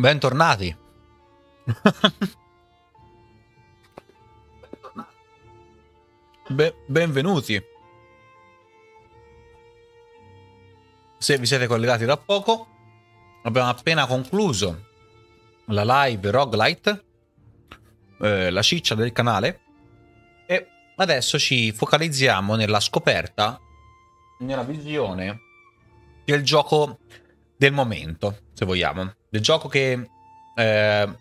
Bentornati. Be benvenuti. Se vi siete collegati da poco, abbiamo appena concluso la live Roguelite, eh, la ciccia del canale, e adesso ci focalizziamo nella scoperta, nella visione del gioco del momento, se vogliamo del gioco che eh,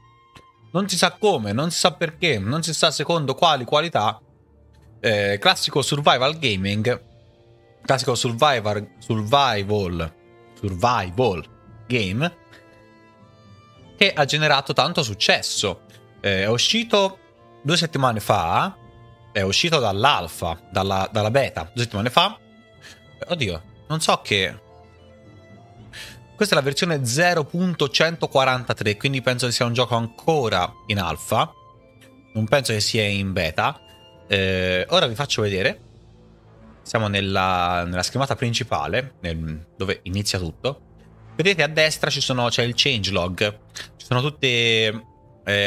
non si sa come, non si sa perché, non si sa secondo quali qualità, eh, classico survival gaming, classico survival, survival, survival game, che ha generato tanto successo. Eh, è uscito due settimane fa, è uscito dall'alfa, dalla, dalla beta, due settimane fa. Oddio, non so che questa è la versione 0.143, quindi penso che sia un gioco ancora in alfa. Non penso che sia in beta. Eh, ora vi faccio vedere. Siamo nella, nella schermata principale, nel, dove inizia tutto. Vedete a destra sono, c'è il changelog. Ci sono tutte eh,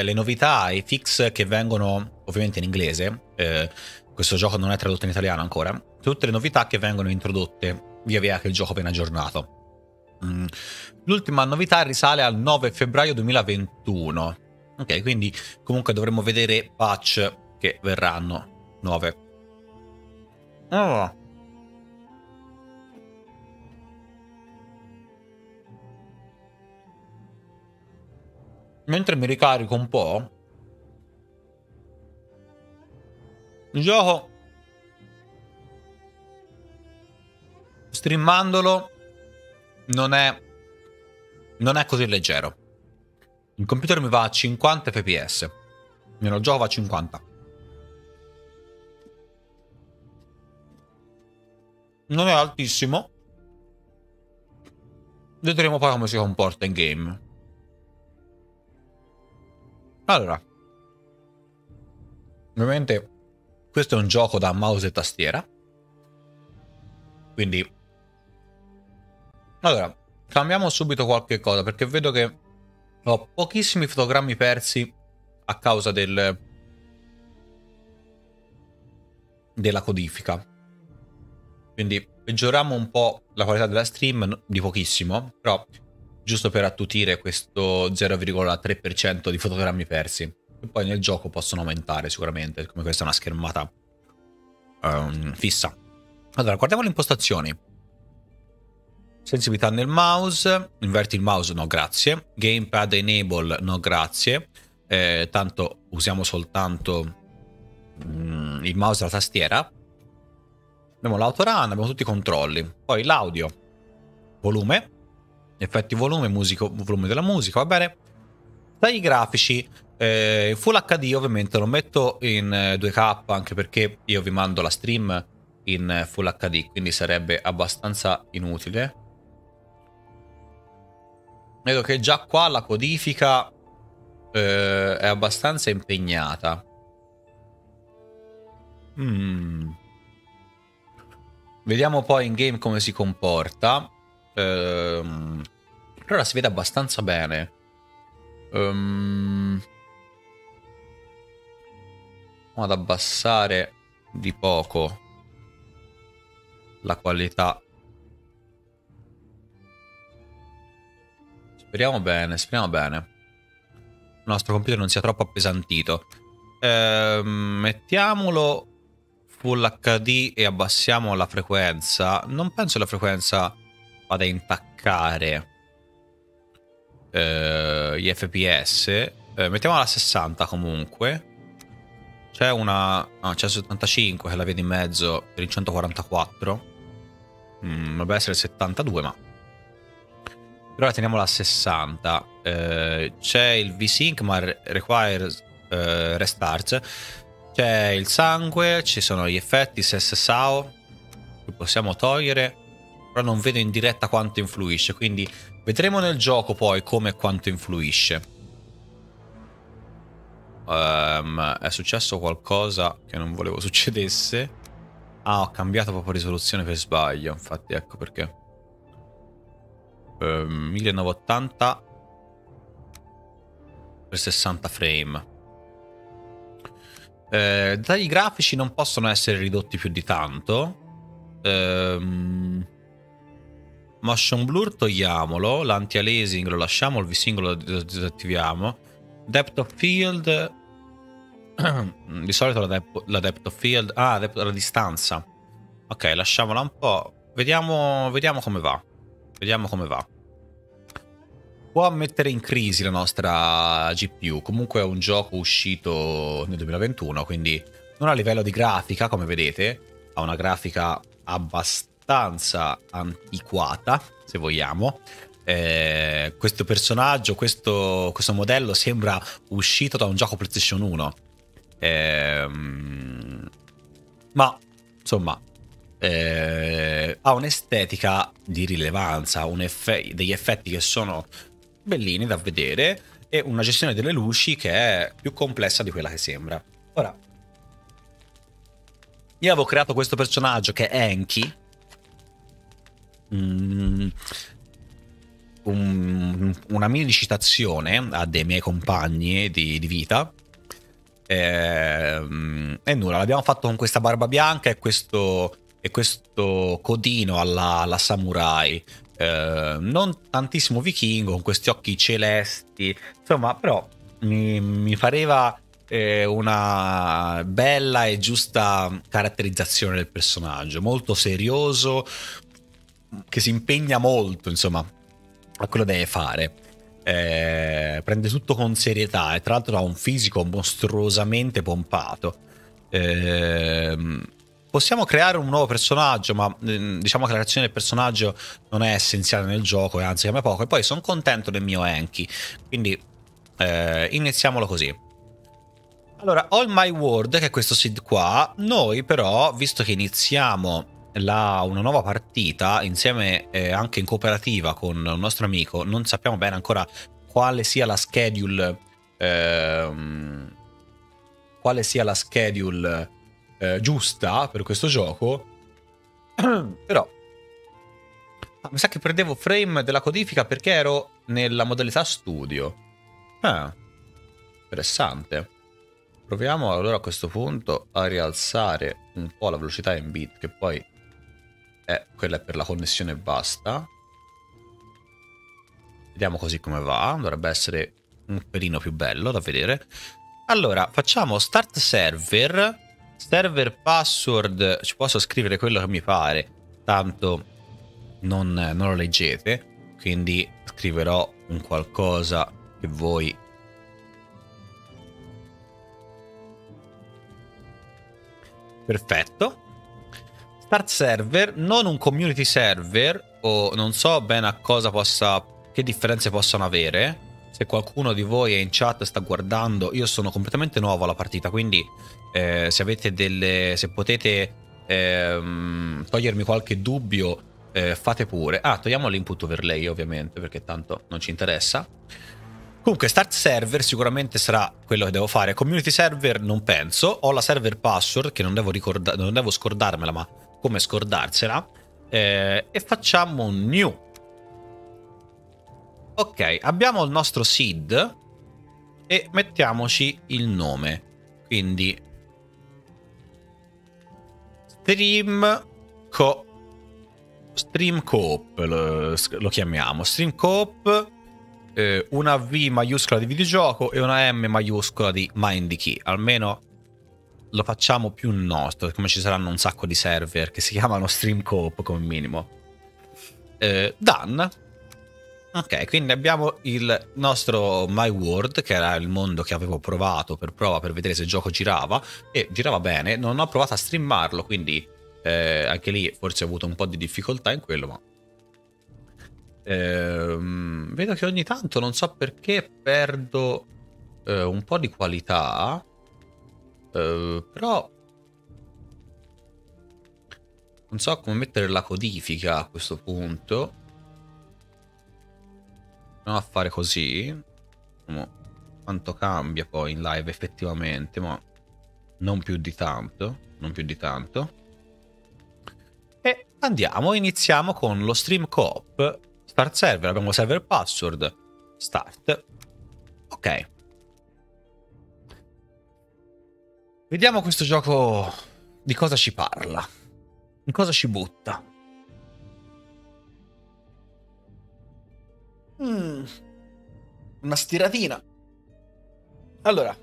le novità, i fix che vengono ovviamente in inglese. Eh, questo gioco non è tradotto in italiano ancora. Tutte le novità che vengono introdotte via via che il gioco viene aggiornato. Mm. L'ultima novità risale al 9 febbraio 2021. Ok, quindi comunque dovremo vedere patch che verranno 9. Oh. Mentre mi ricarico un po', il gioco streamandolo non è, non è così leggero. Il computer mi va a 50 fps. Meno gioco va a 50. Non è altissimo. Vedremo poi come si comporta in game. Allora. Ovviamente questo è un gioco da mouse e tastiera. Quindi allora, cambiamo subito qualche cosa perché vedo che ho pochissimi fotogrammi persi a causa del della codifica. Quindi peggioriamo un po' la qualità della stream di pochissimo, però giusto per attutire questo 0,3% di fotogrammi persi, che poi nel gioco possono aumentare sicuramente, come questa è una schermata um, fissa. Allora, guardiamo le impostazioni. Sensibilità nel mouse, inverti il mouse, no grazie. Gamepad enable, no grazie. Eh, tanto usiamo soltanto mm, il mouse e la tastiera. Abbiamo l'autorun, abbiamo tutti i controlli. Poi l'audio, volume, effetti volume, musico, volume della musica, va bene. Dai grafici, eh, full HD ovviamente lo metto in eh, 2K anche perché io vi mando la stream in eh, full HD, quindi sarebbe abbastanza inutile. Vedo che già qua la codifica eh, è abbastanza impegnata. Mm. Vediamo poi in game come si comporta. Ehm, però la si vede abbastanza bene. Um, ad abbassare di poco la qualità Speriamo bene, speriamo bene. Il nostro computer non sia troppo appesantito. Ehm, mettiamolo full HD e abbassiamo la frequenza. Non penso la frequenza vada a intaccare eh, gli FPS. Eh, mettiamola a 60 comunque. C'è una... Ah, c'è 75 che la vedi in mezzo per il 144. Mm, dovrebbe essere 72, ma però la teniamo la 60. Eh, c'è il V-Sync ma requires eh, restarts. C'è il sangue, ci sono gli effetti, SSAO, che possiamo togliere, però non vedo in diretta quanto influisce, quindi vedremo nel gioco poi come e quanto influisce. Um, è successo qualcosa che non volevo succedesse. Ah, ho cambiato proprio risoluzione per sbaglio, infatti ecco perché. 1980 ehm, per 60 frame. Eh, dettagli grafici non possono essere ridotti più di tanto. Um, motion blur togliamolo, l'anti-aliasing lo lasciamo, il V-singolo lo disattiviamo. Depth of field, di solito la, dep- la, depth of field, ah, dep- la distanza. Ok, lasciamola un po'. Vediamo, vediamo come va. Vediamo come va può mettere in crisi la nostra GPU. Comunque è un gioco uscito nel 2021, quindi non a livello di grafica, come vedete, ha una grafica abbastanza antiquata, se vogliamo. Eh, questo personaggio, questo, questo, modello sembra uscito da un gioco PlayStation 1. Eh, ma, insomma, eh, ha un'estetica di rilevanza, eff- degli effetti che sono bellini da vedere e una gestione delle luci che è più complessa di quella che sembra. Ora, io avevo creato questo personaggio che è Enki, mm, una mini citazione a dei miei compagni di, di vita. E, ehm, e, nulla, l'abbiamo fatto con questa barba bianca e questo, e questo codino alla, alla samurai eh, non tantissimo vichingo, con questi occhi celesti, insomma, però mi, mi pareva eh, una bella e giusta caratterizzazione del personaggio, molto serioso, che si impegna molto, insomma, a quello che deve fare. Eh, prende tutto con serietà e tra l'altro ha un fisico mostruosamente pompato. Eh, possiamo creare un nuovo personaggio, ma mm, diciamo che la creazione del personaggio non è essenziale nel gioco, e anzi cambia poco. E poi sono contento del mio Enki. Quindi eh, iniziamolo così. Allora, All My World, che è questo seed qua, noi però, visto che iniziamo la, una nuova partita insieme eh, anche in cooperativa con un nostro amico. Non sappiamo bene ancora quale sia la schedule. Ehm, quale sia la schedule eh, giusta per questo gioco, però mi sa che perdevo frame della codifica perché ero nella modalità studio. Ah, interessante. Proviamo allora a questo punto a rialzare un po' la velocità in bit, che poi è quella per la connessione e basta. Vediamo così come va, dovrebbe essere un pelino più bello da vedere. Allora, facciamo start server Server password ci posso scrivere quello che mi pare, tanto non, non lo leggete, quindi scriverò un qualcosa che voi Perfetto. Start server, non un community server, o non so bene a cosa possa, che differenze possano avere se qualcuno di voi è in chat sta guardando, io sono completamente nuovo alla partita, quindi eh, se avete delle... se potete ehm, togliermi qualche dubbio, eh, fate pure. Ah, togliamo l'input overlay ovviamente, perché tanto non ci interessa. Comunque, start server sicuramente sarà quello che devo fare. Community server non penso. Ho la server password che non devo, ricorda- non devo scordarmela, ma come scordarsela. Eh, e facciamo un new Ok, abbiamo il nostro seed e mettiamoci il nome. Quindi stream co stream coop lo, lo chiamiamo, stream coop eh, una V maiuscola di videogioco e una M maiuscola di mind Key, almeno lo facciamo più nostro, come ci saranno un sacco di server che si chiamano stream coop come minimo. Eh, done Ok, quindi abbiamo il nostro My World, che era il mondo che avevo provato per prova per vedere se il gioco girava, e girava bene, non ho provato a streamarlo, quindi eh, anche lì forse ho avuto un po' di difficoltà in quello, ma... Eh, vedo che ogni tanto, non so perché, perdo eh, un po' di qualità, eh, però... Non so come mettere la codifica a questo punto. Proviamo a fare così. Vediamo quanto cambia poi in live effettivamente, ma non più di tanto. Non più di tanto. E andiamo, iniziamo con lo stream coop. Start server, abbiamo server password. Start. Ok. Vediamo questo gioco di cosa ci parla. In cosa ci butta. Mm. Una stiratina. Allora,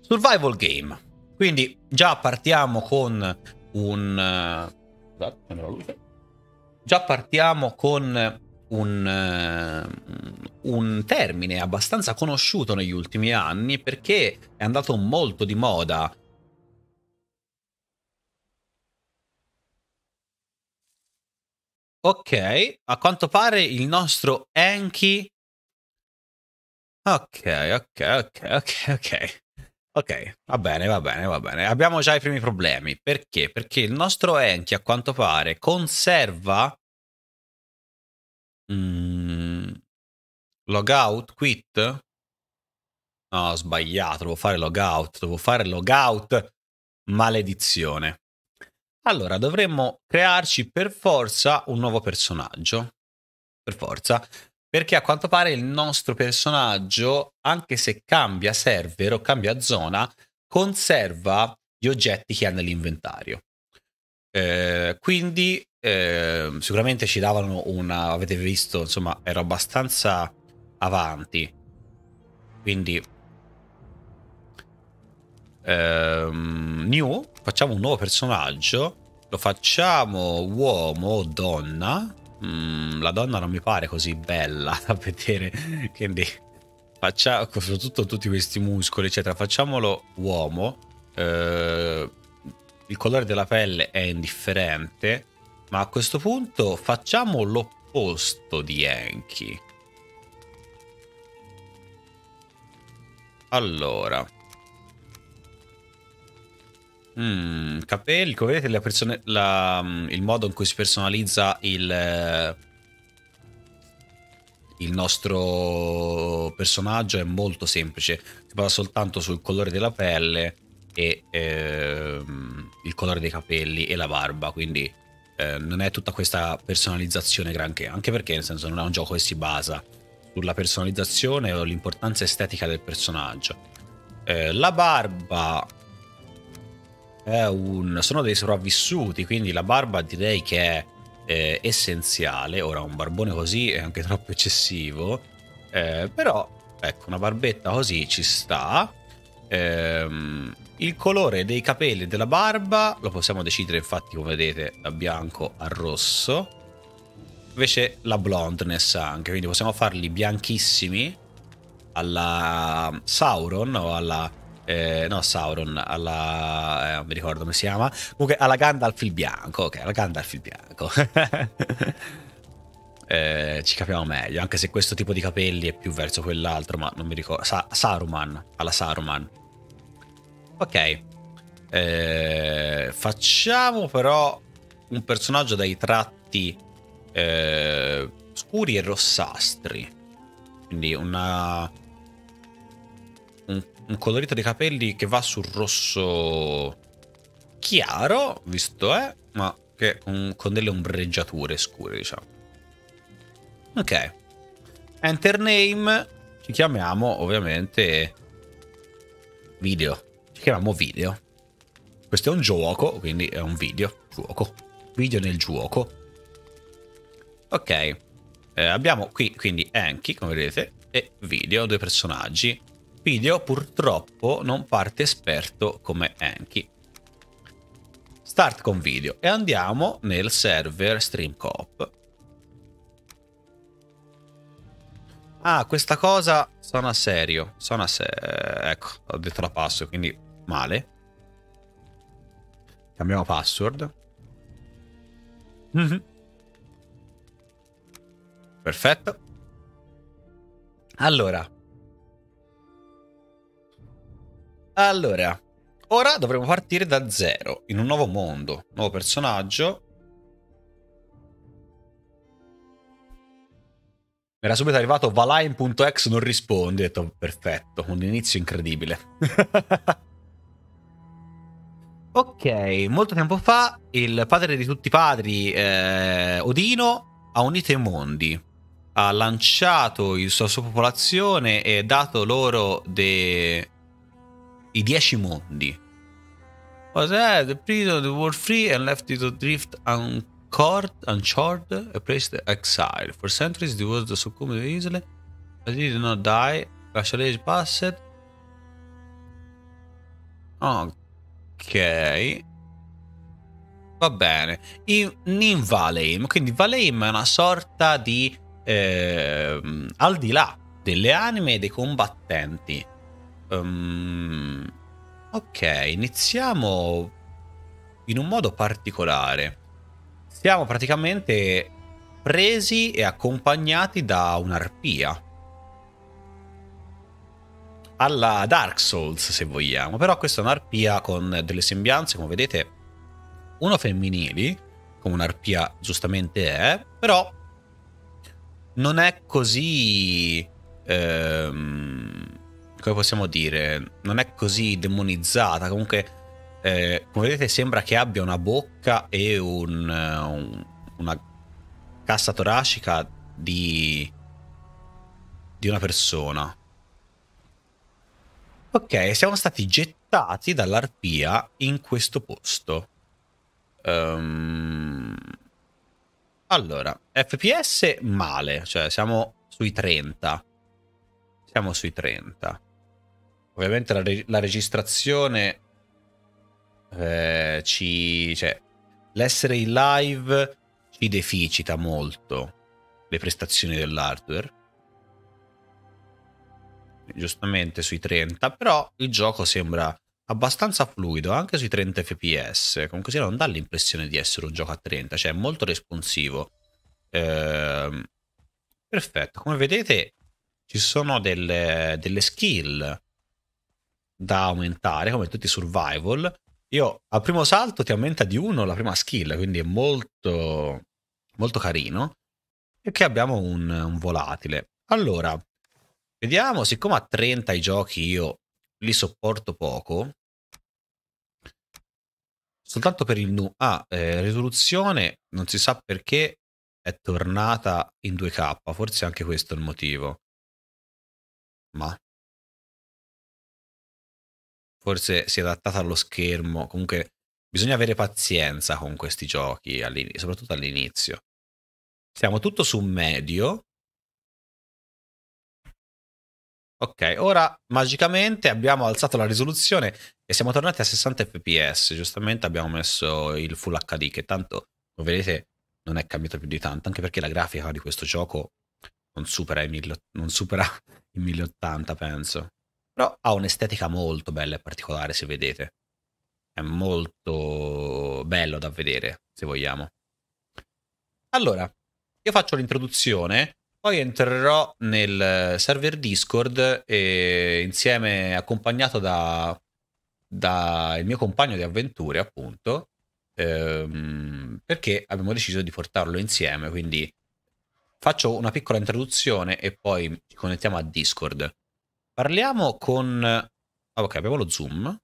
survival game. Quindi già partiamo con un... Eh, scusate, la luce. Già partiamo con un, eh, un, termine abbastanza conosciuto negli ultimi anni perché è andato molto di moda Ok, a quanto pare il nostro Enki... Ok, ok, ok, ok, ok. Ok, va bene, va bene, va bene. Abbiamo già i primi problemi. Perché? Perché il nostro Enki, a quanto pare, conserva... Mm... Logout, quit? No, ho sbagliato, devo fare logout, devo fare logout. Maledizione allora dovremmo crearci per forza un nuovo personaggio. Per forza. Perché a quanto pare il nostro personaggio, anche se cambia server o cambia zona, conserva gli oggetti che ha nell'inventario. Eh, quindi eh, sicuramente ci davano una, avete visto, insomma, ero abbastanza avanti. Quindi ehm, new, facciamo un nuovo personaggio, lo facciamo uomo o donna. Mm, la donna non mi pare così bella da vedere, quindi facciamo, soprattutto tutti questi muscoli, eccetera, facciamolo uomo. Eh, il colore della pelle è indifferente, ma a questo punto facciamo l'opposto di Enki. Allora, Mm, come vedete la persone- la, mm, il modo in cui si personalizza il, eh, il nostro personaggio è molto semplice, si basa soltanto sul colore della pelle e ehm, il colore dei capelli e la barba, quindi eh, non è tutta questa personalizzazione granché, anche perché nel senso non è un gioco che si basa sulla personalizzazione o l'importanza estetica del personaggio. Eh, la barba un, sono dei sopravvissuti, quindi la barba direi che è eh, essenziale. Ora, un barbone così è anche troppo eccessivo, eh, però ecco, una barbetta così ci sta. Eh, il colore dei capelli e della barba lo possiamo decidere, infatti, come vedete, da bianco a rosso. Invece la blondness anche, quindi possiamo farli bianchissimi alla Sauron o alla eh, no Sauron, alla, eh, non mi ricordo come si chiama, comunque alla Gandalf il bianco, ok, alla Gandalf il bianco. eh, ci capiamo meglio, anche se questo tipo di capelli è più verso quell'altro, ma non mi ricordo, Sa Saruman, alla Saruman. Ok, eh, facciamo però un personaggio dai tratti eh, scuri e rossastri, quindi una un colorito dei capelli che va sul rosso chiaro, visto è, eh, ma che con, con delle ombreggiature scure, diciamo. Ok. Enter name, ci chiamiamo ovviamente video. Ci chiamiamo video. Questo è un gioco, quindi è un video, gioco. Video nel gioco. Ok. Eh, abbiamo qui quindi Anki, come vedete, e video, due personaggi video purtroppo non parte esperto come Anki. Start con video e andiamo nel server StreamCop. Ah, questa cosa suona serio. Suona se... Eh, ecco, ho detto la password, quindi male. Cambiamo password. Mhm. Perfetto. Allora, Allora, ora dovremo partire da zero, in un nuovo mondo, nuovo personaggio. Era subito arrivato Valheim.exe non risponde, ho detto perfetto, un inizio incredibile. ok, molto tempo fa il padre di tutti i padri, eh, Odino, ha unito i mondi ha lanciato la sua popolazione e dato loro dei i dieci mondi. Was that the prison the world free and left it to drift uncourt, unchored, a place to exile. For centuries there was the succumb of Israel, but he did not die. Racial age passed. Ok. Va bene. In, in Valeim, quindi Valeim è una sorta di eh, al di là delle anime e dei combattenti. Um, ok, iniziamo in un modo particolare. Siamo praticamente presi e accompagnati da un'arpia. Alla Dark Souls, se vogliamo. Però questa è un'arpia con delle sembianze, come vedete, uno femminili, come un'arpia giustamente è, però non è così... Ehm, come possiamo dire, non è così demonizzata, comunque eh, come vedete sembra che abbia una bocca e un, eh, un, una cassa toracica di, di una persona. Ok, siamo stati gettati dall'arpia in questo posto. Um, allora, FPS male, cioè siamo sui 30. Siamo sui 30. Ovviamente la, re- la registrazione eh, ci... Cioè, l'essere in live ci deficita molto le prestazioni dell'hardware. Giustamente sui 30, però il gioco sembra abbastanza fluido anche sui 30 fps. Comunque sia, non dà l'impressione di essere un gioco a 30, cioè è molto responsivo. Ehm, perfetto, come vedete ci sono delle, delle skill da aumentare, come tutti i survival. Io al primo salto ti aumenta di uno la prima skill, quindi è molto, molto carino. E che abbiamo un, un volatile. Allora, vediamo, siccome a 30 i giochi io li sopporto poco, soltanto per il nu. Ah, eh, risoluzione non si sa perché è tornata in 2K, forse anche questo è il motivo. Ma forse si è adattata allo schermo, comunque bisogna avere pazienza con questi giochi, all soprattutto all'inizio. Siamo tutto su medio. Ok, ora magicamente abbiamo alzato la risoluzione e siamo tornati a 60 fps, giustamente abbiamo messo il Full HD che tanto, lo vedete, non è cambiato più di tanto, anche perché la grafica di questo gioco non supera i, 1080, penso. Però ha un'estetica molto bella e particolare, se vedete. È molto bello da vedere, se vogliamo. Allora, io faccio l'introduzione, poi entrerò nel server Discord e insieme, accompagnato dal mio compagno di avventure, appunto, ehm, perché abbiamo deciso di portarlo insieme, quindi faccio una piccola introduzione e poi ci connettiamo a Discord. Parliamo con... Ah, ok, abbiamo lo zoom.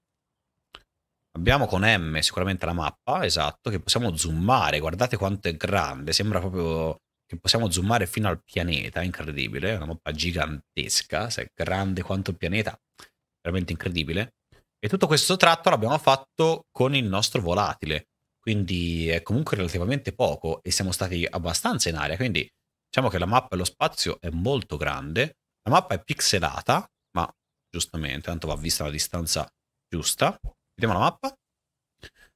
Abbiamo con M sicuramente la mappa, esatto, che possiamo zoomare. Guardate quanto è grande, sembra proprio che possiamo zoomare fino al pianeta, incredibile. È una mappa gigantesca, se è grande quanto il pianeta, veramente incredibile. E tutto questo tratto l'abbiamo fatto con il nostro volatile, quindi è comunque relativamente poco e siamo stati abbastanza in aria, quindi diciamo che la mappa e lo spazio è molto grande. La mappa è pixelata, giustamente, tanto va vista la distanza giusta. Vediamo la mappa.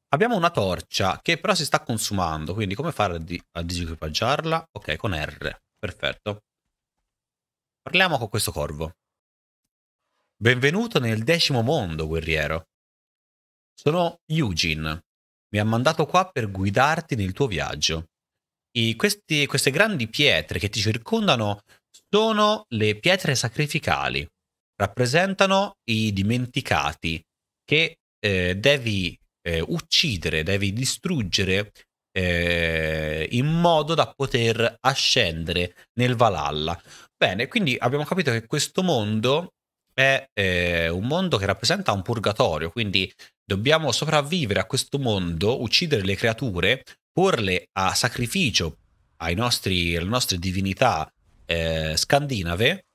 Abbiamo una torcia che però si sta consumando, quindi come fare a disequipaggiarla? Ok, con R, perfetto. Parliamo con questo corvo. Benvenuto nel decimo mondo, guerriero. Sono Eugene. Mi ha mandato qua per guidarti nel tuo viaggio. I, questi, queste grandi pietre che ti circondano sono le pietre sacrificali rappresentano i dimenticati che eh, devi eh, uccidere, devi distruggere eh, in modo da poter ascendere nel Valhalla. Bene, quindi abbiamo capito che questo mondo è eh, un mondo che rappresenta un purgatorio, quindi dobbiamo sopravvivere a questo mondo, uccidere le creature, porle a sacrificio nostri, alle nostre divinità eh, scandinave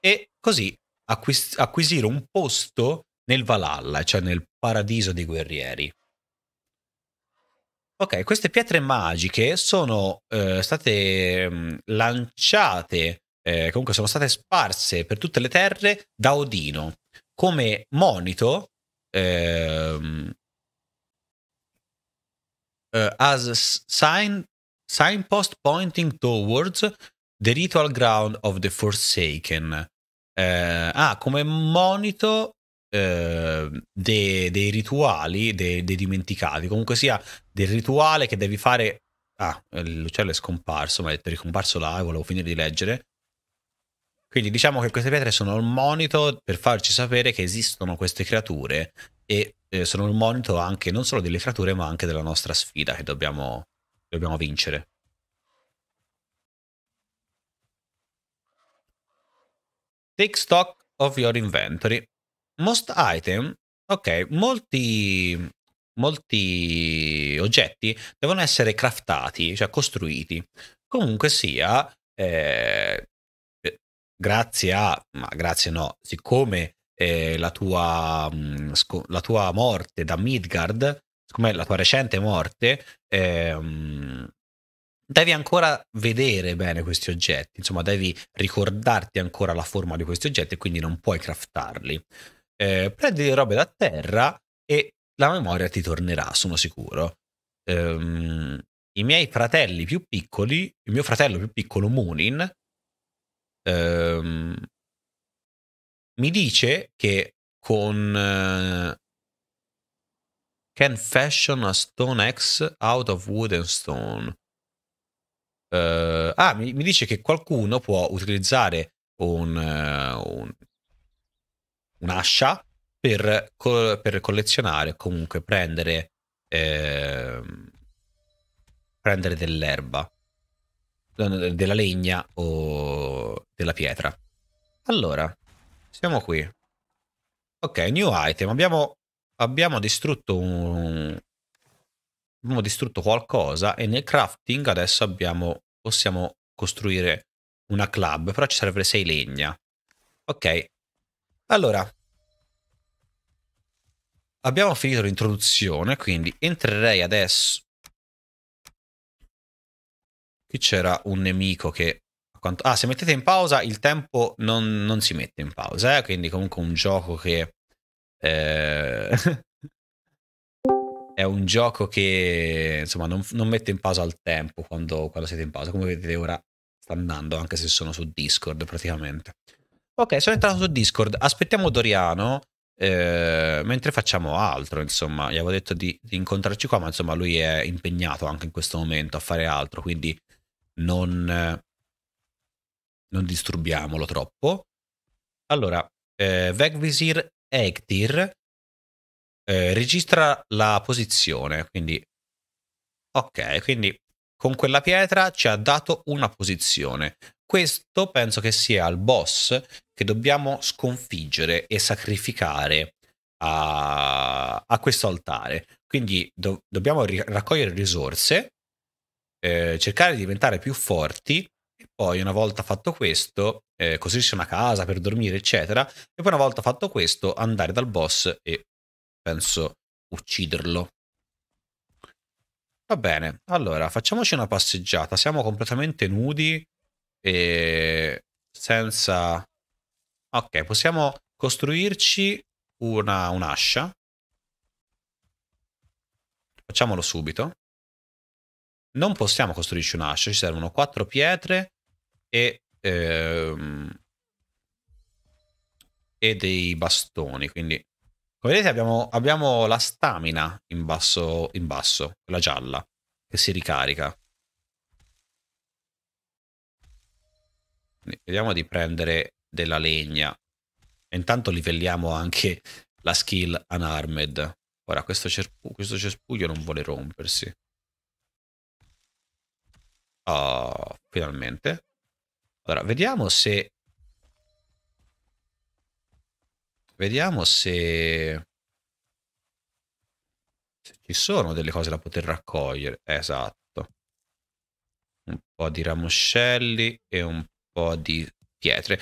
e così acquis- acquisire un posto nel Valhalla, cioè nel paradiso dei guerrieri. Ok, queste pietre magiche sono eh, state mm, lanciate, eh, comunque sono state sparse per tutte le terre da Odino come monito ehm, eh, as sign, signpost pointing towards the ritual ground of the Forsaken eh, ha ah, come monito eh, dei, dei, rituali, dei, dei, dimenticati, comunque sia del rituale che devi fare. Ah, l'uccello è scomparso, ma è ricomparso là, volevo finire di leggere. Quindi diciamo che queste pietre sono il monito per farci sapere che esistono queste creature e eh, sono il monito anche non solo delle creature ma anche della nostra sfida che dobbiamo, dobbiamo vincere. Take stock of your inventory. Most item. Ok, molti, molti oggetti devono essere craftati, cioè costruiti. Comunque sia, eh, grazie a... ma grazie no, siccome eh, la, tua, mm, la tua morte da Midgard, siccome la tua recente morte... Eh, devi ancora vedere bene questi oggetti, insomma devi ricordarti ancora la forma di questi oggetti e quindi non puoi craftarli. Eh, prendi le robe da terra e la memoria ti tornerà, sono sicuro. Um, I miei fratelli più piccoli, il mio fratello più piccolo Moonin, um, ehm, mi dice che con uh, Can fashion a stone axe out of wood and stone Uh, ah, mi, mi, dice che qualcuno può utilizzare un, uh, un, un'ascia per, co- per, collezionare, comunque prendere, eh, prendere dell'erba, della legna o della pietra. Allora, siamo qui. Ok, new item. Abbiamo, abbiamo distrutto un, abbiamo distrutto qualcosa e nel crafting adesso abbiamo, possiamo costruire una club, però ci serve 6 legna. Ok, allora abbiamo finito l'introduzione, quindi entrerei adesso. Qui c'era un nemico che... Quanto... Ah, se mettete in pausa il tempo non, non si mette in pausa, eh? quindi comunque un gioco che... Eh... è un gioco che insomma non, non mette in pausa il tempo quando, quando, siete in pausa. Come vedete ora sta andando, anche se sono su Discord praticamente. Ok, sono entrato su Discord. Aspettiamo Doriano eh, mentre facciamo altro. Insomma, gli avevo detto di, di, incontrarci qua, ma insomma lui è impegnato anche in questo momento a fare altro, quindi non, non disturbiamolo troppo. Allora, eh, Vegvisir Egtir eh, registra la posizione, quindi ok, quindi con quella pietra ci ha dato una posizione. Questo penso che sia il boss che dobbiamo sconfiggere e sacrificare a, a questo altare. Quindi do, dobbiamo ri- raccogliere risorse, eh, cercare di diventare più forti e poi una volta fatto questo, eh, costruirsi una casa per dormire, eccetera, e poi una volta fatto questo andare dal boss e penso, ucciderlo. Va bene, allora facciamoci una passeggiata. Siamo completamente nudi e senza... Ok, possiamo costruirci una, un'ascia. Facciamolo subito. Non possiamo costruirci un'ascia, ci servono quattro pietre e, ehm, e dei bastoni, quindi come vedete abbiamo, abbiamo la stamina in basso, in basso, quella gialla, che si ricarica. vediamo di prendere della legna. E intanto livelliamo anche la skill unarmed. Ora, questo, cerpu questo cespuglio non vuole rompersi. Oh, finalmente. Allora, vediamo se Vediamo se... se ci sono delle cose da poter raccogliere. Esatto. Un po' di ramoscelli e un po' di pietre.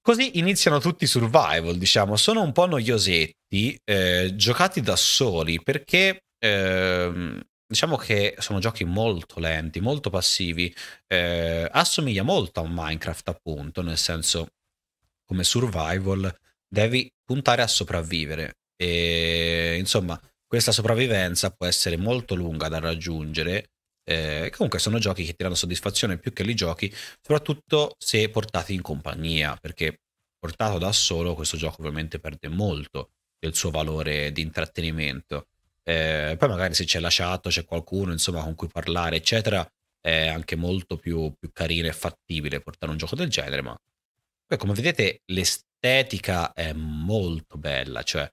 Così iniziano tutti i survival, diciamo, sono un po' noiosetti, eh, giocati da soli, perché eh, diciamo che sono giochi molto lenti, molto passivi, eh, assomiglia molto a un Minecraft appunto, nel senso come survival devi puntare a sopravvivere. E, insomma, questa sopravvivenza può essere molto lunga da raggiungere. Eh, comunque sono giochi che ti danno soddisfazione più che li giochi, soprattutto se portati in compagnia, perché portato da solo questo gioco ovviamente perde molto del suo valore di intrattenimento. Eh, poi magari se c'è la chat, c'è qualcuno insomma con cui parlare, eccetera, è anche molto più, più carino e fattibile portare un gioco del genere, ma poi come vedete le, estetica è molto bella, cioè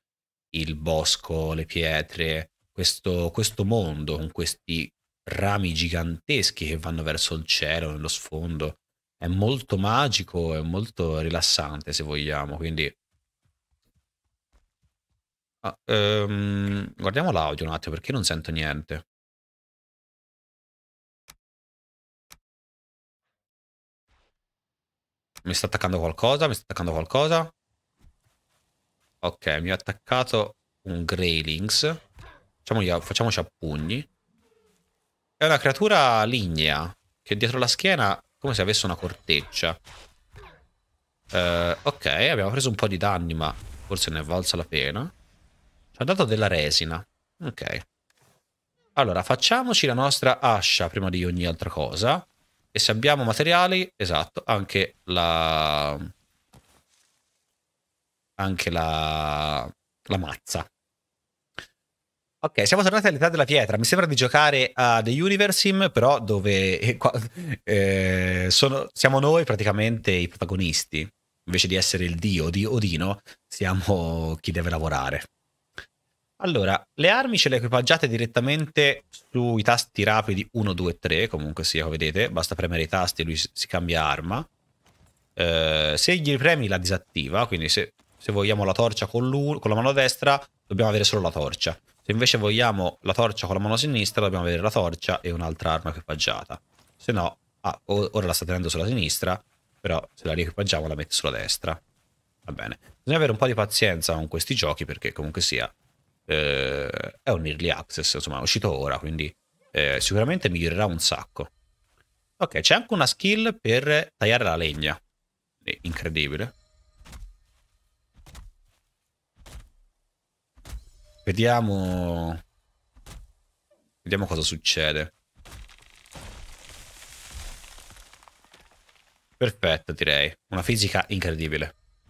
il bosco, le pietre, questo, questo mondo con questi rami giganteschi che vanno verso il cielo, nello sfondo. È molto magico e molto rilassante, se vogliamo. Quindi. Ah, um, guardiamo l'audio un attimo perché non sento niente. Mi sta attaccando qualcosa? Mi sta attaccando qualcosa? Ok, mi ha attaccato un Greylings. Facciamoci a, facciamoci a pugni. È una creatura lignea che dietro la schiena come se avesse una corteccia. Uh, ok, abbiamo preso un po' di danni, ma forse ne è valsa la pena. Ci ha dato della resina. Ok. Allora, facciamoci la nostra ascia prima di ogni altra cosa. E se abbiamo materiali, esatto, anche la... anche la... la mazza. Ok, siamo tornati all'età della pietra. Mi sembra di giocare a The Universe Sim, però dove eh, qua, eh, sono, siamo noi praticamente i protagonisti. Invece di essere il dio di Odino, siamo chi deve lavorare. Allora, le armi ce le equipaggiate direttamente sui tasti rapidi 1, 2 3, comunque sia, come vedete, basta premere i tasti e lui si cambia arma. Eh, se gli premi la disattiva, quindi se, se vogliamo la torcia con, con la mano destra, dobbiamo avere solo la torcia. Se invece vogliamo la torcia con la mano sinistra, dobbiamo avere la torcia e un'altra arma equipaggiata. Se no, ah, ora la sta tenendo sulla sinistra, però se la riequipaggiamo la mette sulla destra. Va bene. Bisogna avere un po' di pazienza con questi giochi perché comunque sia eh, è un early access, insomma è uscito ora, quindi eh, sicuramente migliorerà un sacco. Ok, c'è anche una skill per tagliare la legna, incredibile. Vediamo... Vediamo cosa succede. Perfetto, direi. Una fisica incredibile.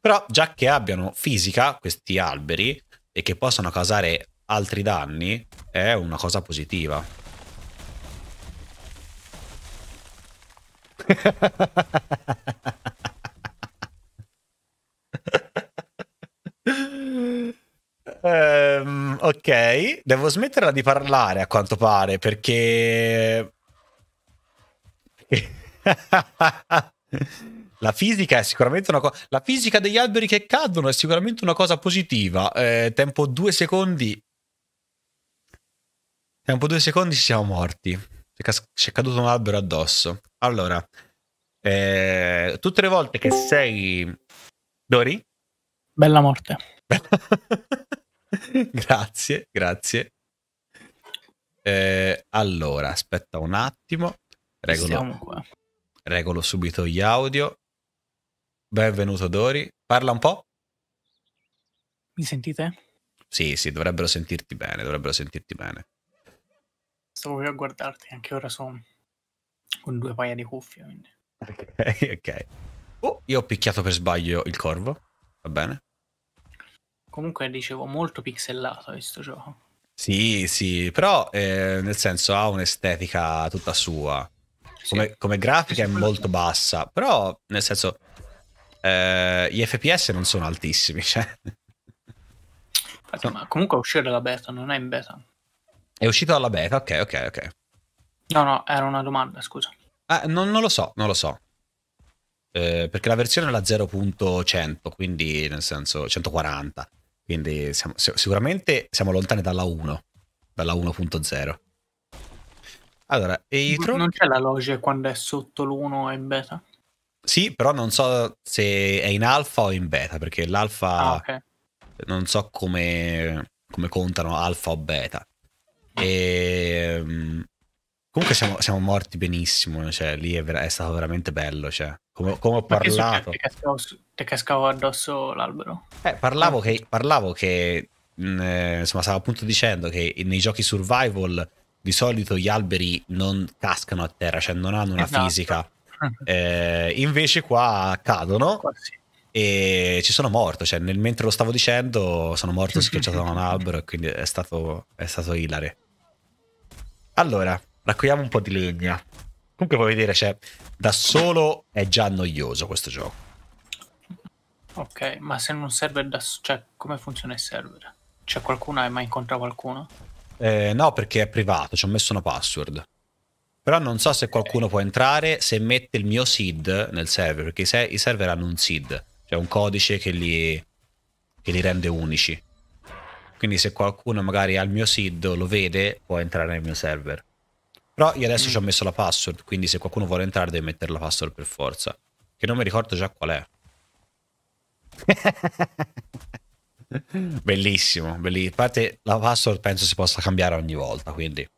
Però, già che abbiano fisica questi alberi, e che possono causare altri danni è una cosa positiva. um, ok, devo smetterla di parlare a quanto pare perché... la fisica è sicuramente una cosa. La fisica degli alberi che cadono è sicuramente una cosa positiva. Eh, tempo due secondi. Tempo due secondi siamo morti. Ci è caduto un albero addosso. Allora, eh, tutte le volte che sei. Dori? Bella morte. grazie, grazie. Eh, allora, aspetta un attimo. Regolo, regolo subito gli audio. Benvenuto Dori, parla un po'. Mi sentite? Sì, sì, dovrebbero sentirti bene, dovrebbero sentirti bene. Stavo qui a guardarti, anche ora sono con due paia di cuffie, quindi. Ok, ok. Oh, io ho picchiato per sbaglio il corvo, va bene? Comunque, dicevo, molto pixellato questo gioco. Sì, sì, però eh, nel senso ha un'estetica tutta sua. Come, sì. come grafica è molto bassa, però nel senso eh, gli FPS non sono altissimi. Cioè. Infatti, ma comunque è uscito dalla beta, non è in beta. È uscito dalla beta, ok, ok, ok. No, no, era una domanda, scusa. Ah, non, non lo so, non lo so. Eh, perché la versione è la 0.100, quindi nel senso 140. Quindi siamo, sicuramente siamo lontani dalla 1, dalla 1.0. Allora, e i tron- non c'è la logia quando è sotto l'1 e in beta? Sì, però non so se è in alfa o in beta, perché l'alfa ah, okay. non so come, come, contano alfa o beta. E, ehm, comunque siamo, siamo morti benissimo, cioè, lì è, ver- è, stato veramente bello, cioè, come, come, ho parlato... Ti cascavo, addosso l'albero. Eh, parlavo ah. che, parlavo che mh, mm, eh, insomma, stavo appunto dicendo che nei giochi survival di solito gli alberi non cascano a terra, cioè non hanno una esatto. fisica eh, invece qua cadono e ci sono morto, cioè nel, mentre lo stavo dicendo sono morto schiacciato da un albero e quindi è stato, è stato ilare. Allora, raccogliamo un po' di legna. Comunque puoi vedere, cioè, da solo è già noioso questo gioco. Ok, ma se non serve da... cioè, come funziona il server? C'è qualcuno? Hai mai incontrato qualcuno? Eh, no, perché è privato, ci ho messo una password. Però non so se qualcuno può entrare se mette il mio SID nel server, perché i server hanno un SID, cioè un codice che li, che li rende unici. Quindi se qualcuno magari ha il mio SID lo vede, può entrare nel mio server. Però io adesso mm. ci ho messo la password, quindi se qualcuno vuole entrare deve mettere la password per forza. Che non mi ricordo già qual è. bellissimo, bellissimo. A parte la password penso si possa cambiare ogni volta, quindi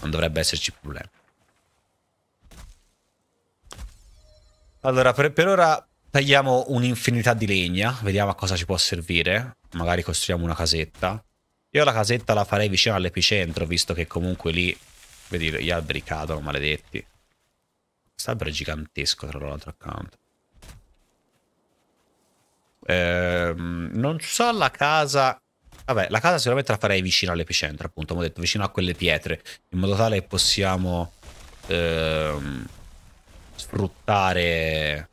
non dovrebbe esserci problema. Allora, per, per ora tagliamo un'infinità di legna, vediamo a cosa ci può servire. Magari costruiamo una casetta. Io la casetta la farei vicino all'epicentro, visto che comunque lì, vedi, gli alberi cadono, maledetti. Quest'albero è gigantesco, tra l'altro, accanto. Ehm, non so la casa... Vabbè, la casa sicuramente la farei vicino all'epicentro, appunto, come ho detto, vicino a quelle pietre, in modo tale che possiamo... Ehm sfruttare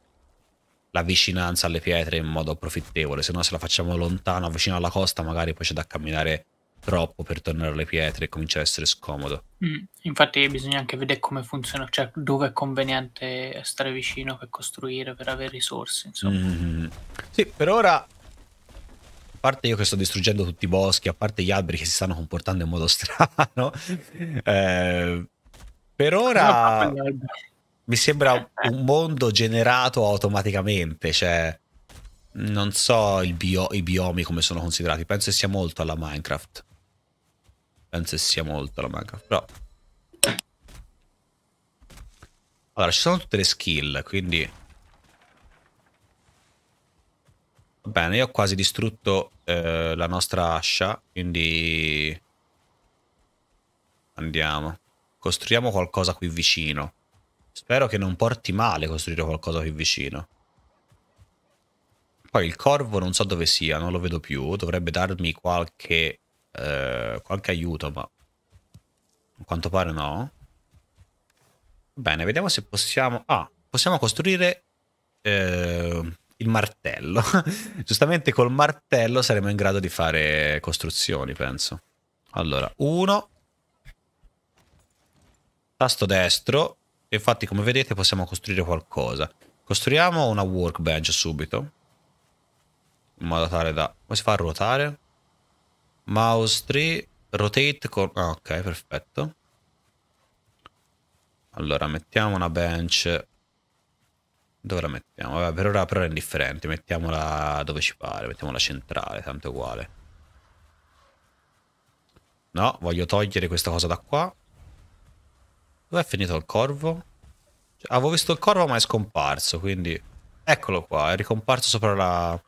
la vicinanza alle pietre in modo profittevole, se no se la facciamo lontano, vicino alla costa, magari poi c'è da camminare troppo per tornare alle pietre e comincia a essere scomodo. Mm, infatti bisogna anche vedere come funziona, cioè dove è conveniente stare vicino per costruire, per avere risorse, insomma. Mm, sì, per ora, a parte io che sto distruggendo tutti i boschi, a parte gli alberi che si stanno comportando in modo strano, eh, per ora mi sembra un mondo generato automaticamente, cioè non so bio, i biomi come sono considerati, penso sia molto alla Minecraft. Penso sia molto alla Minecraft, però... Allora, ci sono tutte le skill, quindi... Va bene, io ho quasi distrutto eh, la nostra ascia, quindi... Andiamo. Costruiamo qualcosa qui vicino. Spero che non porti male costruire qualcosa qui vicino. Poi il corvo non so dove sia, non lo vedo più. Dovrebbe darmi qualche, eh, qualche aiuto, ma a quanto pare no. Bene, vediamo se possiamo... Ah, possiamo costruire eh, il martello. Giustamente col martello saremo in grado di fare costruzioni, penso. Allora, uno. Tasto destro infatti, come vedete, possiamo costruire qualcosa. Costruiamo una workbench subito. In modo tale da... Come si fa a ruotare? Mouse 3, rotate con... Ah, ok, perfetto. Allora, mettiamo una bench... Dove la mettiamo? Vabbè, per ora però è indifferente. Mettiamola dove ci pare. Mettiamola centrale, tanto è uguale. No, voglio togliere questa cosa da qua. Dov'è finito il corvo? Cioè, avevo visto il corvo ma è scomparso, quindi... Eccolo qua, è ricomparso sopra la...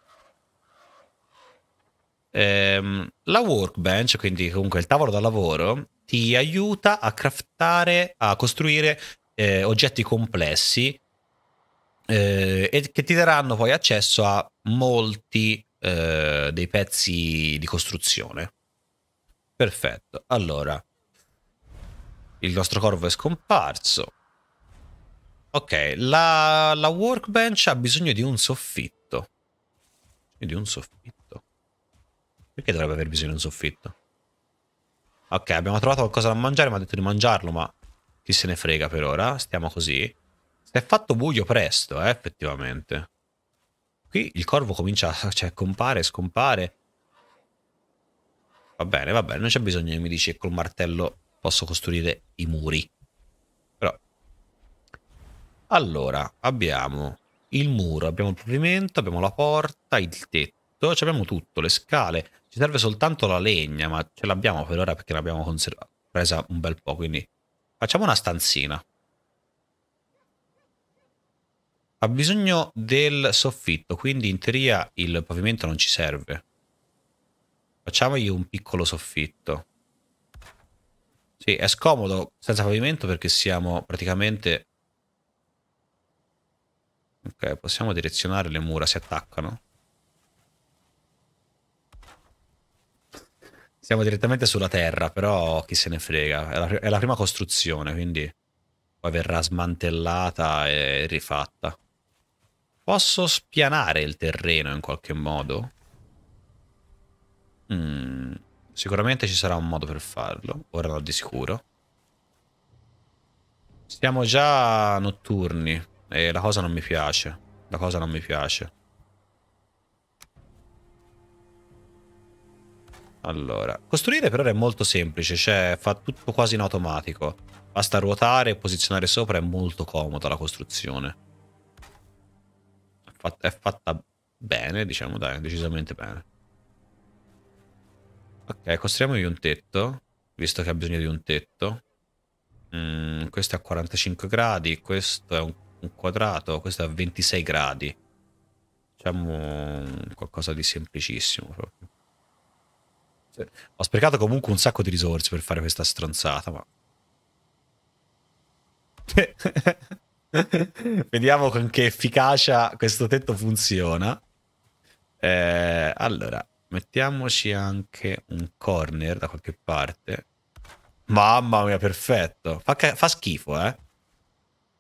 Ehm, la workbench, quindi comunque il tavolo da lavoro, ti aiuta a craftare, a costruire eh, oggetti complessi eh, e che ti daranno poi accesso a molti eh, dei pezzi di costruzione. Perfetto, allora il nostro corvo è scomparso. Ok, la, la workbench ha bisogno di un soffitto. Di un soffitto. Perché dovrebbe aver bisogno di un soffitto? Ok, abbiamo trovato qualcosa da mangiare, mi ha detto di mangiarlo, ma chi se ne frega per ora. Stiamo così. Si è fatto buio presto, eh, effettivamente. Qui il corvo comincia, a, cioè, compare, scompare. Va bene, va bene, non c'è bisogno mi dici col martello posso costruire i muri. Però. Allora, abbiamo il muro, abbiamo il pavimento, abbiamo la porta, il tetto, abbiamo tutto, le scale. Ci serve soltanto la legna, ma ce l'abbiamo per ora perché l'abbiamo presa un bel po', quindi facciamo una stanzina. Ha bisogno del soffitto, quindi in teoria il pavimento non ci serve. Facciamogli un piccolo soffitto. Sì, è scomodo senza pavimento perché siamo praticamente... Ok, possiamo direzionare le mura, si attaccano. Siamo direttamente sulla terra, però chi se ne frega. È la, è la prima costruzione, quindi poi verrà smantellata e rifatta. Posso spianare il terreno in qualche modo? Mmm... Sicuramente ci sarà un modo per farlo, ora no di sicuro. Siamo già notturni e la cosa non mi piace. La cosa non mi piace. Allora, costruire per ora è molto semplice, cioè fa tutto quasi in automatico. Basta ruotare e posizionare sopra, è molto comoda la costruzione. è fatta bene, diciamo dai, decisamente bene. Ok, costruiamogli un tetto, visto che ha bisogno di un tetto. Mm, questo è a 45 gradi, questo è un, un quadrato, questo è a 26 gradi. Facciamo qualcosa di semplicissimo proprio. Sì. Ho sprecato comunque un sacco di risorse per fare questa stronzata, ma... Vediamo con che efficacia questo tetto funziona. Eh, allora, Mettiamoci anche un corner da qualche parte. Mamma mia, perfetto. Fa, fa schifo, eh.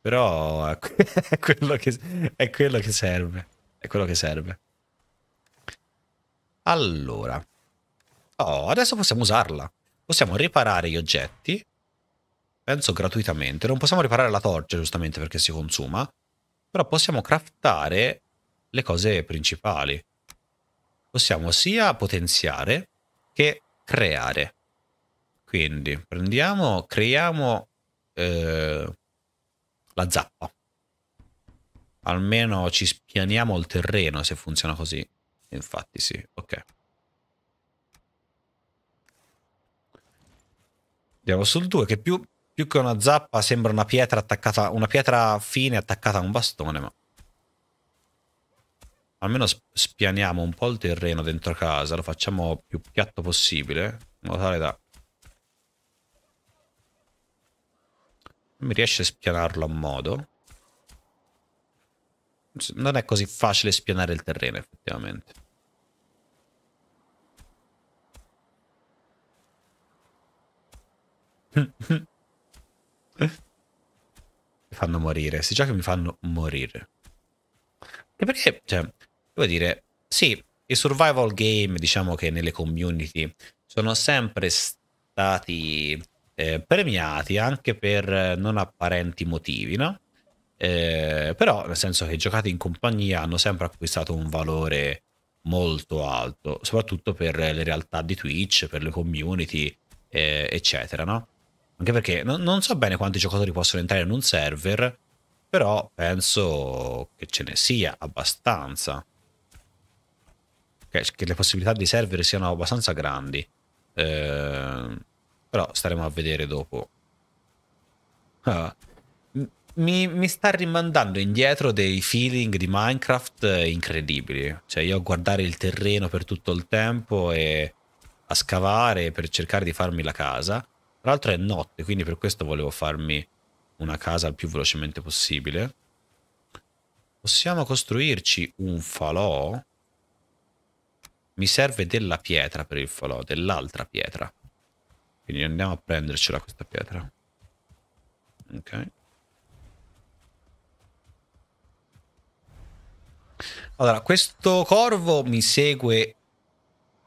Però è, quello che, è quello che serve. È quello che serve. Allora. Oh, adesso possiamo usarla. Possiamo riparare gli oggetti. Penso gratuitamente. Non possiamo riparare la torcia, giustamente, perché si consuma. Però possiamo craftare le cose principali possiamo sia potenziare che creare. Quindi prendiamo, creiamo eh, la zappa. Almeno ci spianiamo il terreno se funziona così. Infatti sì, ok. Andiamo sul 2 che più, più che una zappa sembra una pietra attaccata, una pietra fine attaccata a un bastone, ma almeno spianiamo un po' il terreno dentro casa, lo facciamo più piatto possibile, in modo tale da... Non mi riesce a spianarlo a modo. Non è così facile spianare il terreno, effettivamente. mi fanno morire. si già che mi fanno morire. E perché, cioè, devo dire, sì, i survival game, diciamo che nelle community sono sempre stati eh, premiati anche per non apparenti motivi, no? Eh, però nel senso che giocati in compagnia hanno sempre acquistato un valore molto alto, soprattutto per le realtà di Twitch, per le community, eh, eccetera, no? Anche perché non, non so bene quanti giocatori possono entrare in un server, però penso che ce ne sia abbastanza che le possibilità di server siano abbastanza grandi. Eh, però staremo a vedere dopo. Ah, mi, mi, sta rimandando indietro dei feeling di Minecraft incredibili. Cioè, io a guardare il terreno per tutto il tempo e a scavare per cercare di farmi la casa. Tra l'altro è notte, quindi per questo volevo farmi una casa il più velocemente possibile. Possiamo costruirci un falò? Mi serve della pietra per il falò, dell'altra pietra. Quindi andiamo a prendercela questa pietra. Ok. Allora, questo corvo mi segue...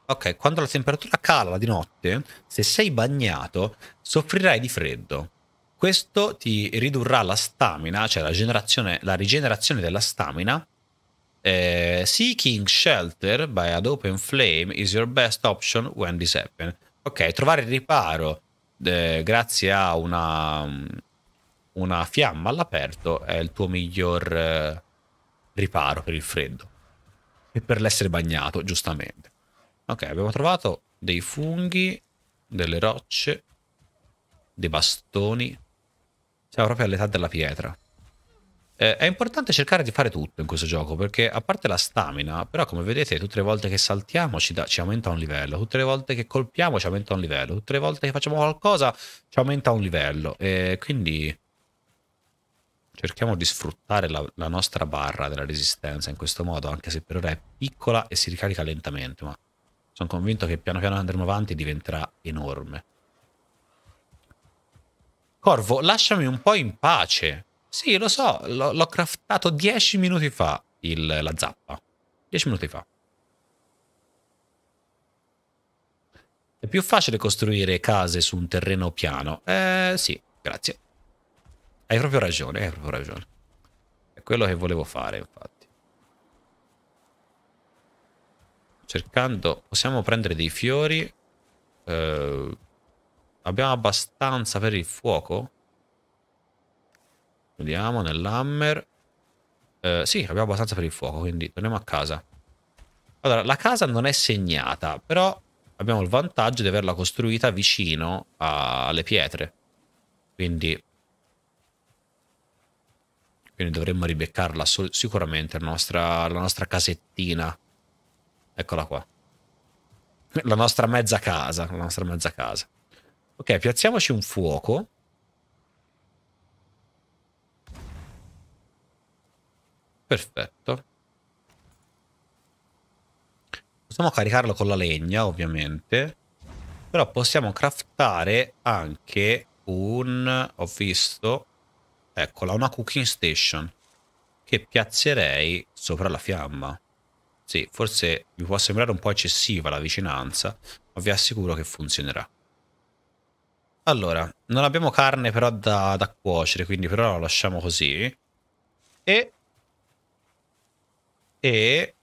Ok, quando la temperatura cala di notte, se sei bagnato, soffrirai di freddo. Questo ti ridurrà la stamina, cioè la, la rigenerazione della stamina, eh, Seeking shelter by an open flame is your best option when this happens. Ok, trovare riparo eh, grazie a una, mm, una, fiamma all'aperto è il tuo miglior eh, riparo per il freddo e per l'essere bagnato, giustamente. Ok, abbiamo trovato dei funghi, delle rocce, dei bastoni. Siamo proprio all'età della pietra. Eh, è importante cercare di fare tutto in questo gioco perché a parte la stamina, però come vedete tutte le volte che saltiamo ci, da, ci, aumenta un livello, tutte le volte che colpiamo ci aumenta un livello, tutte le volte che facciamo qualcosa ci aumenta un livello e quindi cerchiamo di sfruttare la, la nostra barra della resistenza in questo modo anche se per ora è piccola e si ricarica lentamente ma sono convinto che piano piano andremo avanti e diventerà enorme. Corvo, lasciami un po' in pace. Sì, lo so, l'ho, l'ho craftato dieci minuti fa il, la zappa. Dieci minuti fa. È più facile costruire case su un terreno piano. Eh, sì, grazie. Hai proprio ragione, hai proprio ragione. È quello che volevo fare, infatti. Cercando... Possiamo prendere dei fiori. Eh, abbiamo abbastanza per il fuoco? Vediamo nell'hammer. Eh, sì, abbiamo abbastanza per il fuoco, quindi torniamo a casa. Allora, la casa non è segnata, però abbiamo il vantaggio di averla costruita vicino a... alle pietre. Quindi... Quindi dovremmo ribeccarla sicuramente, la nostra, la nostra casettina. Eccola qua. La nostra mezza casa, la nostra mezza casa. Ok, piazziamoci un fuoco. Perfetto. Possiamo caricarlo con la legna, ovviamente. Però possiamo craftare anche un... Ho visto... Eccola, una cooking station. Che piazzerei sopra la fiamma. Sì, forse vi può sembrare un po' eccessiva la vicinanza, ma vi assicuro che funzionerà. Allora, non abbiamo carne però da, da cuocere, quindi però la lasciamo così. E e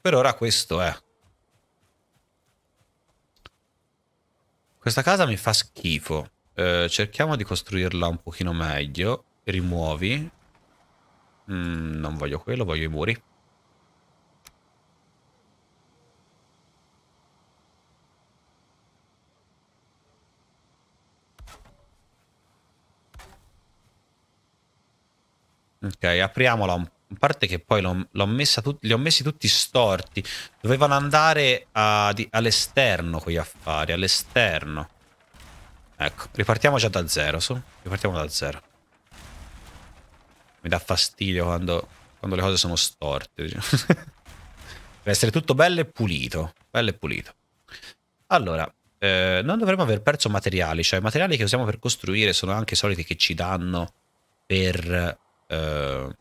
per ora questo è. Questa casa mi fa schifo. Eh, cerchiamo di costruirla un pochino meglio. Rimuovi. Mm, non voglio quello, voglio i muri. Ok, apriamola A parte che poi l'ho, l'ho tut- li ho messi tutti storti. Dovevano andare a, di, all'esterno quegli affari, all'esterno. Ecco, ripartiamo già da zero, su. Ripartiamo da zero. Mi dà fastidio quando, quando le cose sono storte. Deve essere tutto bello e pulito. Bello e pulito. Allora, eh, non dovremmo aver perso materiali. Cioè, i materiali che usiamo per costruire sono anche i soliti che ci danno per eh,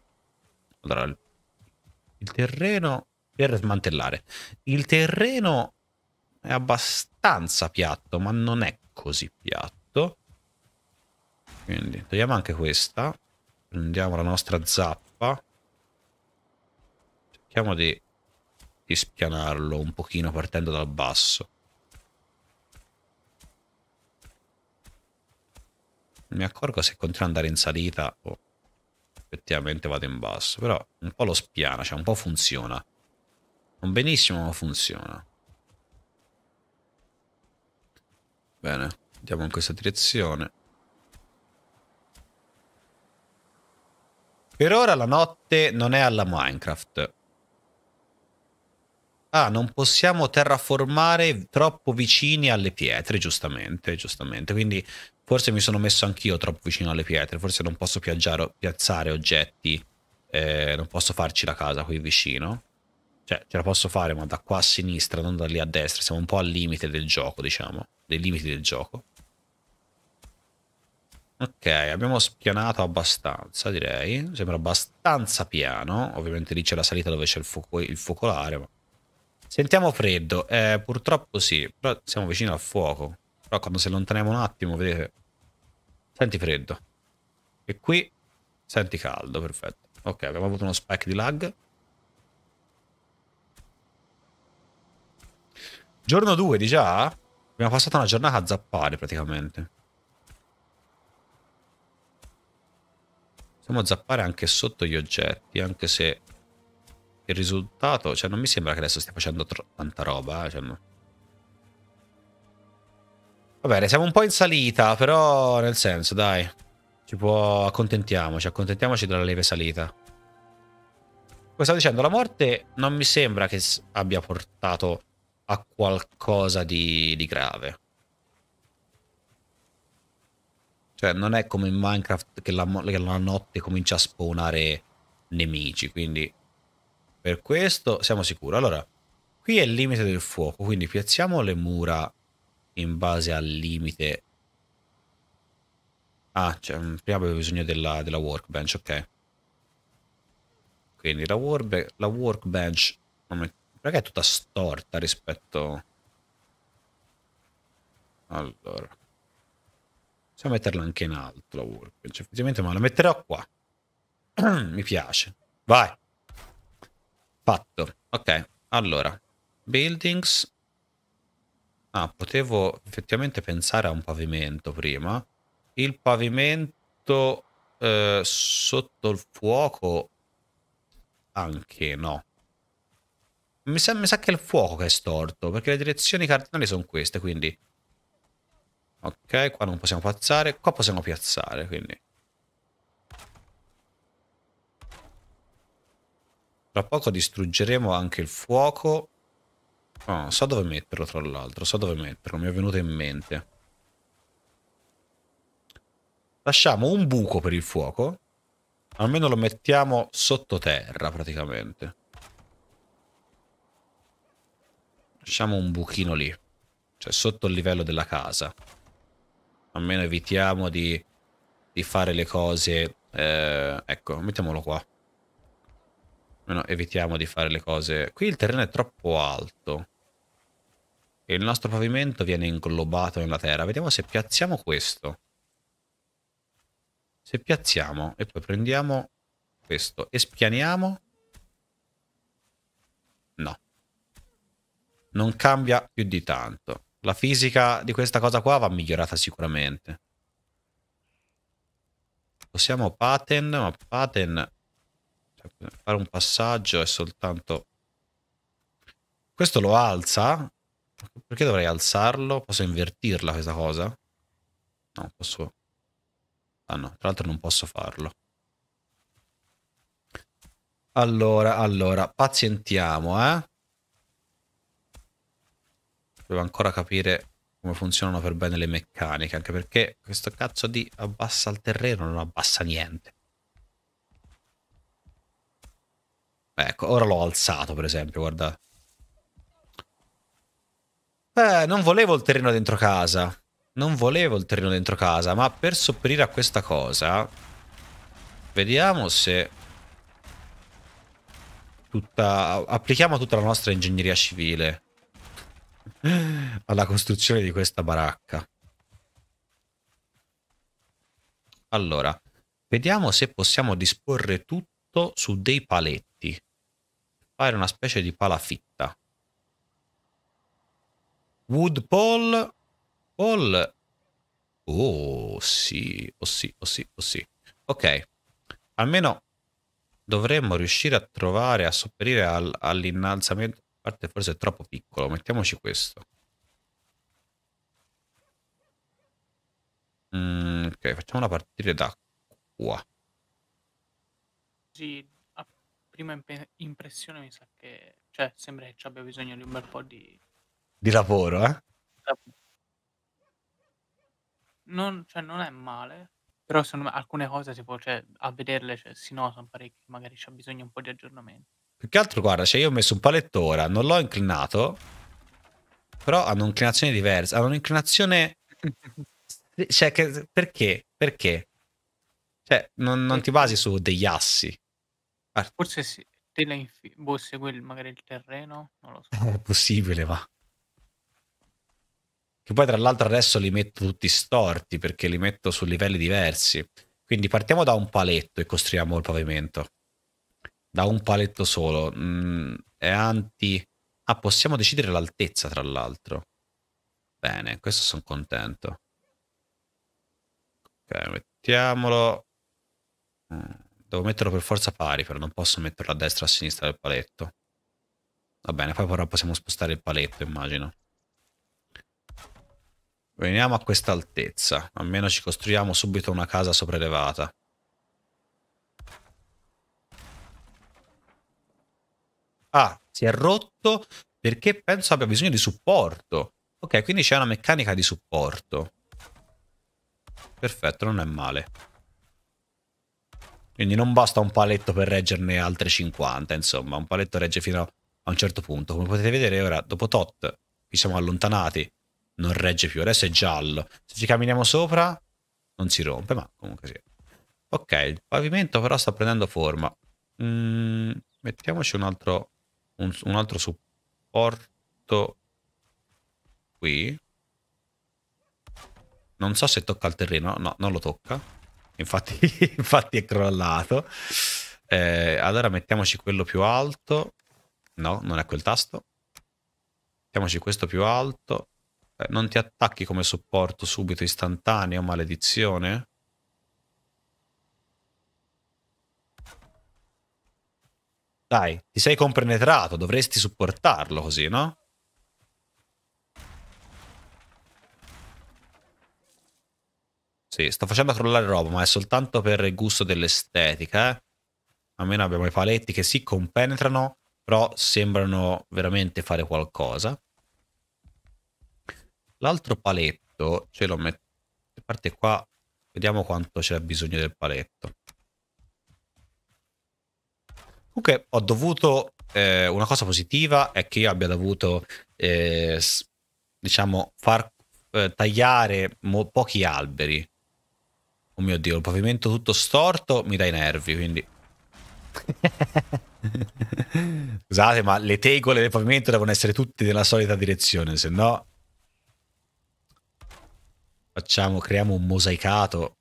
allora, il terreno per smantellare. Il terreno è abbastanza piatto, ma non è così piatto. Quindi togliamo anche questa. Prendiamo la nostra zappa. Cerchiamo di, di spianarlo un pochino partendo dal basso. Mi accorgo se continua ad andare in salita o... Oh effettivamente vado in basso. Però un po' lo spiana, cioè un po' funziona. Non benissimo, ma funziona. Bene, andiamo in questa direzione. Per ora la notte non è alla Minecraft. Ah, non possiamo terraformare troppo vicini alle pietre, giustamente, giustamente. Quindi forse mi sono messo anch'io troppo vicino alle pietre, forse non posso piaggiare, piazzare oggetti, eh, non posso farci la casa qui vicino. Cioè, ce la posso fare, ma da qua a sinistra, non da lì a destra. Siamo un po' al limite del gioco, diciamo. Dei limiti del gioco. Ok, abbiamo spianato abbastanza, direi. Sembra abbastanza piano. Ovviamente lì c'è la salita dove c'è il, foco il focolare, ma Sentiamo freddo, eh, purtroppo sì, però siamo vicino al fuoco. Però quando si allontaniamo un attimo, vedete, senti freddo. E qui senti caldo, perfetto. Ok, abbiamo avuto uno spike di lag. Giorno 2 di già? Abbiamo passato una giornata a zappare praticamente. Possiamo zappare anche sotto gli oggetti, anche se il risultato, cioè non mi sembra che adesso stia facendo tanta roba, eh, cioè no. Va bene, siamo un po' in salita, però nel senso, dai. Ci può... accontentiamoci, accontentiamoci della leve salita. Come stavo dicendo, la morte non mi sembra che abbia portato a qualcosa di, di grave. Cioè, non è come in Minecraft che la, che la notte comincia a spawnare nemici, quindi per questo siamo sicuri. Allora, qui è il limite del fuoco, quindi piazziamo le mura in base al limite. Ah, cioè, prima avevo bisogno della, della workbench, ok. Quindi la, work, la workbench... Perché è tutta storta rispetto... Allora. Possiamo metterla anche in alto la workbench, effettivamente, ma la metterò qua. Mi piace. Vai. Fatto. Ok, allora, buildings. Ah, potevo effettivamente pensare a un pavimento prima. Il pavimento eh, sotto il fuoco anche no. Mi sa, mi sa, che è il fuoco che è storto, perché le direzioni cardinali sono queste, quindi... Ok, qua non possiamo piazzare, qua possiamo piazzare, quindi... Tra poco distruggeremo anche il fuoco. Oh, so dove metterlo, tra l'altro. So dove metterlo, mi è venuto in mente. Lasciamo un buco per il fuoco. Almeno lo mettiamo sottoterra, praticamente. Lasciamo un buchino lì. Cioè, sotto il livello della casa. Almeno evitiamo di, di fare le cose... Eh, ecco, mettiamolo qua. No, evitiamo di fare le cose. Qui il terreno è troppo alto. E il nostro pavimento viene inglobato nella terra. Vediamo se piazziamo questo. Se piazziamo e poi prendiamo questo e spianiamo. No. Non cambia più di tanto. La fisica di questa cosa qua va migliorata sicuramente. Possiamo pattern, ma pattern fare un passaggio è soltanto... Questo lo alza? Perché dovrei alzarlo? Posso invertirla questa cosa? No, posso... Ah no, tra l'altro non posso farlo. Allora, allora, pazientiamo, eh? Devo ancora capire come funzionano per bene le meccaniche, anche perché questo cazzo di abbassa il terreno non abbassa niente. Ecco, ora l'ho alzato per esempio, guarda. Eh, non volevo il terreno dentro casa. Non volevo il terreno dentro casa, ma per sopperire a questa cosa... Vediamo se... Tutta... Applichiamo tutta la nostra ingegneria civile alla costruzione di questa baracca. Allora, vediamo se possiamo disporre tutto su dei paletti fare una specie di palafitta. Wood Paul. Paul. Oh sì, oh sì, oh sì, oh sì. Ok, almeno dovremmo riuscire a trovare, a sopperire al, all'innalzamento. A parte forse è troppo piccolo, mettiamoci questo. Mm, ok, facciamola partire da qua. Sì, prima imp- impressione mi sa che cioè, sembra che ci abbia bisogno di un bel po' di... Di lavoro, eh? Non, cioè, non è male, però secondo me alcune cose si può, cioè, a vederle cioè, si notano parecchio, magari c'è bisogno un po' di aggiornamento. Più che altro, guarda, cioè io ho messo un paletto ora, non l'ho inclinato, però hanno un'inclinazione diversa, hanno un'inclinazione... cioè, che, perché? Perché? Cioè, non, non ti basi su degli assi. Ar- Forse boh, se te la infi boh, segue magari il terreno, non lo so. Eh, è possibile, va. Che poi tra l'altro adesso li metto tutti storti perché li metto su livelli diversi. Quindi partiamo da un paletto e costruiamo il pavimento. Da un paletto solo. Mm, è anti... Ah, possiamo decidere l'altezza, tra l'altro. Bene, questo sono contento. Ok, mettiamolo... Mm. Devo metterlo per forza pari, però non posso metterlo a destra o a sinistra del paletto. Va bene, poi però possiamo spostare il paletto, immagino. Veniamo a questa altezza. Almeno ci costruiamo subito una casa sopraelevata. Ah, si è rotto perché penso abbia bisogno di supporto. Ok, quindi c'è una meccanica di supporto. Perfetto, non è male. Quindi non basta un paletto per reggerne altre 50, insomma, un paletto regge fino a un certo punto. Come potete vedere ora, dopo tot, ci siamo allontanati, non regge più, adesso è giallo. Se ci camminiamo sopra, non si rompe, ma comunque sì. Ok, il pavimento però sta prendendo forma. Mm, mettiamoci un altro, un, un altro supporto qui. Non so se tocca il terreno, no, non lo tocca infatti, infatti è crollato. Eh, allora mettiamoci quello più alto. No, non è quel tasto. Mettiamoci questo più alto. Eh, non ti attacchi come supporto subito istantaneo, maledizione. Dai, ti sei compenetrato, dovresti supportarlo così, no? Sì, sto facendo crollare roba, ma è soltanto per il gusto dell'estetica. Eh? Almeno abbiamo i paletti che si compenetrano, però sembrano veramente fare qualcosa. L'altro paletto ce lo metto... A parte qua, vediamo quanto c'è bisogno del paletto. Comunque ho dovuto... Eh, una cosa positiva è che io abbia dovuto, eh, diciamo, far eh, tagliare pochi alberi Oh mio dio, il pavimento tutto storto mi dà i nervi, quindi... Scusate, ma le tegole del pavimento devono essere tutte nella solita direzione, se no... Facciamo, creiamo un mosaicato.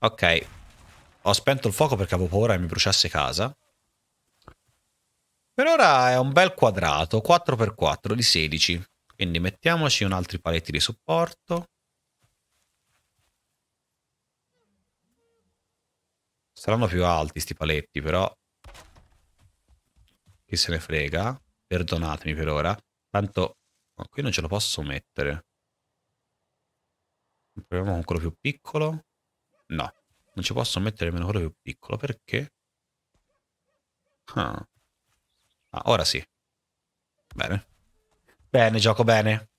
Ok. Ho spento il fuoco perché avevo paura che mi bruciasse casa. Per ora è un bel quadrato, 4x4 di 16. Quindi mettiamoci un altro paletti di supporto. Saranno più alti sti paletti, però chi se ne frega. Perdonatemi per ora. Tanto no, qui non ce lo posso mettere. Proviamo con quello più piccolo. No, non ci posso mettere nemmeno quello più piccolo. Perché? Huh. Ah. ah, ora sì. Bene. Bene, gioco bene.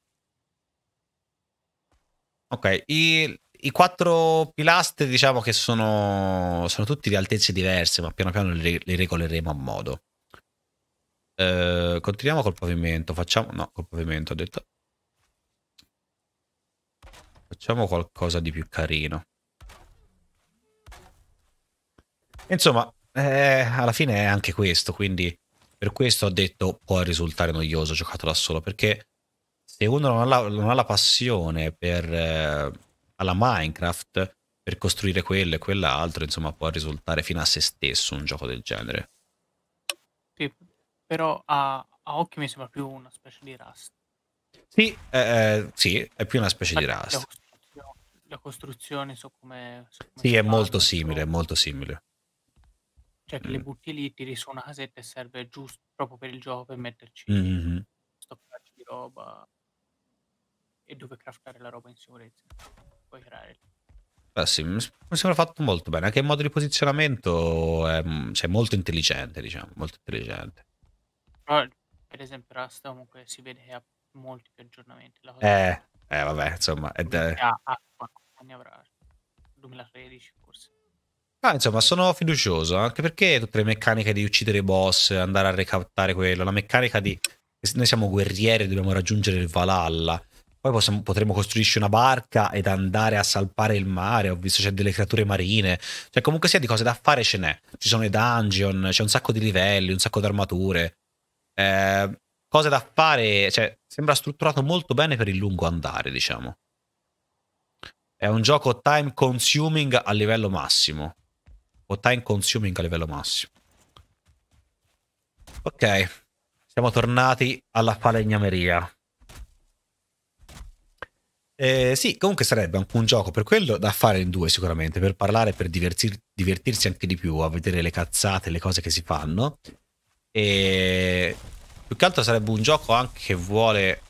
Ok, i, i quattro pilastri diciamo che sono, sono, tutti di altezze diverse, ma piano piano li, li regoleremo a modo. Eh, continuiamo col pavimento, facciamo... No, col pavimento ho detto. Facciamo qualcosa di più carino. Insomma, eh, alla fine è anche questo, quindi per questo ho detto può risultare noioso giocato da solo, perché se uno non ha la, non ha la passione per eh, alla Minecraft, per costruire quello e quell'altro, insomma può risultare fino a se stesso un gioco del genere. Sì, però a, a occhio mi sembra più una specie di Rust. Sì, eh, eh sì è più una specie Infatti, di Rust. La costruzione, la costruzione so come... So come sì, è molto simile, è molto simile. Cioè che le butti lì, tiri su una casetta e serve giusto proprio per il gioco per metterci mh mh stoccaggio di roba e dove craftare la roba in sicurezza. Poi creare il Beh sì, mi sembra fatto molto bene. Anche il modo di posizionamento è, mhmm, cioè molto intelligente diciamo, molto intelligente. per esempio Rust comunque si vede che ha molti più aggiornamenti, la cosa Eh, eh vabbè insomma ed è Inizia a quanti anni avrà? 2013 forse. Ah, insomma, sono fiducioso, anche perché tutte le meccaniche di uccidere i boss, andare a recattare quello, la meccanica di... Noi siamo guerrieri, dobbiamo raggiungere il Valhalla. Poi possiamo, potremo costruirci una barca ed andare a salpare il mare. Ho visto c'è delle creature marine. Cioè, comunque sia di cose da fare ce n'è. Ci sono i dungeon, c'è un sacco di livelli, un sacco di armature. Eh, cose da fare. Cioè, sembra strutturato molto bene per il lungo andare, diciamo. È un gioco time consuming a livello massimo o time consuming a livello massimo. Ok, siamo tornati alla falegnameria. Eh, sì, comunque sarebbe anche un gioco per quello da fare in due sicuramente, per parlare, per divertir divertirsi anche di più, a vedere le cazzate, le cose che si fanno. E più che altro sarebbe un gioco anche che vuole,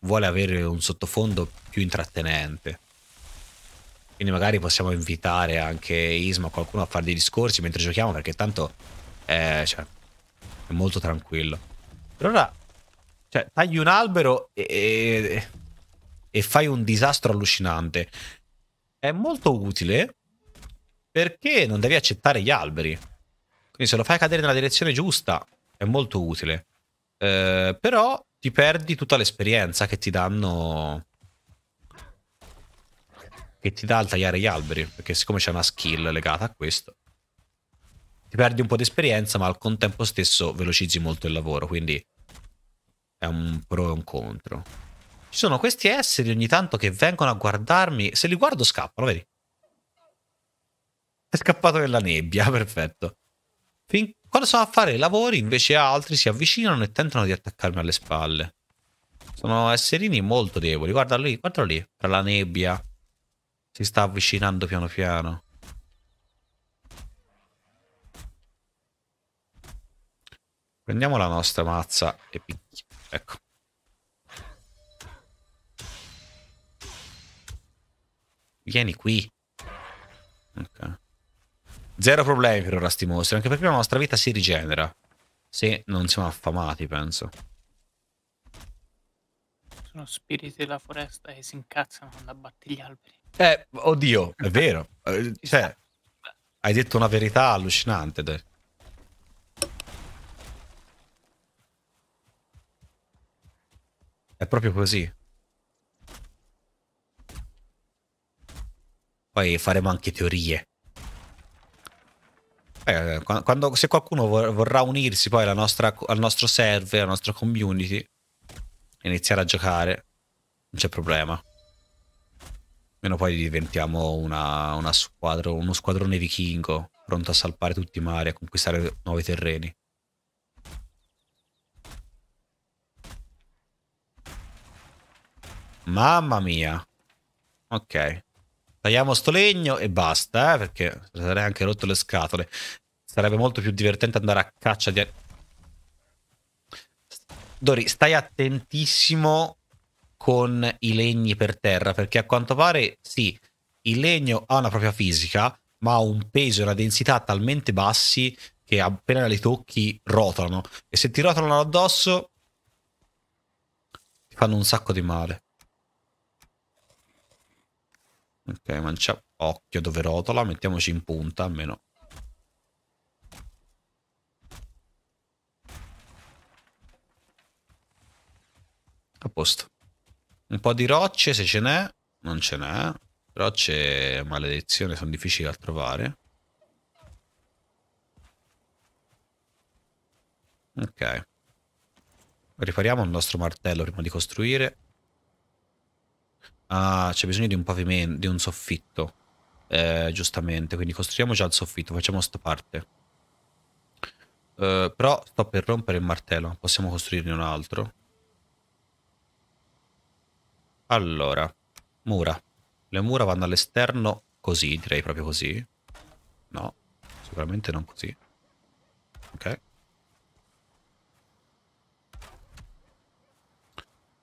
vuole avere un sottofondo più intrattenente. Quindi magari possiamo invitare anche Isma o qualcuno a fare dei discorsi mentre giochiamo perché tanto è, eh, cioè, è molto tranquillo. Per ora, cioè, tagli un albero e, e, e fai un disastro allucinante. È molto utile perché non devi accettare gli alberi. Quindi se lo fai cadere nella direzione giusta è molto utile. Eh, però ti perdi tutta l'esperienza che ti danno che ti dà il tagliare gli alberi, perché siccome c'è una skill legata a questo, ti perdi un po' di esperienza, ma al contempo stesso velocizzi molto il lavoro, quindi è un pro e un contro. Ci sono questi esseri ogni tanto che vengono a guardarmi, se li guardo scappano, vedi? È scappato nella nebbia, perfetto. Fin quando sono a fare i lavori, invece altri si avvicinano e tentano di attaccarmi alle spalle. Sono esserini molto deboli. Guarda lì, guarda lì, tra la nebbia. Si sta avvicinando piano piano. Prendiamo la nostra mazza e picchiamo. Ecco. Vieni qui. Ok. Zero problemi per ora sti mostri, anche perché la nostra vita si rigenera. Se non siamo affamati, penso. Sono spiriti della foresta che si incazzano quando abbatti gli alberi. Eh, oddio, è vero. Eh, cioè, hai detto una verità allucinante. Dai. È proprio così. Poi faremo anche teorie. Eh, quando, se qualcuno vorrà unirsi poi nostra, al nostro server, alla nostra community, iniziare a giocare, non c'è problema. Meno poi diventiamo una, una squadro, uno squadrone vichingo, pronto a salpare tutti i mari, a conquistare nuovi terreni. Mamma mia. Ok. Tagliamo sto legno e basta, eh, perché sarei anche rotto le scatole. Sarebbe molto più divertente andare a caccia di... Dori, stai attentissimo con i legni per terra, perché a quanto pare sì, il legno ha una propria fisica, ma ha un peso e una densità talmente bassi che appena li tocchi rotolano. E se ti rotolano addosso, ti fanno un sacco di male. Ok, mancia occhio dove rotola, mettiamoci in punta almeno. A posto. Un po' di rocce se ce n'è. Non ce n'è. Rocce, maledizione, sono difficili da trovare. Ok. Ripariamo il nostro martello prima di costruire. Ah, c'è bisogno di un pavimento, di un soffitto. Eh, giustamente, quindi costruiamo già il soffitto, facciamo sta parte. Eh, però sto per rompere il martello, possiamo costruirne un altro. Allora, mura. Le mura vanno all'esterno così, direi proprio così. No, sicuramente non così. Ok.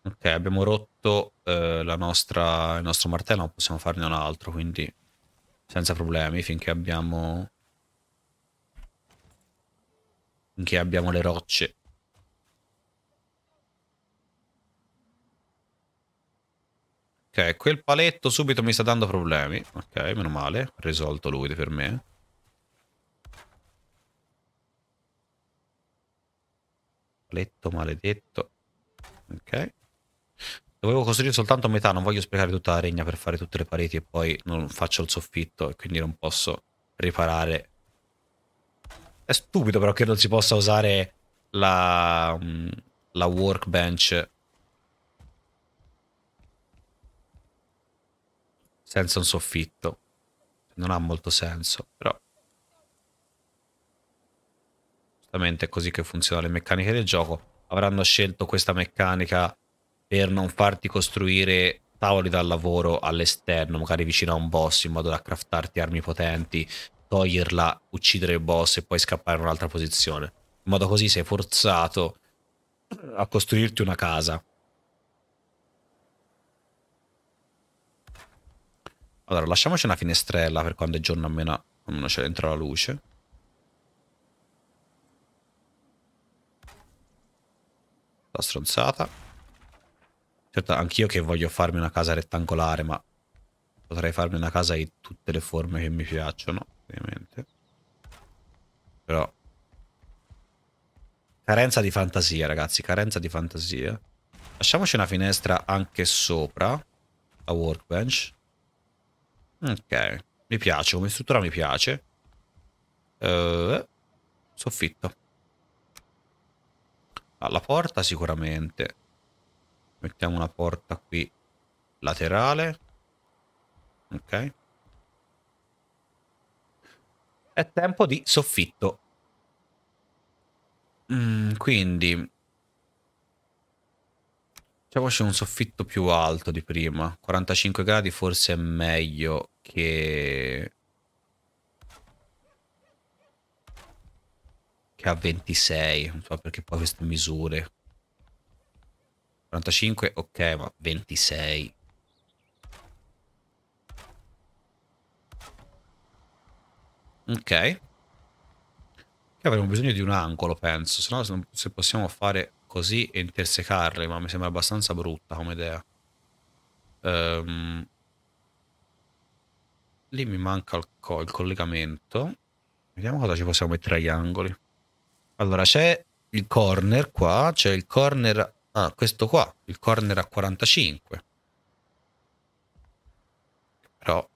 Ok, abbiamo rotto eh, nostra, il nostro martello, non possiamo farne un altro, quindi senza problemi finché abbiamo... Finché abbiamo le rocce quel paletto subito mi sta dando problemi. Ok, meno male. Risolto lui per me. Paletto maledetto. Ok. Dovevo costruire soltanto metà, non voglio sprecare tutta la regna per fare tutte le pareti e poi non faccio il soffitto e quindi non posso riparare. È stupido però che non si possa usare la, mm, la workbench senza un soffitto. Non ha molto senso, però... Giustamente è così che funzionano le meccaniche del gioco. Avranno scelto questa meccanica per non farti costruire tavoli da lavoro all'esterno, magari vicino a un boss, in modo da craftarti armi potenti, toglierla, uccidere il boss e poi scappare in un'altra posizione. In modo così sei forzato a costruirti una casa Allora, lasciamoci una finestrella per quando è giorno meno almeno c'è entra la luce. La stronzata. Certo, anch'io che voglio farmi una casa rettangolare, ma potrei farmi una casa di tutte le forme che mi piacciono, ovviamente. Però... Carenza di fantasia, ragazzi, carenza di fantasia. Lasciamoci una finestra anche sopra la workbench. Ok, mi piace, come struttura mi piace. Uh, soffitto. Alla porta sicuramente. Mettiamo una porta qui laterale. Ok. È tempo di soffitto. Mm, quindi cioè diciamo qua c'è un soffitto più alto di prima. 45 gradi forse è meglio che... Che a 26. Non so perché poi queste misure. 45, ok, ma 26. Ok. Che avremo bisogno di un angolo, penso. Se no, se possiamo fare così e intersecarle, ma mi sembra abbastanza brutta come idea. Um, lì mi manca il, co- il, collegamento. Vediamo cosa ci possiamo mettere agli angoli. Allora c'è il corner qua, c'è il corner... Ah, questo qua, il corner a 45. Però...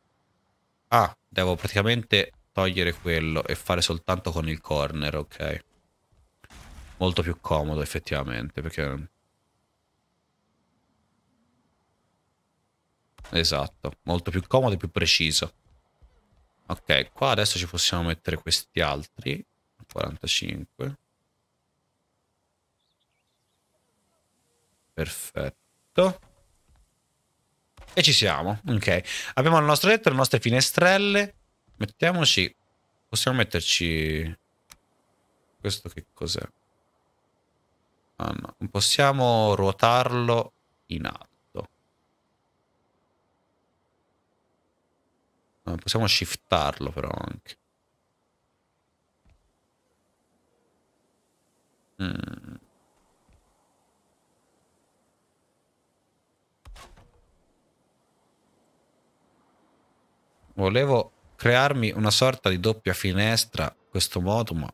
Ah, devo praticamente togliere quello e fare soltanto con il corner, ok molto più comodo effettivamente perché esatto molto più comodo e più preciso ok qua adesso ci possiamo mettere questi altri 45 perfetto e ci siamo ok abbiamo il nostro letto le nostre finestrelle mettiamoci possiamo metterci questo che cos'è Ah, no. possiamo ruotarlo in alto. Ah, possiamo shiftarlo però anche. Mm. Volevo crearmi una sorta di doppia finestra in questo modo, ma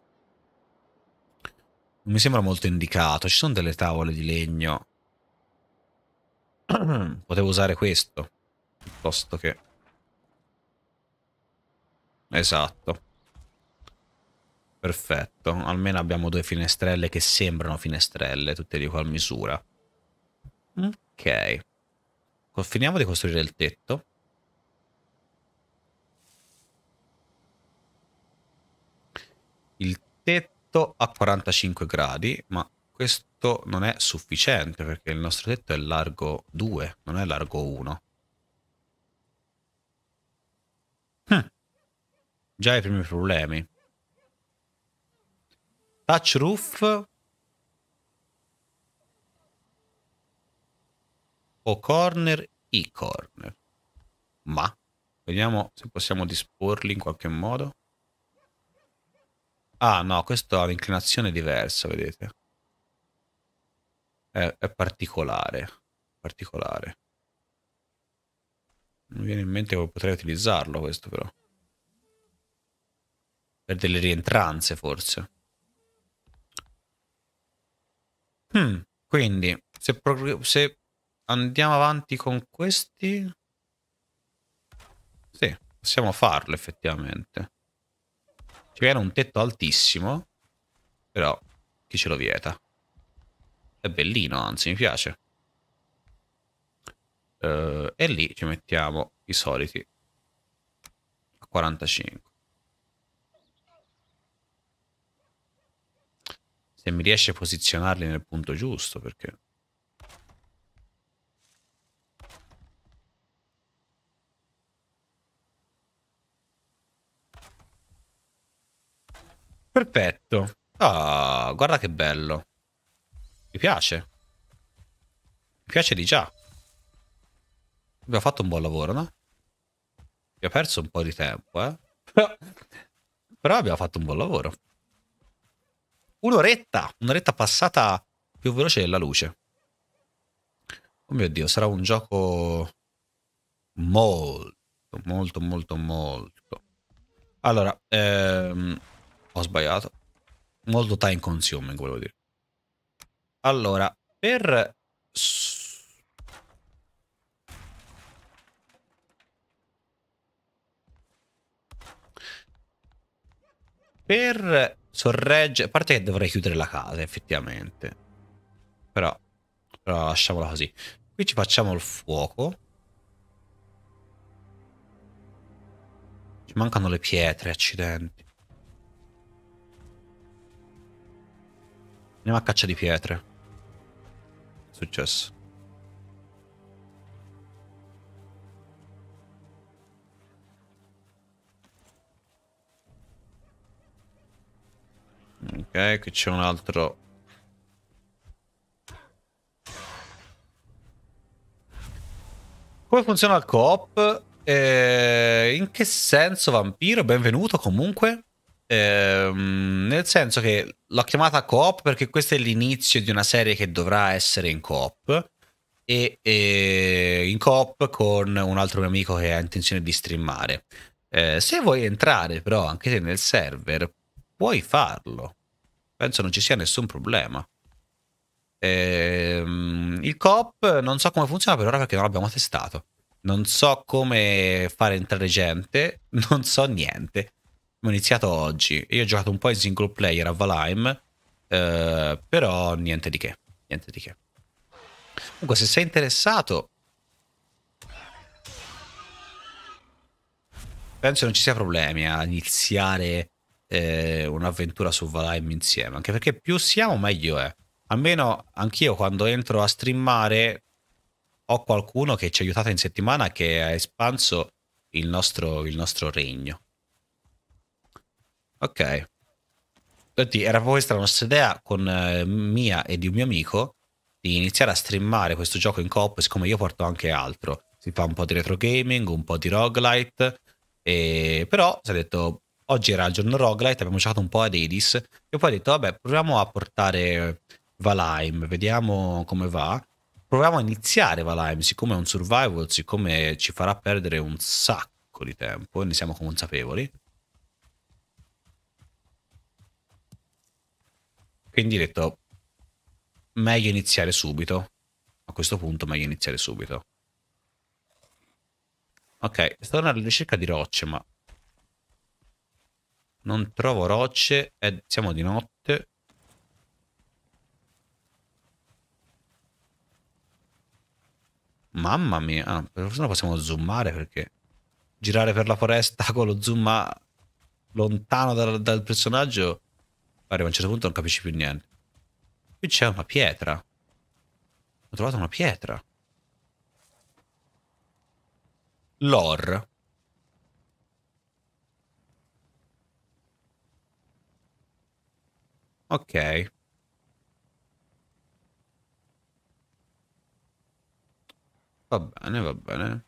mi sembra molto indicato. Ci sono delle tavole di legno. Potevo usare questo. Piuttosto che... Esatto. Perfetto. Almeno abbiamo due finestrelle che sembrano finestrelle, tutte di qual misura. Ok. Finiamo di costruire il tetto. Il tetto tetto a 45 gradi, ma questo non è sufficiente perché il nostro tetto è largo 2, non è largo 1. Hm. Già i primi problemi. Touch roof. O corner, e corner. Ma vediamo se possiamo disporli in qualche modo. Ah no, questo ha un'inclinazione diversa, vedete. È, è particolare, particolare. Non mi viene in mente che potrei utilizzarlo questo però. Per delle rientranze forse. Hmm, quindi, se, se andiamo avanti con questi... Sì, possiamo farlo effettivamente. Cioè era un tetto altissimo, però chi ce lo vieta? È bellino, anzi, mi piace. Uh, e lì ci mettiamo i soliti 45. Se mi riesce a posizionarli nel punto giusto, perché... Perfetto. Ah, guarda che bello. Mi piace. Mi piace di già. Abbiamo fatto un buon lavoro, no? Abbiamo perso un po' di tempo, eh? Però abbiamo fatto un buon lavoro. Un'oretta, un'oretta passata più veloce della luce. Oh mio Dio, sarà un gioco molto, molto, molto, molto. Allora, ehm, ho sbagliato. Molto time consuming, volevo dire. Allora, per... Per sorreggere... A parte che dovrei chiudere la casa, effettivamente. Però... Però lasciamola così. Qui ci facciamo il fuoco. Ci mancano le pietre, accidenti. Andiamo a caccia di pietre. Successo. Ok, qui c'è un altro Come funziona il co-op? Eh, in che senso, vampiro? Benvenuto comunque. Ehm, nel senso che l'ho chiamata coop perché questo è l'inizio di una serie che dovrà essere in coop e, e in coop con un altro mio amico che ha intenzione di streamare. Eh, se vuoi entrare però anche se nel server, puoi farlo. Penso non ci sia nessun problema. Ehm, il coop non so come funziona per ora perché non l'abbiamo testato. Non so come fare entrare gente, non so niente ho iniziato oggi. Io ho giocato un po' in single player a Valheim, eh, però niente di che. Niente di che. Comunque, se sei interessato, penso non ci sia problemi a iniziare eh, un'avventura su Valheim insieme. Anche perché più siamo, meglio è. Almeno anch'io quando entro a streamare ho qualcuno che ci ha aiutato in settimana che ha espanso il nostro, il nostro regno. Ok. Senti, era proprio questa la nostra idea con eh, mia e di un mio amico di iniziare a streamare questo gioco in coop, siccome io porto anche altro. Si fa un po' di retro gaming, un po' di roguelite, e... però si è detto, oggi era il giorno roguelite, abbiamo giocato un po' ad Edis, e poi ha detto, vabbè, proviamo a portare Valheim, vediamo come va. Proviamo a iniziare Valheim, siccome è un survival, siccome ci farà perdere un sacco di tempo, ne siamo consapevoli. Quindi ho detto, meglio iniziare subito. A questo punto meglio iniziare subito. Ok, sto andando alla ricerca di rocce, ma... Non trovo rocce, eh, siamo di notte. Mamma mia, ah, per fortuna possiamo zoomare perché girare per la foresta con lo zoom lontano dal, dal personaggio Arriva a un certo punto non capisci più niente. Qui c'è una pietra. Ho trovato una pietra. Lore. Ok. Va bene, va bene.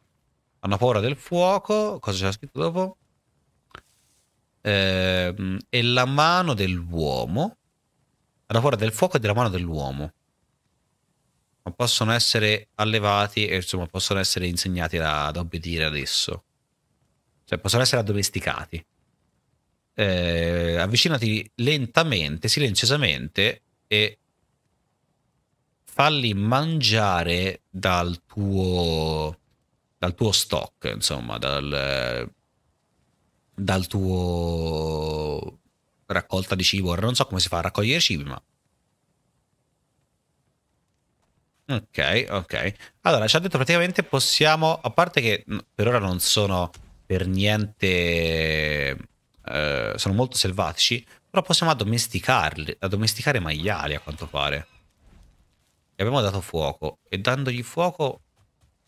Hanno paura del fuoco. Cosa c'è scritto dopo? eh, è la mano dell'uomo, la forza del fuoco è della mano dell'uomo, ma possono essere allevati e insomma possono essere insegnati ad obbedire adesso, cioè possono essere addomesticati. Eh, avvicinati lentamente, silenziosamente e falli mangiare dal tuo, dal tuo stock, insomma, dal, dal tuo raccolta di cibo. Ora non so come si fa a raccogliere cibi, ma... Ok, ok. Allora, ci ha detto praticamente possiamo... A parte che per ora non sono per niente... Eh, sono molto selvatici, però possiamo addomesticarli, addomesticare maiali a quanto pare. Gli abbiamo dato fuoco e dandogli fuoco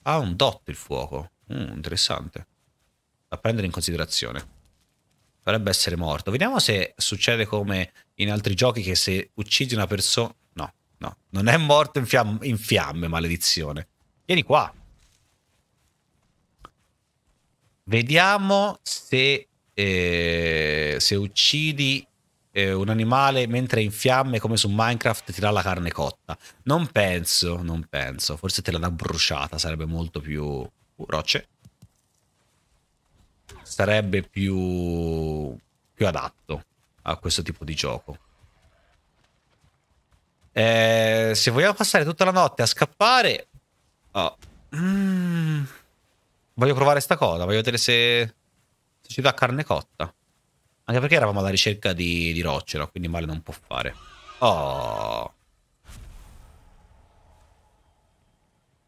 ha un dot il fuoco. Mm, interessante. Da prendere in considerazione dovrebbe essere morto. Vediamo se succede come in altri giochi che se uccidi una persona... No, no, non è morto in, fiam in fiamme, maledizione. Vieni qua. Vediamo se, eh, se uccidi eh, un animale mentre è in fiamme come su Minecraft ti dà la carne cotta. Non penso, non penso. Forse te la dà bruciata, sarebbe molto più... Uh, rocce sarebbe più, più adatto a questo tipo di gioco. Eh, se vogliamo passare tutta la notte a scappare, oh. mm. voglio provare sta cosa. Voglio vedere se, se ci dà carne cotta. Anche perché eravamo alla ricerca di, di rocce, no? quindi male non può fare. Oh.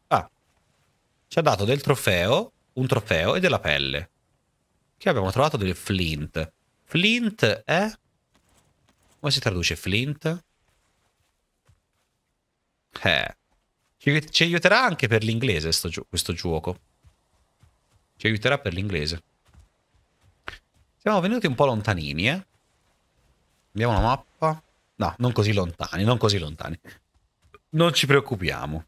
Ah, ci ha dato del trofeo, un trofeo e della pelle che abbiamo trovato del flint. Flint è... Come si traduce flint? Eh. Ci, ci aiuterà anche per l'inglese gi questo gioco. Ci aiuterà per l'inglese. Siamo venuti un po' lontanini, eh. Abbiamo la mappa. No, non così lontani, non così lontani. Non ci preoccupiamo.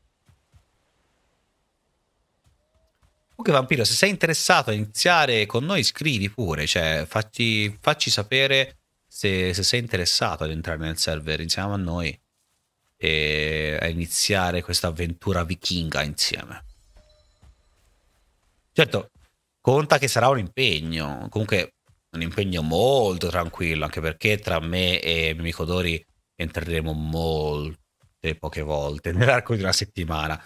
Comunque, Vampiro, se sei interessato a iniziare con noi scrivi pure, cioè fatti, facci sapere se, se, sei interessato ad entrare nel server insieme a noi e a iniziare questa avventura vichinga insieme. Certo, conta che sarà un impegno, comunque un impegno molto tranquillo, anche perché tra me e Mimicodori entreremo molte poche volte nell'arco di una settimana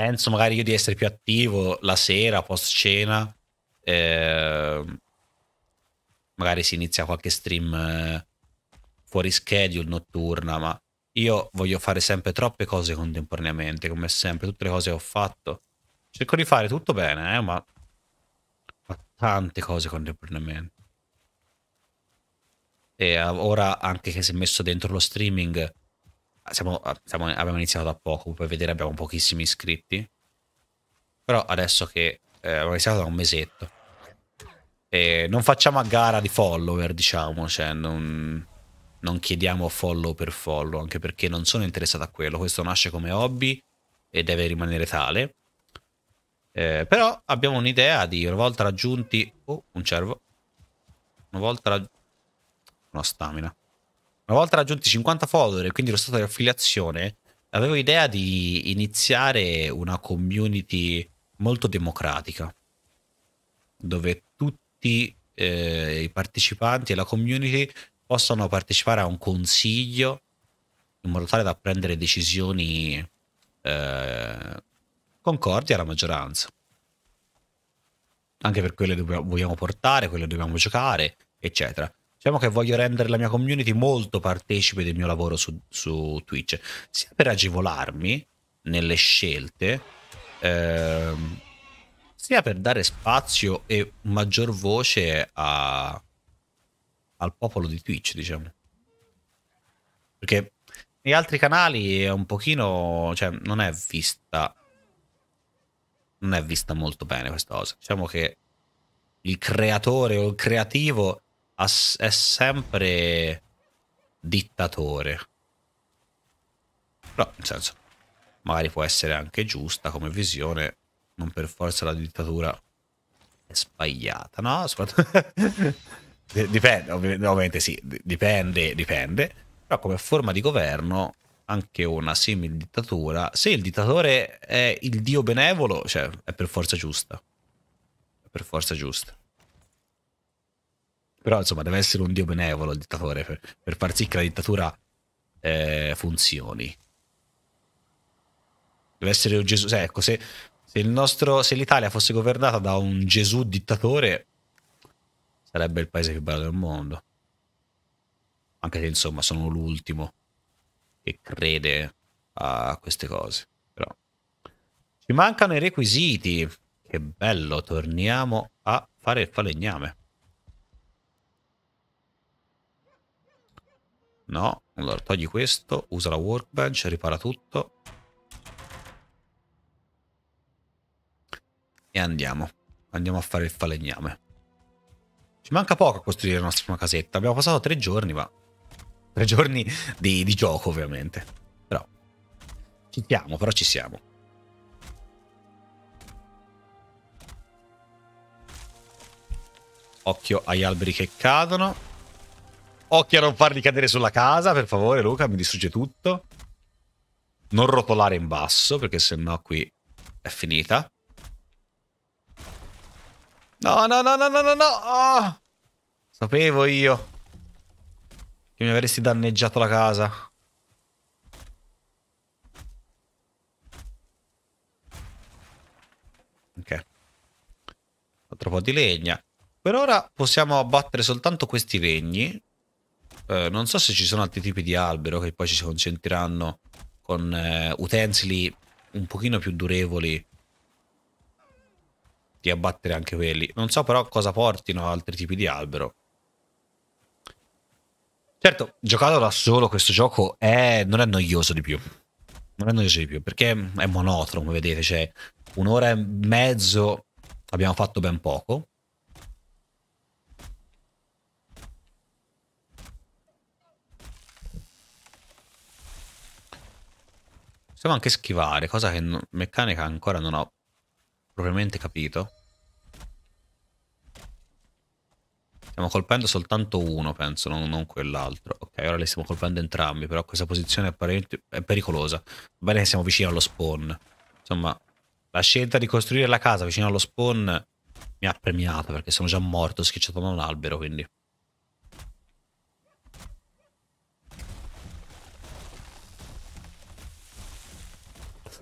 penso magari io di essere più attivo la sera, post cena, eh, magari si inizia qualche stream eh, fuori schedule, notturna, ma io voglio fare sempre troppe cose contemporaneamente, come sempre, tutte le cose che ho fatto. Cerco di fare tutto bene, eh, ma tante cose contemporaneamente. E ah, ora, anche che si è messo dentro lo streaming, siamo, ah, siamo, abbiamo iniziato da poco, come puoi vedere abbiamo pochissimi iscritti. Però adesso che eh, abbiamo iniziato da un mesetto. E non facciamo a gara di follower, diciamo, cioè non, non chiediamo follow per follow, anche perché non sono interessato a quello. Questo nasce come hobby e deve rimanere tale. Eh, però abbiamo un'idea di una volta raggiunti... Oh, un cervo. Una volta raggiunti... Una stamina. Una volta raggiunti 50 follower e quindi lo stato di affiliazione, avevo idea di iniziare una community molto democratica, dove tutti eh, i partecipanti e la community possano partecipare a un consiglio in modo tale da prendere decisioni eh, concordi alla maggioranza. Anche per quelle che vogliamo portare, quelle che dobbiamo giocare, eccetera. Diciamo che voglio rendere la mia community molto partecipe del mio lavoro su, su Twitch, sia per agevolarmi nelle scelte, ehm, sia per dare spazio e maggior voce a, al popolo di Twitch, diciamo. Perché negli altri canali è un pochino, cioè non è vista non è vista molto bene questa cosa. Diciamo che il creatore o il creativo è sempre dittatore. Però, nel senso, magari può essere anche giusta come visione, non per forza la dittatura è sbagliata, no? dipende, ovviamente sì, dipende, dipende. Però come forma di governo, anche una simile dittatura, se il dittatore è il dio benevolo, cioè è per forza giusta. È per forza giusta. Però insomma deve essere un dio benevolo il dittatore per, per far sì che la dittatura eh, funzioni. Deve essere un Gesù. Cioè, ecco, se, se, nostro, se l'Italia fosse governata da un Gesù dittatore, sarebbe il paese più bello del mondo. Anche se insomma sono l'ultimo che crede a queste cose. Però ci mancano i requisiti. Che bello, torniamo a fare il falegname. No, allora togli questo, usa la workbench, ripara tutto. E andiamo. Andiamo a fare il falegname. Ci manca poco a costruire la nostra casetta. Abbiamo passato tre giorni, ma... Tre giorni di, di gioco, ovviamente. Però... Ci siamo, però ci siamo. Occhio agli alberi che cadono. Occhio a non farli cadere sulla casa, per favore, Luca, mi distrugge tutto. Non rotolare in basso, perché sennò qui è finita. No, no, no, no, no, no, no! Oh! Sapevo io che mi avresti danneggiato la casa. Ok. Altro po' di legna. Per ora possiamo abbattere soltanto questi legni eh, non so se ci sono altri tipi di albero che poi ci si consentiranno con eh, utensili un pochino più durevoli di abbattere anche quelli. Non so però cosa portino altri tipi di albero. Certo, giocato da solo questo gioco è... non è noioso di più. Non è noioso di più, perché è monotono, come vedete, cioè un'ora e mezzo abbiamo fatto ben poco. Possiamo anche schivare, cosa che no, meccanica ancora non ho propriamente capito. Stiamo colpendo soltanto uno, penso, non, non quell'altro. Ok, ora li stiamo colpendo entrambi, però questa posizione è, pericolosa. Bene che siamo vicini allo spawn. Insomma, la scelta di costruire la casa vicino allo spawn mi ha premiato, perché sono già morto, schiacciato da un albero, quindi...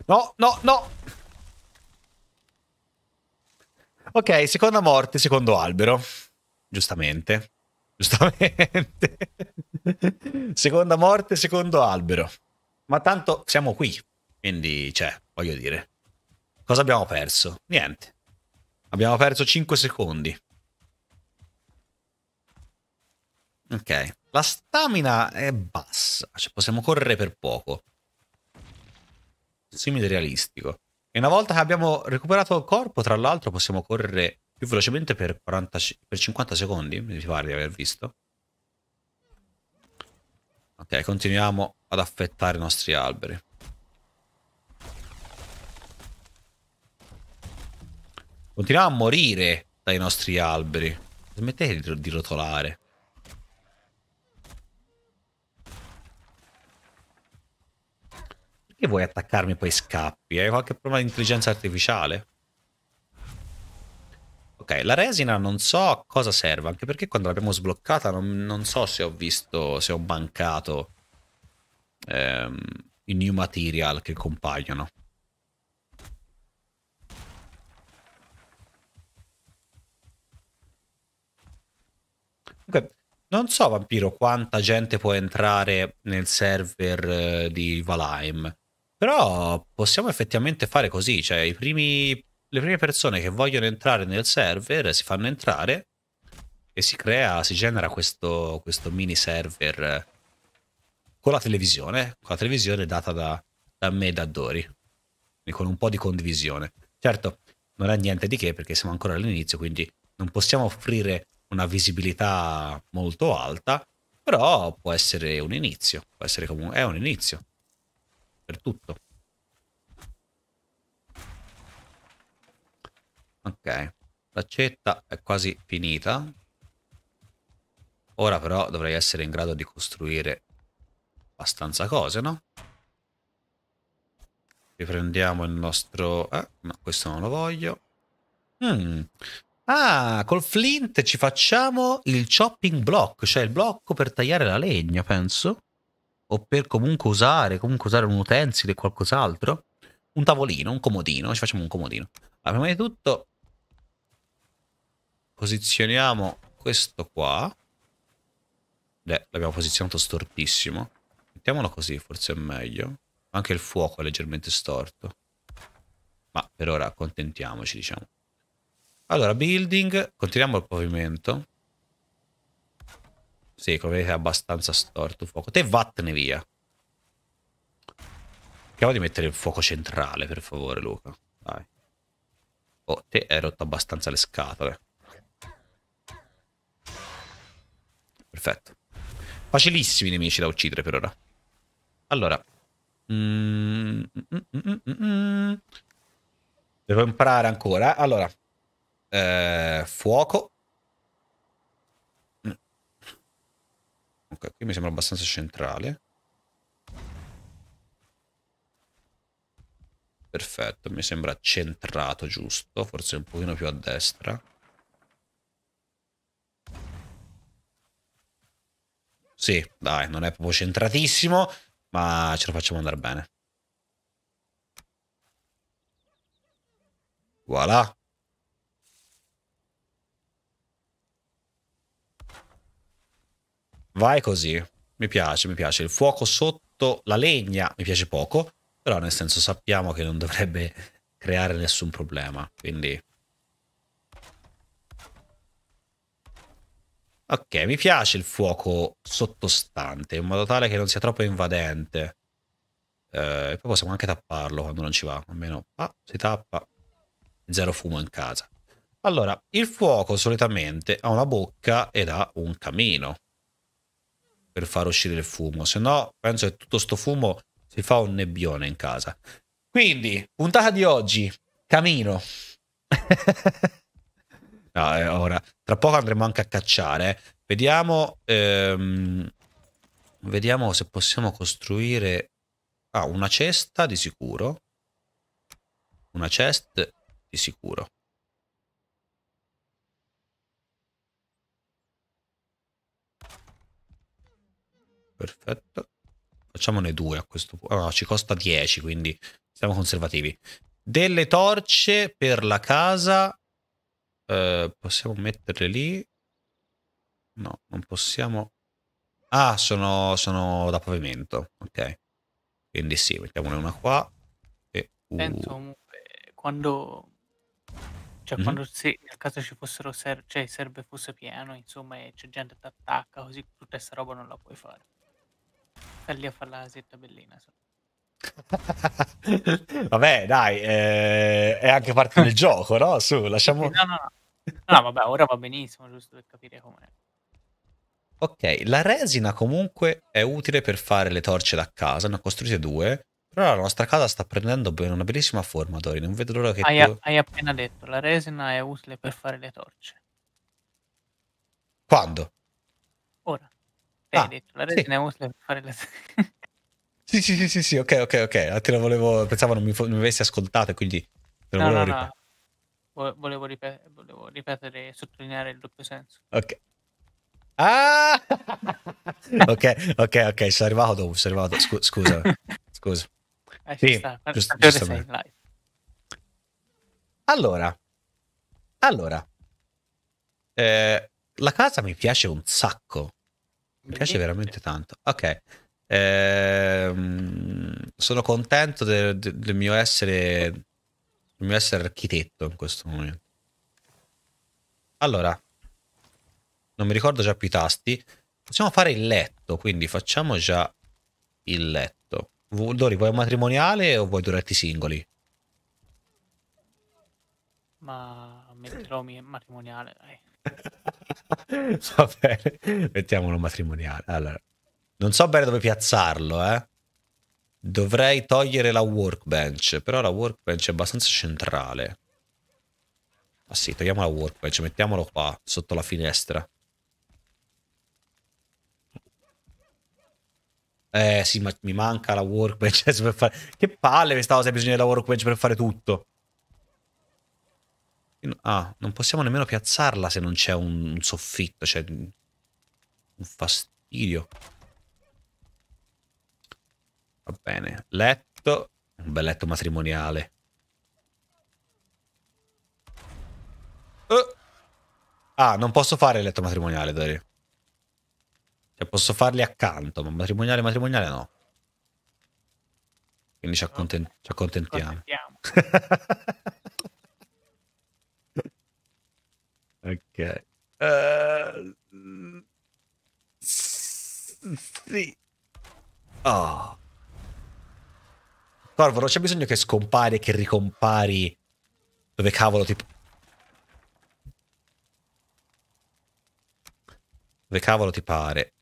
No, no, no! Ok, seconda morte, secondo albero. Giustamente. Giustamente. seconda morte, secondo albero. Ma tanto siamo qui. Quindi, cioè, voglio dire. Cosa abbiamo perso? Niente. Abbiamo perso 5 secondi. Ok. La stamina è bassa. Cioè, possiamo correre per poco simile realistico. E una volta che abbiamo recuperato il corpo, tra l'altro, possiamo correre più velocemente per, 40, per 50 secondi, mi pare di aver visto. Ok, continuiamo ad affettare i nostri alberi. Continuiamo a morire dai nostri alberi. Smettete di rotolare. Perché vuoi attaccarmi e poi scappi? Hai qualche problema di intelligenza artificiale? Ok, la resina non so a cosa serve, anche perché quando l'abbiamo sbloccata non, non, so se ho visto, se ho mancato ehm, i new material che compaiono. Okay. Non so, Vampiro, quanta gente può entrare nel server eh, di Valheim. Però possiamo effettivamente fare così, cioè primi, le prime persone che vogliono entrare nel server si fanno entrare e si crea, si genera questo, questo mini server con la televisione, con la televisione data da, da me e da Dori, quindi con un po' di condivisione. Certo, non è niente di che perché siamo ancora all'inizio, quindi non possiamo offrire una visibilità molto alta, però può essere un inizio, può essere comunque, è un inizio per tutto. Ok, l'accetta è quasi finita. Ora però dovrei essere in grado di costruire abbastanza cose, no? Riprendiamo il nostro... Eh, no, questo non lo voglio. Mm. Ah, col flint ci facciamo il chopping block, cioè il blocco per tagliare la legna, penso o per comunque usare, comunque usare un utensile o qualcos'altro, un tavolino, un comodino, ci facciamo un comodino. Allora, prima di tutto posizioniamo questo qua. Beh, l'abbiamo posizionato stortissimo. Mettiamolo così, forse è meglio. Anche il fuoco è leggermente storto. Ma per ora accontentiamoci, diciamo. Allora, building, continuiamo il pavimento. Sì, come vedete è abbastanza storto il fuoco. Te vattene via. Cerchiamo di mettere il fuoco centrale, per favore, Luca. Dai. Oh, te hai rotto abbastanza le scatole. Perfetto. Facilissimi nemici da uccidere per ora. Allora. Mm, mm, mm, Devo imparare ancora. Allora. Eh, fuoco. Ok, qui mi sembra abbastanza centrale. Perfetto, mi sembra centrato giusto, forse un pochino più a destra. Sì, dai, non è proprio centratissimo, ma ce lo facciamo andare bene. Voilà. Vai così. Mi piace, mi piace. Il fuoco sotto la legna mi piace poco, però nel senso sappiamo che non dovrebbe creare nessun problema, quindi... Ok, mi piace il fuoco sottostante, in modo tale che non sia troppo invadente. Eh, poi possiamo anche tapparlo quando non ci va, almeno... Ah, si tappa. Zero fumo in casa. Allora, il fuoco solitamente ha una bocca ed ha un camino per far uscire il fumo, se no penso che tutto sto fumo si fa un nebbione in casa. Quindi, puntata di oggi, camino. no, eh, ora, tra poco andremo anche a cacciare. Eh. Vediamo, ehm, vediamo se possiamo costruire ah, una cesta di sicuro. Una chest di sicuro. Perfetto. Facciamone due a questo punto. Allora, ci costa 10, quindi siamo conservativi. Delle torce per la casa. Eh, possiamo metterle lì? No, non possiamo. Ah, sono, sono da pavimento. Ok. Quindi sì, mettiamone una qua. E, uh. Penso, quando cioè mm -hmm. quando se nel caso ci fossero ser- cioè serve fosse pieno insomma e c'è gente che attacca così tutta questa roba non la puoi fare Sta lì a fare la bellina. settabellina. vabbè, dai, eh, è anche parte del gioco, no? Su, lasciamo... No, no, no. No, vabbè, ora va benissimo, giusto per capire com'è. Ok, la resina comunque è utile per fare le torce da casa, ne ho costruite due, però la nostra casa sta prendendo una bellissima forma, Dori, non vedo l'ora che hai, tu... hai appena detto, la resina è utile per fare le torce. Quando? Ora. Lei ah, la resina sì. utile per fare la... sì, sì, sì, sì, sì, ok, ok, ok. Ah, te la volevo... Pensavo non mi, non mi avessi ascoltato, quindi te la no, volevo no, ripetere. No. Volevo, ripetere, volevo ripetere e sottolineare il doppio senso. Ok. Ah! ok, ok, ok, sono arrivato dopo, sono arrivato. Scu- scusa, scusa. Eh, sì, giusto, giusto Allora, allora, eh, la casa mi piace un sacco. Mi piace veramente tanto. Ok. Ehm, sono contento del, del, mio essere, del mio essere architetto in questo momento. Allora, non mi ricordo già più i tasti. Possiamo fare il letto, quindi facciamo già il letto. Dori, vuoi un matrimoniale o vuoi due letti singoli? Ma metterò matrimoniale, dai. Va bene, mettiamolo matrimoniale. Allora, non so bene dove piazzarlo, eh. Dovrei togliere la workbench, però la workbench è abbastanza centrale. Ah sì, togliamo la workbench, mettiamolo qua, sotto la finestra. Eh sì, ma mi manca la workbench per fare... Che palle questa cosa, bisogno della workbench per fare tutto. Ah, non possiamo nemmeno piazzarla se non c'è un soffitto, cioè un fastidio. Va bene, letto, un bel letto matrimoniale. Oh. Ah, non posso fare il letto matrimoniale, Dario. Cioè, posso farli accanto, ma matrimoniale, matrimoniale no. Quindi ci, accontent ci accontentiamo. Ci accontentiamo. Ok. Uh, sì. Oh. Corvo, non c'è bisogno che scompari e che ricompari dove cavolo ti... Dove cavolo ti pare.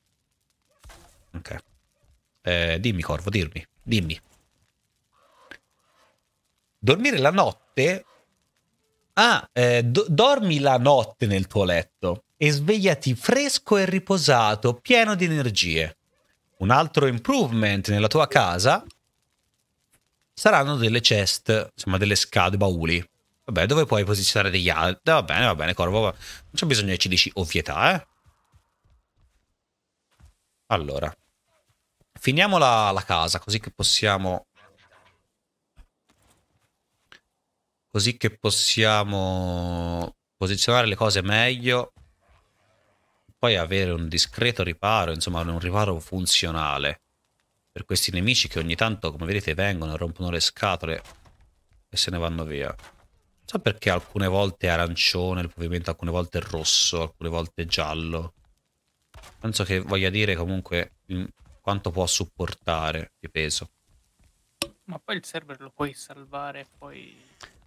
Ok. Eh, dimmi, Corvo, dirmi. Dimmi. Dormire la notte Ah, eh, do- dormi la notte nel tuo letto e svegliati fresco e riposato, pieno di energie. Un altro improvement nella tua casa saranno delle chest, insomma delle scade, bauli. Vabbè, dove puoi posizionare degli altri? Va bene, va bene, Corvo, va non c'è bisogno che ci dici ovvietà, eh. Allora, finiamo la, la casa, così che possiamo così che possiamo posizionare le cose meglio, poi avere un discreto riparo, insomma un riparo funzionale per questi nemici che ogni tanto, come vedete, vengono, e rompono le scatole e se ne vanno via. non So perché alcune volte è arancione il pavimento alcune volte è rosso, alcune volte è giallo. Penso che voglia dire comunque mm, quanto può supportare di peso. Ma poi il server lo puoi salvare e poi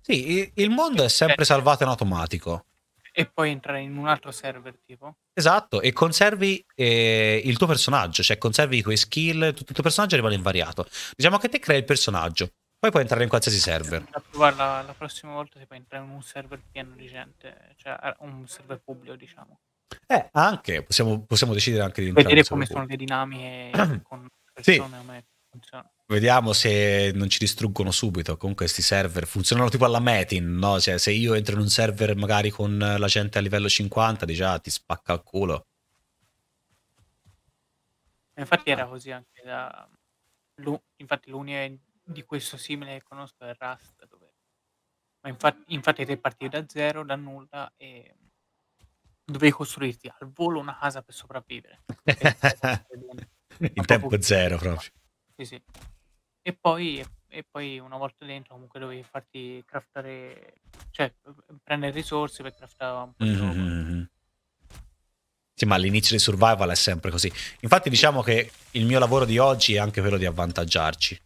sì, il mondo è sempre cioè, salvato in automatico. E poi entra in un altro server tipo. Esatto, e conservi eh, il tuo personaggio, cioè conservi i tuoi skill, tutto il tuo personaggio rimane invariato. Diciamo che te crei il personaggio, poi puoi entrare in qualsiasi server. Guarda, la prossima volta si può entrare in un server pieno di gente, cioè un server pubblico diciamo. Eh, anche, possiamo, possiamo decidere anche di entrare. Vedere come pubblico. sono le dinamiche con persone sì. o mezzo. Cioè. Vediamo se non ci distruggono subito. Comunque, questi server funzionano tipo alla metin, no? Cioè, se io entro in un server magari con la gente a livello 50, già ah, ti spacca il culo. Infatti, era così anche da. Lu... Infatti, l'unica di questo simile che conosco è Rust. Dove... Ma infatti, infatti, te partivi da zero, da nulla e dovevi costruirti al volo una casa per sopravvivere. In tempo zero proprio. Sì, sì. E poi e poi una volta dentro comunque dovevi farti craftare, cioè eh, prendere risorse per craftare un po' di mm-hmm, roba. Mhm. Sì, ma all'inizio di survival è sempre così. Infatti diciamo che il mio lavoro di oggi è anche quello di avvantaggiarci.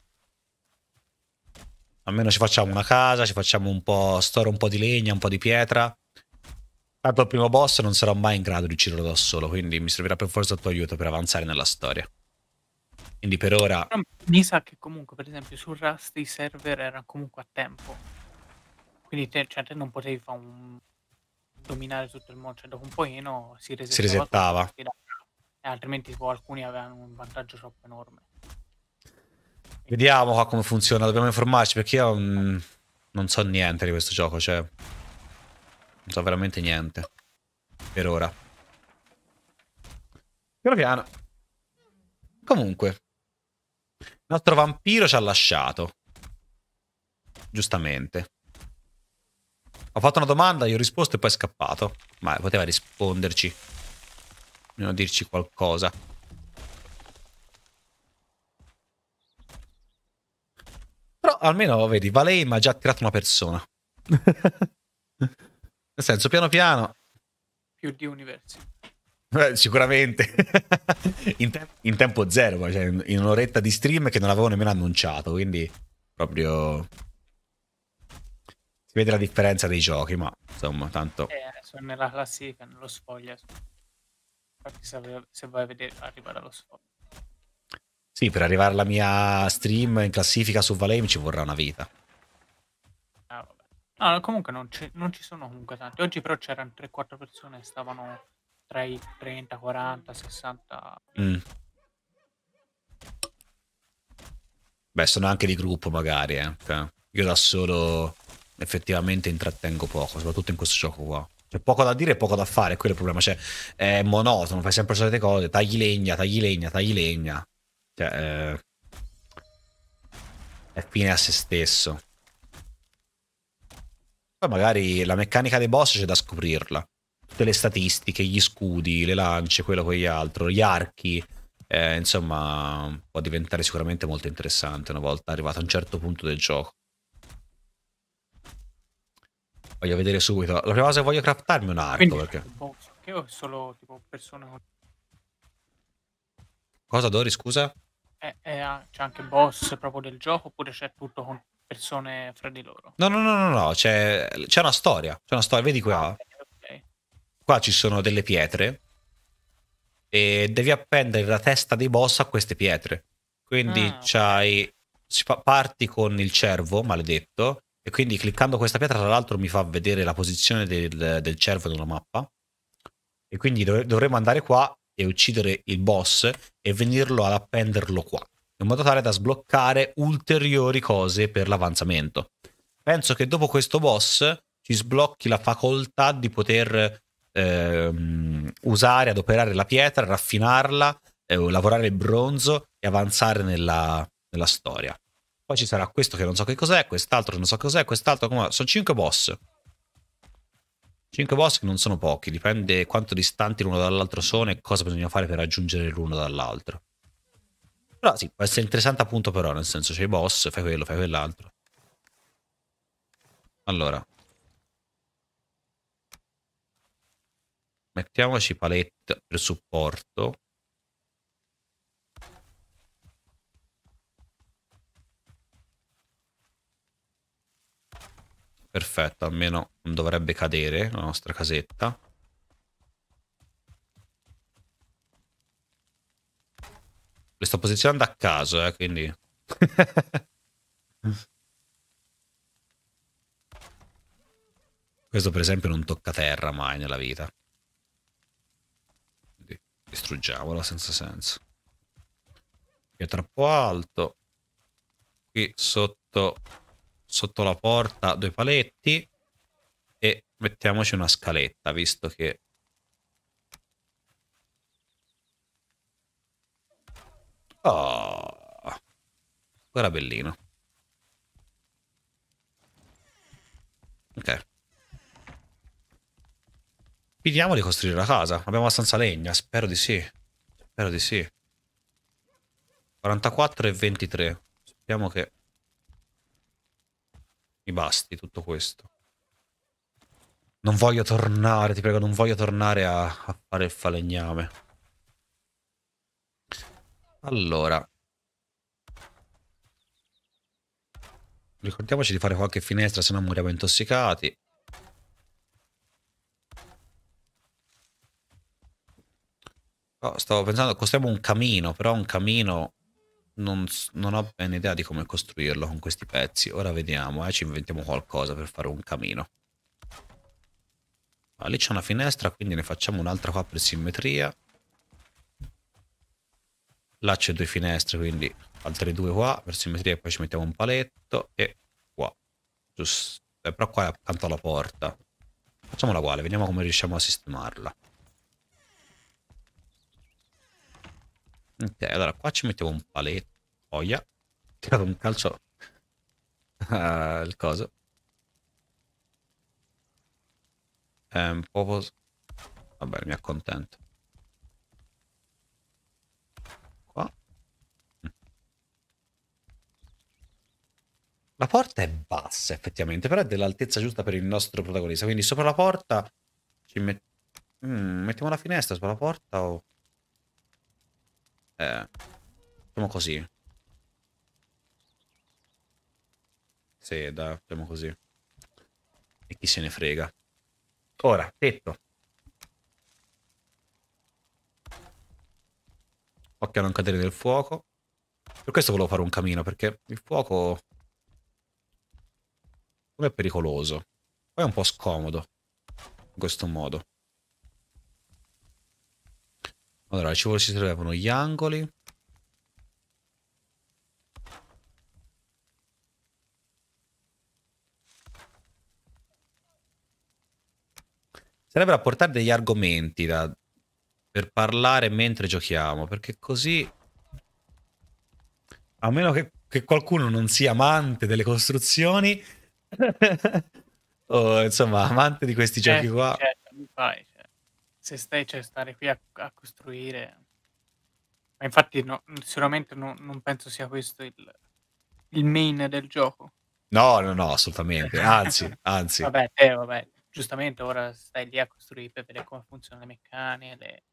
Almeno ci facciamo una casa, ci facciamo un po', storo un po' di legna, un po' di pietra. Tanto il primo boss non sarò mai in grado di ucciderlo da solo, quindi mi servirà per forza il tuo aiuto per avanzare nella storia. Quindi per ora... mi sa che comunque, per esempio, su Rust i server erano comunque a tempo. Quindi te, cioè, te non potevi fare un... dominare tutto il mondo, cioè dopo un po' si resettava. Si resettava. Tutto, eh, altrimenti tipo, alcuni avevano un vantaggio troppo enorme. Vediamo qua come funziona, dobbiamo informarci perché io mm, non so niente di questo gioco, cioè non so veramente niente per ora. Piano piano. Comunque, nostro vampiro ci ha lasciato. Giustamente. Ho fatto una domanda, gli ho risposto e poi è scappato. Ma poteva risponderci. Almeno dirci qualcosa. Però almeno, vedi, Valei mi ha già tirato una persona. Nel senso, piano piano. Più di universi. Eh, sicuramente in, te in, tempo zero, cioè in un'oretta di stream che non avevo nemmeno annunciato, quindi proprio si vede la differenza dei giochi, ma insomma, tanto... Eh, sono cioè, nella classifica, nello sfoglia. Infatti se, se vai a vedere, arrivare allo sfoglia. Sì, per arrivare alla mia stream in classifica su Valheim ci vorrà una vita. Ah, vabbè. No, comunque non, non ci sono comunque tanti. Oggi però c'erano 3-4 persone che stavano tra i 30, 40, 60. Mm. Beh, sono anche di gruppo magari, eh. Cioè, io da solo effettivamente intrattengo poco, soprattutto in questo gioco qua. C'è poco da dire e poco da fare, quello è il problema. Cioè, è monotono, fai sempre le solite cose, tagli legna, tagli legna, tagli legna. Cioè, eh, è fine a se stesso. Poi magari la meccanica dei boss c'è da scoprirla tutte le statistiche, gli scudi, le lance, quello con gli altro, gli archi. Eh, insomma, può diventare sicuramente molto interessante una volta arrivato a un certo punto del gioco. Voglio vedere subito. La prima cosa che voglio craftarmi un arco. Quindi, perché... Boh, che ho solo tipo persone Cosa Dori, scusa? Eh, eh, ah, c'è anche boss proprio del gioco oppure c'è tutto con persone fra di loro? No, no, no, no, no. C'è, una storia. C'è una storia, vedi qua. Ah, Qua ci sono delle pietre e devi appendere la testa dei boss a queste pietre. Quindi ah. c'hai parti con il cervo maledetto e quindi cliccando questa pietra tra l'altro mi fa vedere la posizione del, del cervo nella mappa e quindi dov- dovremmo andare qua e uccidere il boss e venirlo ad appenderlo qua in modo tale da sbloccare ulteriori cose per l'avanzamento penso che dopo questo boss ci sblocchi la facoltà di poter ehm, usare, adoperare la pietra, raffinarla, eh, lavorare il bronzo e avanzare nella, nella, storia. Poi ci sarà questo che non so che cos'è, quest'altro che non so che cos'è, quest'altro come... Sono 5 boss. 5 boss che non sono pochi, dipende quanto distanti l'uno dall'altro sono e cosa bisogna fare per raggiungere l'uno dall'altro. Però sì, può essere interessante appunto però, nel senso c'è i boss, fai quello, fai quell'altro. Allora, mettiamoci palette per supporto perfetto almeno non dovrebbe cadere la nostra casetta le sto posizionando a caso eh, quindi Questo per esempio non tocca terra mai nella vita. Distruggiamola senza senso. È troppo alto. Qui sotto, sotto la porta due paletti. E mettiamoci una scaletta, visto che... Oh, ancora bellino. Ok. Finiamo di costruire la casa. Abbiamo abbastanza legna, spero di sì. Spero di sì. 44 e 23. Speriamo che mi basti tutto questo. Non voglio tornare, ti prego, non voglio tornare a, a fare il falegname. Allora. Ricordiamoci di fare qualche finestra, se no moriamo intossicati. No, stavo pensando, costruiamo un camino, però un camino non, non, ho ben idea di come costruirlo con questi pezzi. Ora vediamo, eh, ci inventiamo qualcosa per fare un camino. Ma ah, lì c'è una finestra, quindi ne facciamo un'altra qua per simmetria. Là c'è due finestre, quindi altre due qua per simmetria, poi ci mettiamo un paletto e qua. Giusto. Eh, però qua è accanto alla porta. Facciamola uguale, vediamo come riusciamo a sistemarla. Ok, allora qua ci mettiamo un paletto. Oia. Tirato un calcio Il coso. È un Vabbè, mi accontento. Qua. Mm. La porta è bassa effettivamente, però è dell'altezza giusta per il nostro protagonista. Quindi sopra la porta ci met... mm, mettiamo la finestra sopra la porta o eh, facciamo così. Sì, dai, facciamo così. E chi se ne frega. Ora, tetto. Occhio a non cadere nel fuoco. Per questo volevo fare un camino, perché il fuoco... Non è pericoloso. Poi è un po' scomodo. In questo modo. Allora, ci, ci servono gli angoli. Sarebbe a portare degli argomenti da, per parlare mentre giochiamo, perché così... A meno che, che qualcuno non sia amante delle costruzioni, o insomma amante di questi giochi eh, qua... Certo, mi fai, se stai, cioè, stare qui a, a costruire. Ma infatti, no, sicuramente no, non penso sia questo il, il, main del gioco. No, no, no, assolutamente. Anzi, anzi. vabbè, eh, vabbè, giustamente ora stai lì a costruire per vedere come funzionano le meccaniche, le...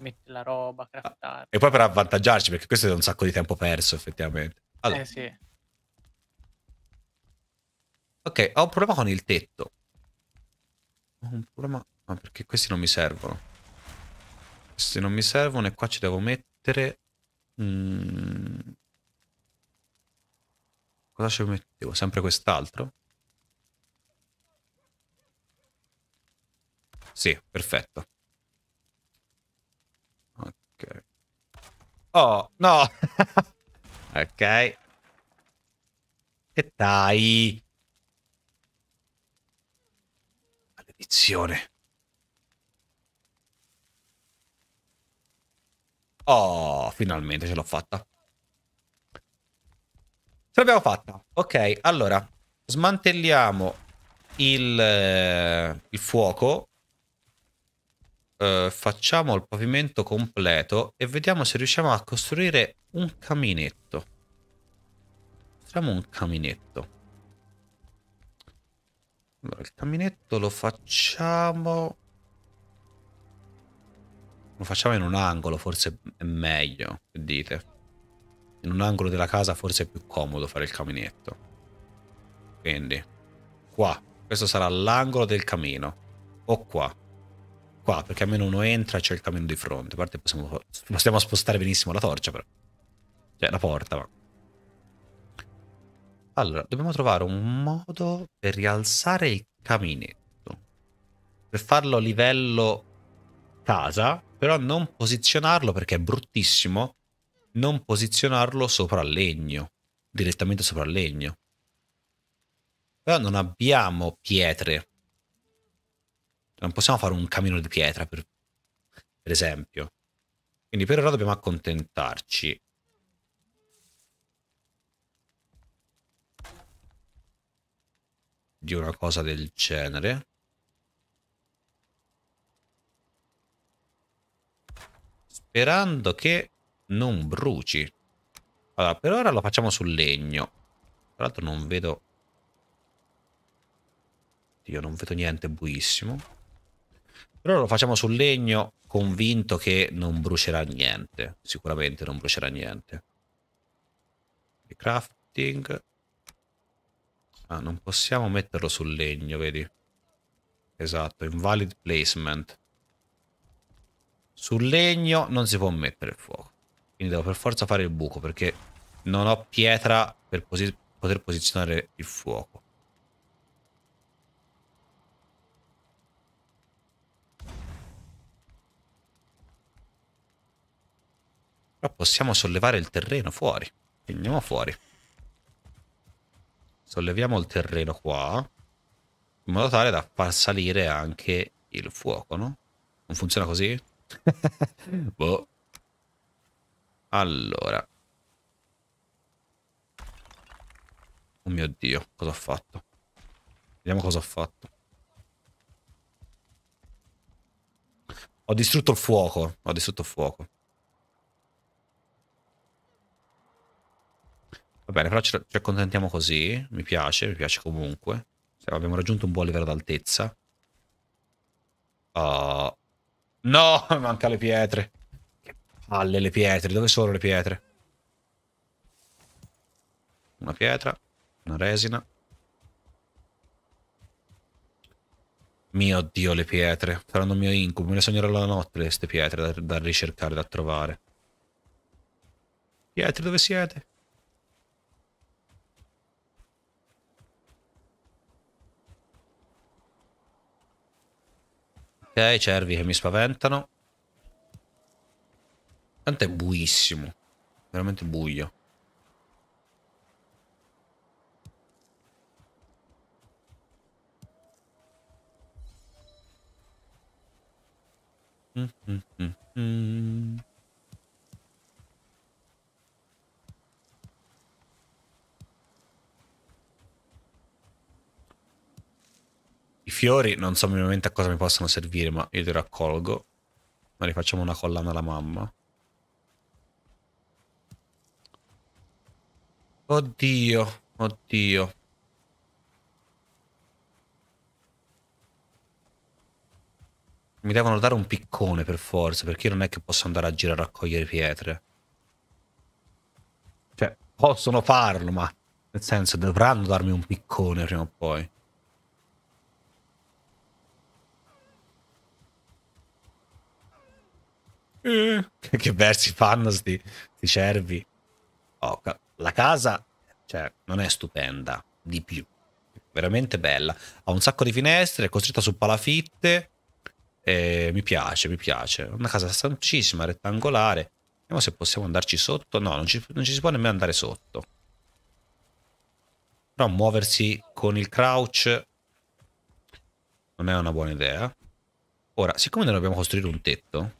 metti la roba, craftare. E poi per avvantaggiarci, perché questo è un sacco di tempo perso, effettivamente. Allora. Eh sì. Ok, ho un problema con il tetto. Ho un problema ma perché questi non mi servono. Questi non mi servono e qua ci devo mettere... Mm. Cosa ci mettevo? Sempre quest'altro? Sì, perfetto. Ok. Oh, no! ok. E dai! Maledizione. Oh, finalmente ce l'ho fatta. Ce l'abbiamo fatta. Ok, allora, smantelliamo il, eh, il fuoco. Eh, facciamo il pavimento completo e vediamo se riusciamo a costruire un caminetto. Facciamo un caminetto. Allora, il caminetto lo facciamo lo facciamo in un angolo, forse è meglio, che dite? In un angolo della casa forse è più comodo fare il caminetto. Quindi, qua. Questo sarà l'angolo del camino. O qua. Qua, perché almeno uno entra e c'è il camino di fronte. A parte possiamo, possiamo spostare benissimo la torcia, però. Cioè, la porta, ma... Allora, dobbiamo trovare un modo per rialzare il caminetto. Per farlo a livello casa, però non posizionarlo perché è bruttissimo, non posizionarlo sopra legno, direttamente sopra legno. Però non abbiamo pietre. Non possiamo fare un camino di pietra, per, per esempio. Quindi per ora dobbiamo accontentarci di una cosa del genere. Sperando che non bruci. Allora, per ora lo facciamo sul legno. Tra l'altro non vedo... Io non vedo niente buissimo. Per ora lo facciamo sul legno convinto che non brucerà niente. Sicuramente non brucerà niente. E crafting. Ah, non possiamo metterlo sul legno, vedi? Esatto, invalid placement. Sul legno non si può mettere il fuoco. Quindi devo per forza fare il buco perché non ho pietra per posi poter posizionare il fuoco. Però possiamo sollevare il terreno fuori. Andiamo fuori. Solleviamo il terreno qua. In modo tale da far salire anche il fuoco, no? Non funziona così? boh. Allora. Oh mio Dio, cosa ho fatto? Vediamo cosa ho fatto. Ho distrutto il fuoco. Ho distrutto il fuoco. Va bene, però ci, ci accontentiamo così. Mi piace, mi piace comunque. Cioè, abbiamo raggiunto un buon livello d'altezza. Uh, No, manca le pietre. Che palle le pietre. Dove sono le pietre? Una pietra, una resina. Mio Dio, le pietre. Saranno mio incubo. Me le sognerò la notte queste pietre da, da ricercare, da trovare. Pietre, dove siete? Ok, cervi che mi spaventano. Tanto è buissimo. Veramente buio. Mm-hmm. fiori non so minimamente a cosa mi possono servire, ma io li raccolgo. Ma li facciamo una collana alla mamma. Oddio, oddio. Mi devono dare un piccone per forza, perché io non è che posso andare a girare a raccogliere pietre. Cioè, possono farlo, ma nel senso dovranno darmi un piccone prima o poi. Eh, che versi fanno sti, sti cervi? Oh, la casa, cioè, non è stupenda, di più. Veramente bella. Ha un sacco di finestre, è costruita su palafitte. Eh, mi piace, mi piace. Una casa stancissima, rettangolare. Vediamo se possiamo andarci sotto. No, non ci, non ci si può nemmeno andare sotto. Però muoversi con il crouch non è una buona idea. Ora, siccome noi dobbiamo costruire un tetto,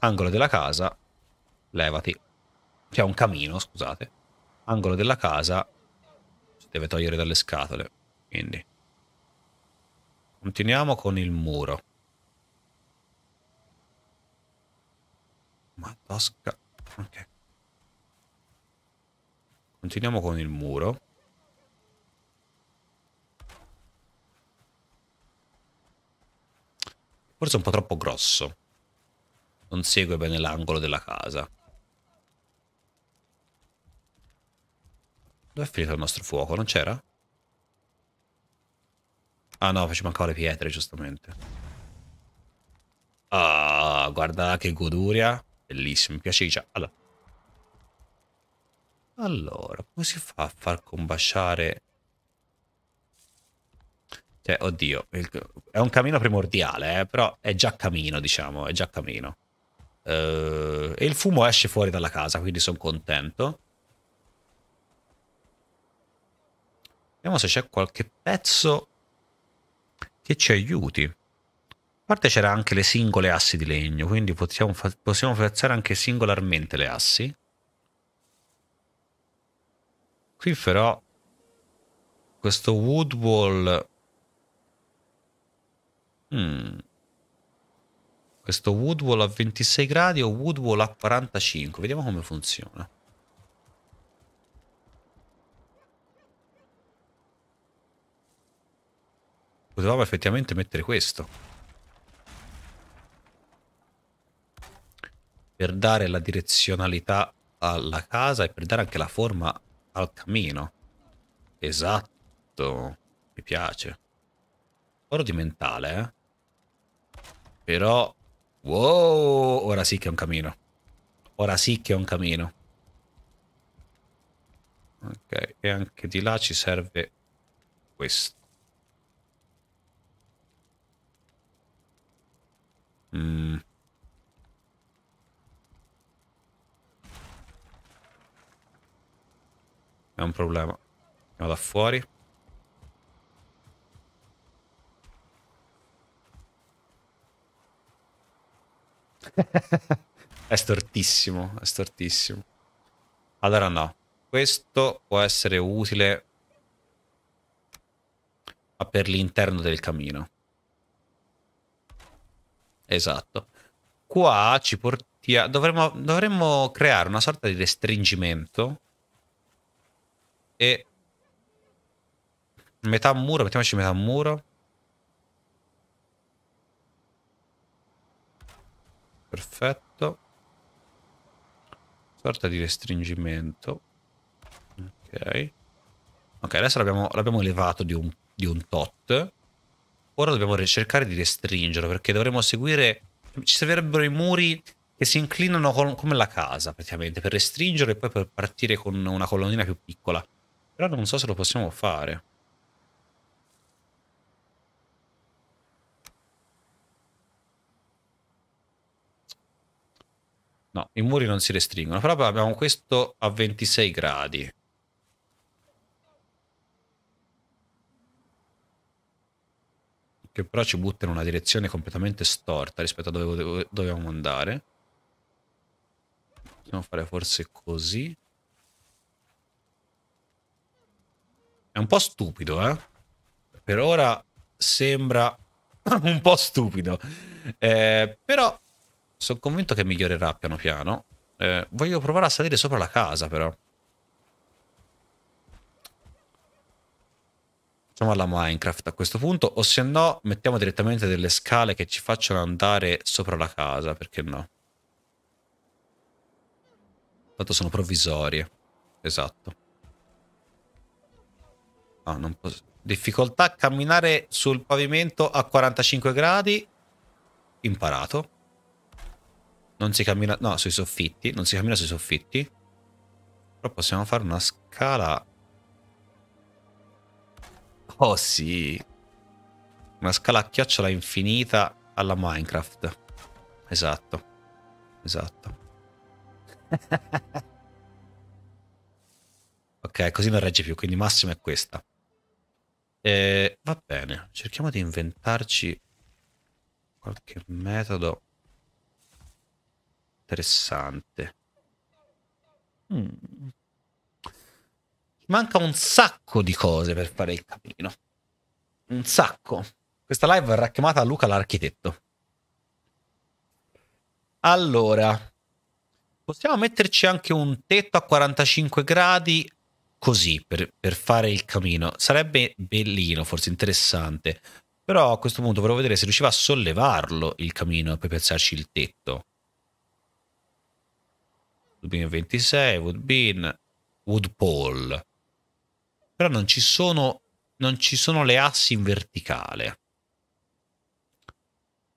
angolo della casa, levati. C'è un camino, scusate. Angolo della casa, si deve togliere dalle scatole, quindi. Continuiamo con il muro. Ma tosca... Ok. Continuiamo con il muro. Forse è un po' troppo grosso non segue bene l'angolo della casa. Dove è finito il nostro fuoco? Non c'era? Ah no, ci ancora le pietre, giustamente. Ah, guarda che goduria. Bellissimo, mi piace già. Allora. allora, come si fa a far combasciare... Cioè, oddio, il... è un cammino primordiale, eh? però è già cammino, diciamo, è già cammino. Uh, e il fumo esce fuori dalla casa, quindi sono contento. Vediamo se c'è qualche pezzo che ci aiuti. A parte c'era anche le singole assi di legno, quindi possiamo, possiamo piazzare anche singolarmente le assi. Qui però questo wood wall... Hmm. Questo Woodwall a 26 gradi o Woodwall a 45. Vediamo come funziona. Potevamo effettivamente mettere questo. Per dare la direzionalità alla casa e per dare anche la forma al camino. Esatto. Mi piace. Oro di mentale, eh. Però Wow, ora sì che è un camino. Ora sì che è un camino. Ok, e anche di là ci serve questo. Mm. È un problema. Andiamo da fuori. è stortissimo, è stortissimo. Allora no, questo può essere utile ma per l'interno del camino. Esatto. Qua ci portiamo... Dovremmo, dovremmo creare una sorta di restringimento e metà muro, mettiamoci metà muro Perfetto. Sorta di restringimento. Ok. Ok, adesso l'abbiamo elevato di un, di un tot. Ora dobbiamo cercare di restringerlo perché dovremmo seguire... Ci servirebbero i muri che si inclinano con, come la casa praticamente per restringerlo e poi per partire con una colonnina più piccola. Però non so se lo possiamo fare. No, i muri non si restringono, però abbiamo questo a 26 gradi. Che però ci butta in una direzione completamente storta rispetto a dove dovevamo andare. Possiamo fare forse così. È un po' stupido, eh? Per ora sembra un po' stupido. Eh, però sono convinto che migliorerà piano piano. Eh, voglio provare a salire sopra la casa, però. Facciamo alla Minecraft a questo punto. O se no, mettiamo direttamente delle scale che ci facciano andare sopra la casa, perché no? Tanto sono provvisorie. Esatto. No, Difficoltà a camminare sul pavimento a 45 gradi. Imparato. Non si cammina... No, sui soffitti. Non si cammina sui soffitti. Però possiamo fare una scala... Oh sì! Una scala a chiocciola infinita alla Minecraft. Esatto. Esatto. ok, così non regge più, quindi massimo è questa. E va bene, cerchiamo di inventarci qualche metodo interessante. Mm. Manca un sacco di cose per fare il cammino. Un sacco. Questa live verrà chiamata Luca l'architetto. Allora, possiamo metterci anche un tetto a 45 gradi così per, per fare il camino. Sarebbe bellino, forse interessante. Però a questo punto volevo vedere se riusciva a sollevarlo il camino e poi piazzarci il tetto. Woodbin26, Woodbin, Woodpole. Però non ci, sono, non ci sono le assi in verticale.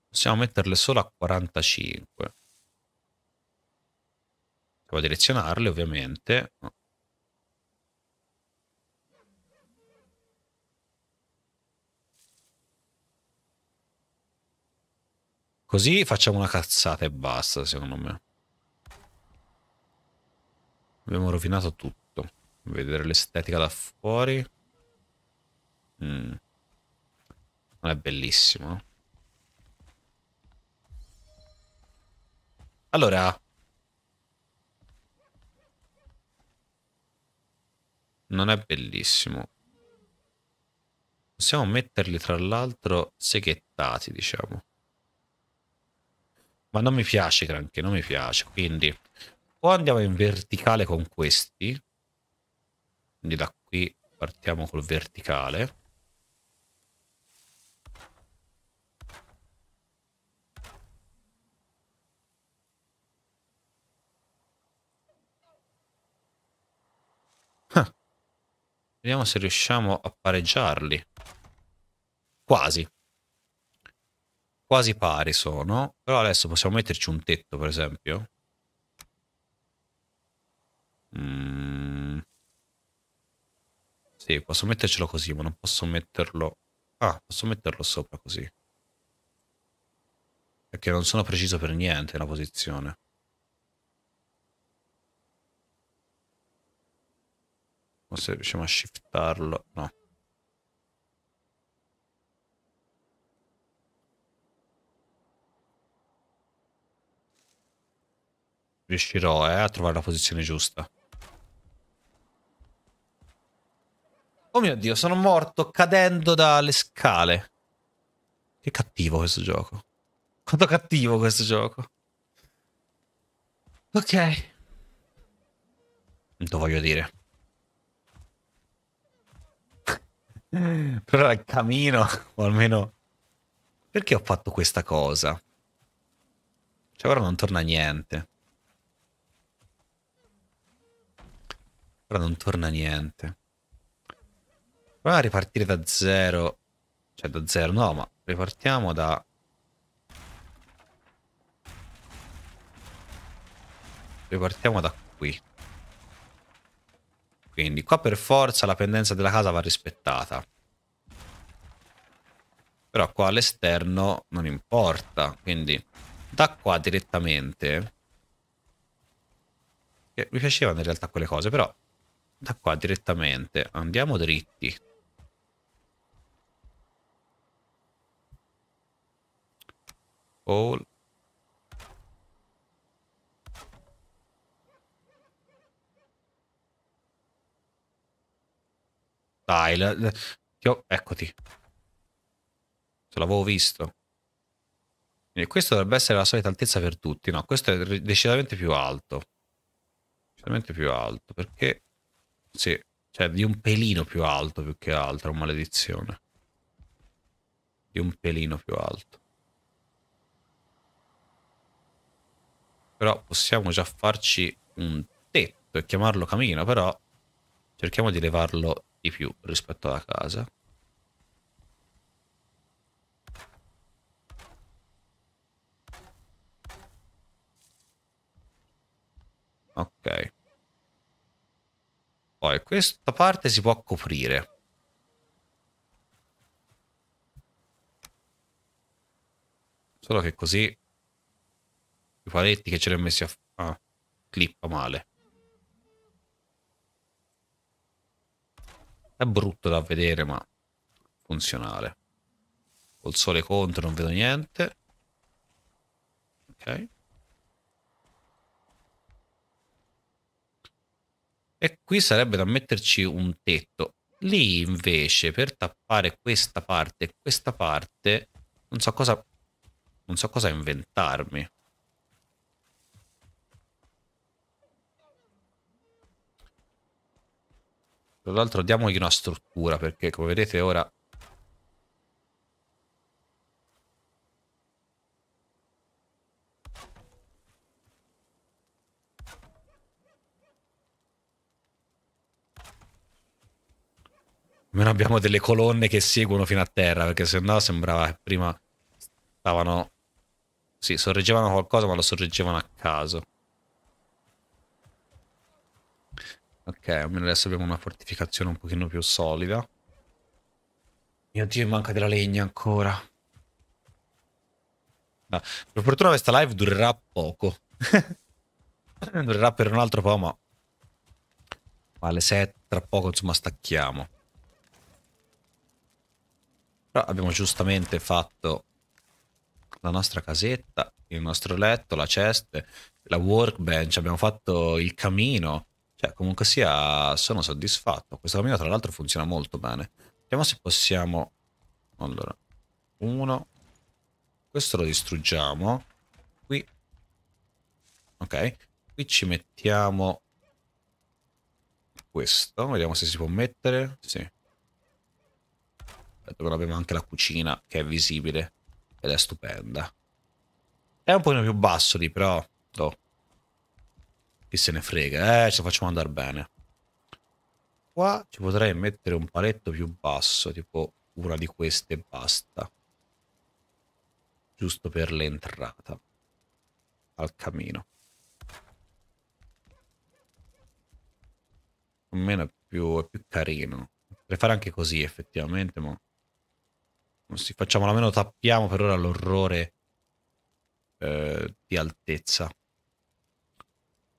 Possiamo metterle solo a 45. a direzionarle ovviamente. Così facciamo una cazzata e basta, secondo me. Abbiamo rovinato tutto. Vedere l'estetica da fuori. Mm. Non è bellissimo. Allora... Non è bellissimo. Possiamo metterli tra l'altro seghettati, diciamo. Ma non mi piace granché, non mi piace. Quindi o andiamo in verticale con questi quindi da qui partiamo col verticale ah. Vediamo se riusciamo a pareggiarli. Quasi. Quasi pari sono. Però adesso possiamo metterci un tetto, per esempio. Mm. Sì, posso mettercelo così, ma non posso metterlo... Ah, posso metterlo sopra così. Perché non sono preciso per niente la posizione. Ma se riusciamo a shiftarlo... No. Riuscirò eh, a trovare la posizione giusta. Oh mio Dio, sono morto cadendo dalle scale. Che cattivo questo gioco. Quanto cattivo questo gioco. Ok. Non lo voglio dire. Però il camino, o almeno... Perché ho fatto questa cosa? Cioè ora non torna niente. Ora non torna niente. Prova a ripartire da zero. Cioè da zero, no, ma ripartiamo da... Ripartiamo da qui. Quindi qua per forza la pendenza della casa va rispettata. Però qua all'esterno non importa, quindi da qua direttamente... mi piacevano in realtà quelle cose, però da qua direttamente andiamo dritti all. Dai, la, la, ho, eccoti. Te l'avevo visto. Quindi questo dovrebbe essere la solita altezza per tutti. No, questo è decisamente più alto. Decisamente più alto, perché... Sì, cioè di un pelino più alto più che altro, maledizione. Di un pelino più alto. Però possiamo già farci un tetto e chiamarlo camino, però cerchiamo di levarlo di più rispetto alla casa. Ok. Poi questa parte si può coprire. Solo che così i paletti che ce li ha messi a... Ah, clippa male. È brutto da vedere, ma funzionale. Col sole contro non vedo niente. Ok. E qui sarebbe da metterci un tetto. Lì invece per tappare questa parte e questa parte non so cosa non so cosa inventarmi. Tra l'altro diamogli una struttura perché come vedete ora almeno abbiamo delle colonne che seguono fino a terra, perché se no sembrava che prima stavano... Sì, sorreggevano qualcosa, ma lo sorreggevano a caso. Ok, almeno adesso abbiamo una fortificazione un pochino più solida. Mio Dio, manca della legna ancora. No. Per fortuna questa live durerà poco. durerà per un altro po', ma... Ma alle 7, tra poco, insomma, stacchiamo. Però abbiamo giustamente fatto la nostra casetta, il nostro letto, la ceste, la workbench, abbiamo fatto il camino, cioè, comunque sia, sono soddisfatto. Questo cammino, tra l'altro, funziona molto bene. Vediamo se possiamo... Allora, uno. Questo lo distruggiamo. Qui. Ok. Qui ci mettiamo questo. Vediamo se si può mettere. Sì. però abbiamo anche la cucina che è visibile ed è stupenda. È un po' più basso lì, però... Oh, chi se ne frega, eh, ce la facciamo andare bene. Qua ci potrei mettere un paletto più basso, tipo una di queste basta. Giusto per l'entrata al camino. Almeno è più, è più carino. Potrei fare anche così effettivamente, ma... Non si facciamo, almeno tappiamo per ora l'orrore eh, di altezza.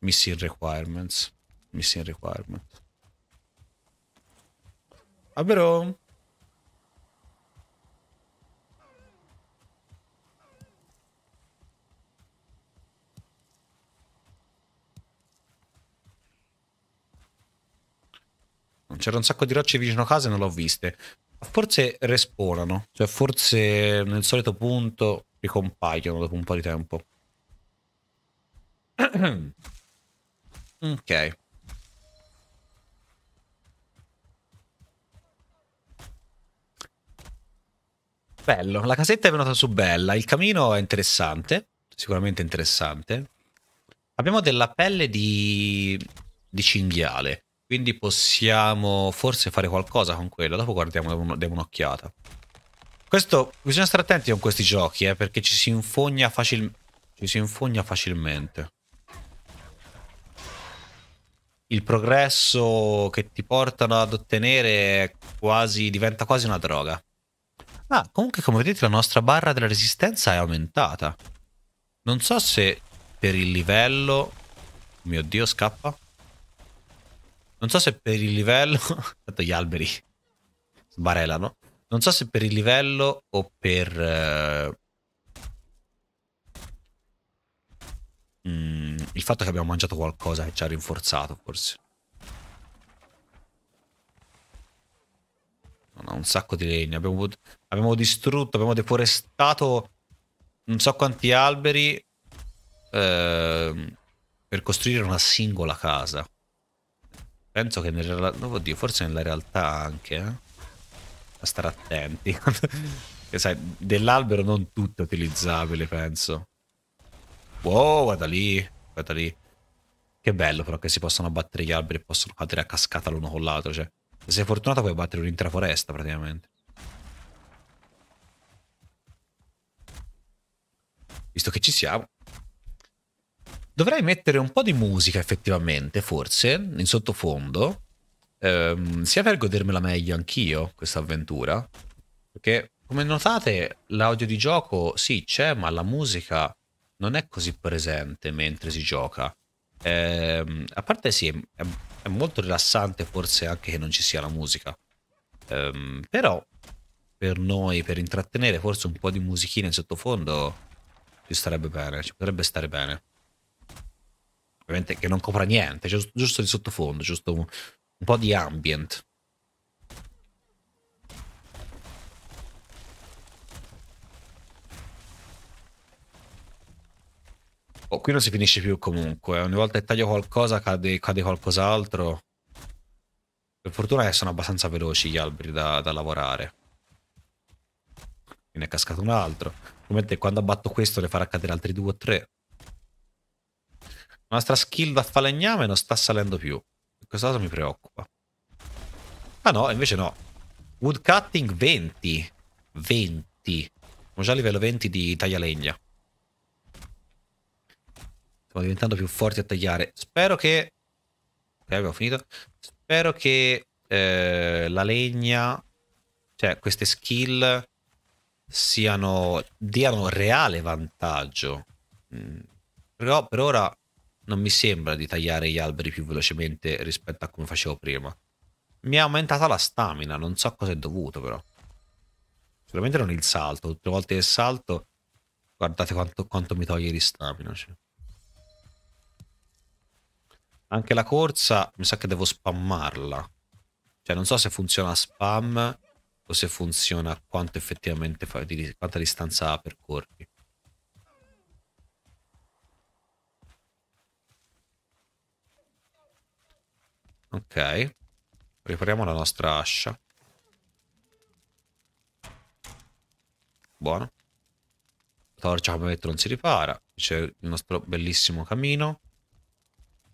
Missing requirements. Missing requirements. davvero? però... C'era un sacco di rocce vicino a casa e non l'ho viste. Forse respawnano, cioè forse nel solito punto ricompaiono dopo un po' di tempo. Ok. Bello, la casetta è venuta su bella, il camino è interessante, sicuramente interessante. Abbiamo della pelle di, di cinghiale, quindi possiamo forse fare qualcosa con quello, dopo guardiamo, diamo un'occhiata. Questo, bisogna stare attenti con questi giochi, eh, perché ci si infogna, facil, ci si infogna facilmente il progresso che ti portano ad ottenere quasi, diventa quasi una droga. Ah, comunque come vedete la nostra barra della resistenza è aumentata. Non so se per il livello... Oh mio Dio, scappa. Non so se per il livello... Tanto gli alberi sbarelano. Non so se per il livello o per... Eh, mm, il fatto che abbiamo mangiato qualcosa che ci ha rinforzato forse. No, no, un sacco di legno. Abbiamo, abbiamo distrutto, abbiamo deforestato non so quanti alberi eh, per costruire una singola casa. Penso che nella... No, oddio, forse nella realtà anche, eh? A stare attenti. sai, dell'albero non tutto è utilizzabile, penso. Wow, guarda lì, guarda lì. Che bello però che si possono abbattere gli alberi e possono cadere a cascata l'uno con l'altro, cioè. Se sei fortunato puoi abbattere un'intera foresta praticamente. Visto che ci siamo. Dovrei mettere un po' di musica effettivamente, forse, in sottofondo. Ehm, sia per godermela meglio anch'io, questa avventura. Perché, come notate, l'audio di gioco sì c'è, ma la musica non è così presente mentre si gioca. Eh, a parte sì, è, è, molto rilassante forse anche che non ci sia la musica. Eh, però per noi, per intrattenere, forse un po' di musichina in sottofondo ci starebbe bene, ci potrebbe stare bene. Ovviamente che non copra niente, cioè giusto di sottofondo, giusto un, un po' di ambient. Oh, qui non si finisce più comunque. Ogni volta che taglio qualcosa cade, cade qualcos'altro. Per fortuna che sono abbastanza veloci gli alberi da, da lavorare. Ne è cascato un altro. Ovviamente quando abbatto questo ne farà cadere altri due o tre. La nostra skill da falegname non sta salendo più. In questo caso mi preoccupa. Ah no, invece no. Woodcutting 20. 20. Siamo già a livello 20 di taglia legna. Stiamo diventando più forti a tagliare. Spero che... Ok, abbiamo finito. Spero che eh, la legna, cioè queste skill, siano... diano reale vantaggio. Mm. Però per ora non mi sembra di tagliare gli alberi più velocemente rispetto a come facevo prima. Mi ha aumentata la stamina, non so cosa è dovuto però. Sicuramente non il salto, tutte le volte che salto guardate quanto, quanto mi toglie di stamina. Cioè. Anche la corsa, mi sa che devo spammarla. Cioè, non so se funziona spam o se funziona quanto effettivamente fa, di, quanta distanza percorri. Ok. Prepariamo la nostra ascia. Buono. La torcia, come detto, non si ripara. C'è il nostro bellissimo camino.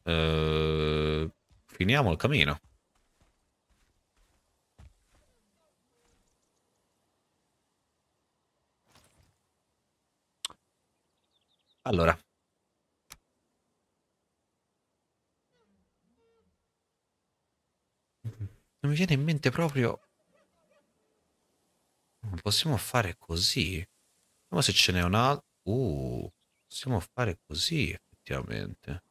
Uh, finiamo il cammino. Allora. Non mi viene in mente proprio... Non possiamo fare così. Vediamo se ce n'è un altro. Uh, possiamo fare così, effettivamente.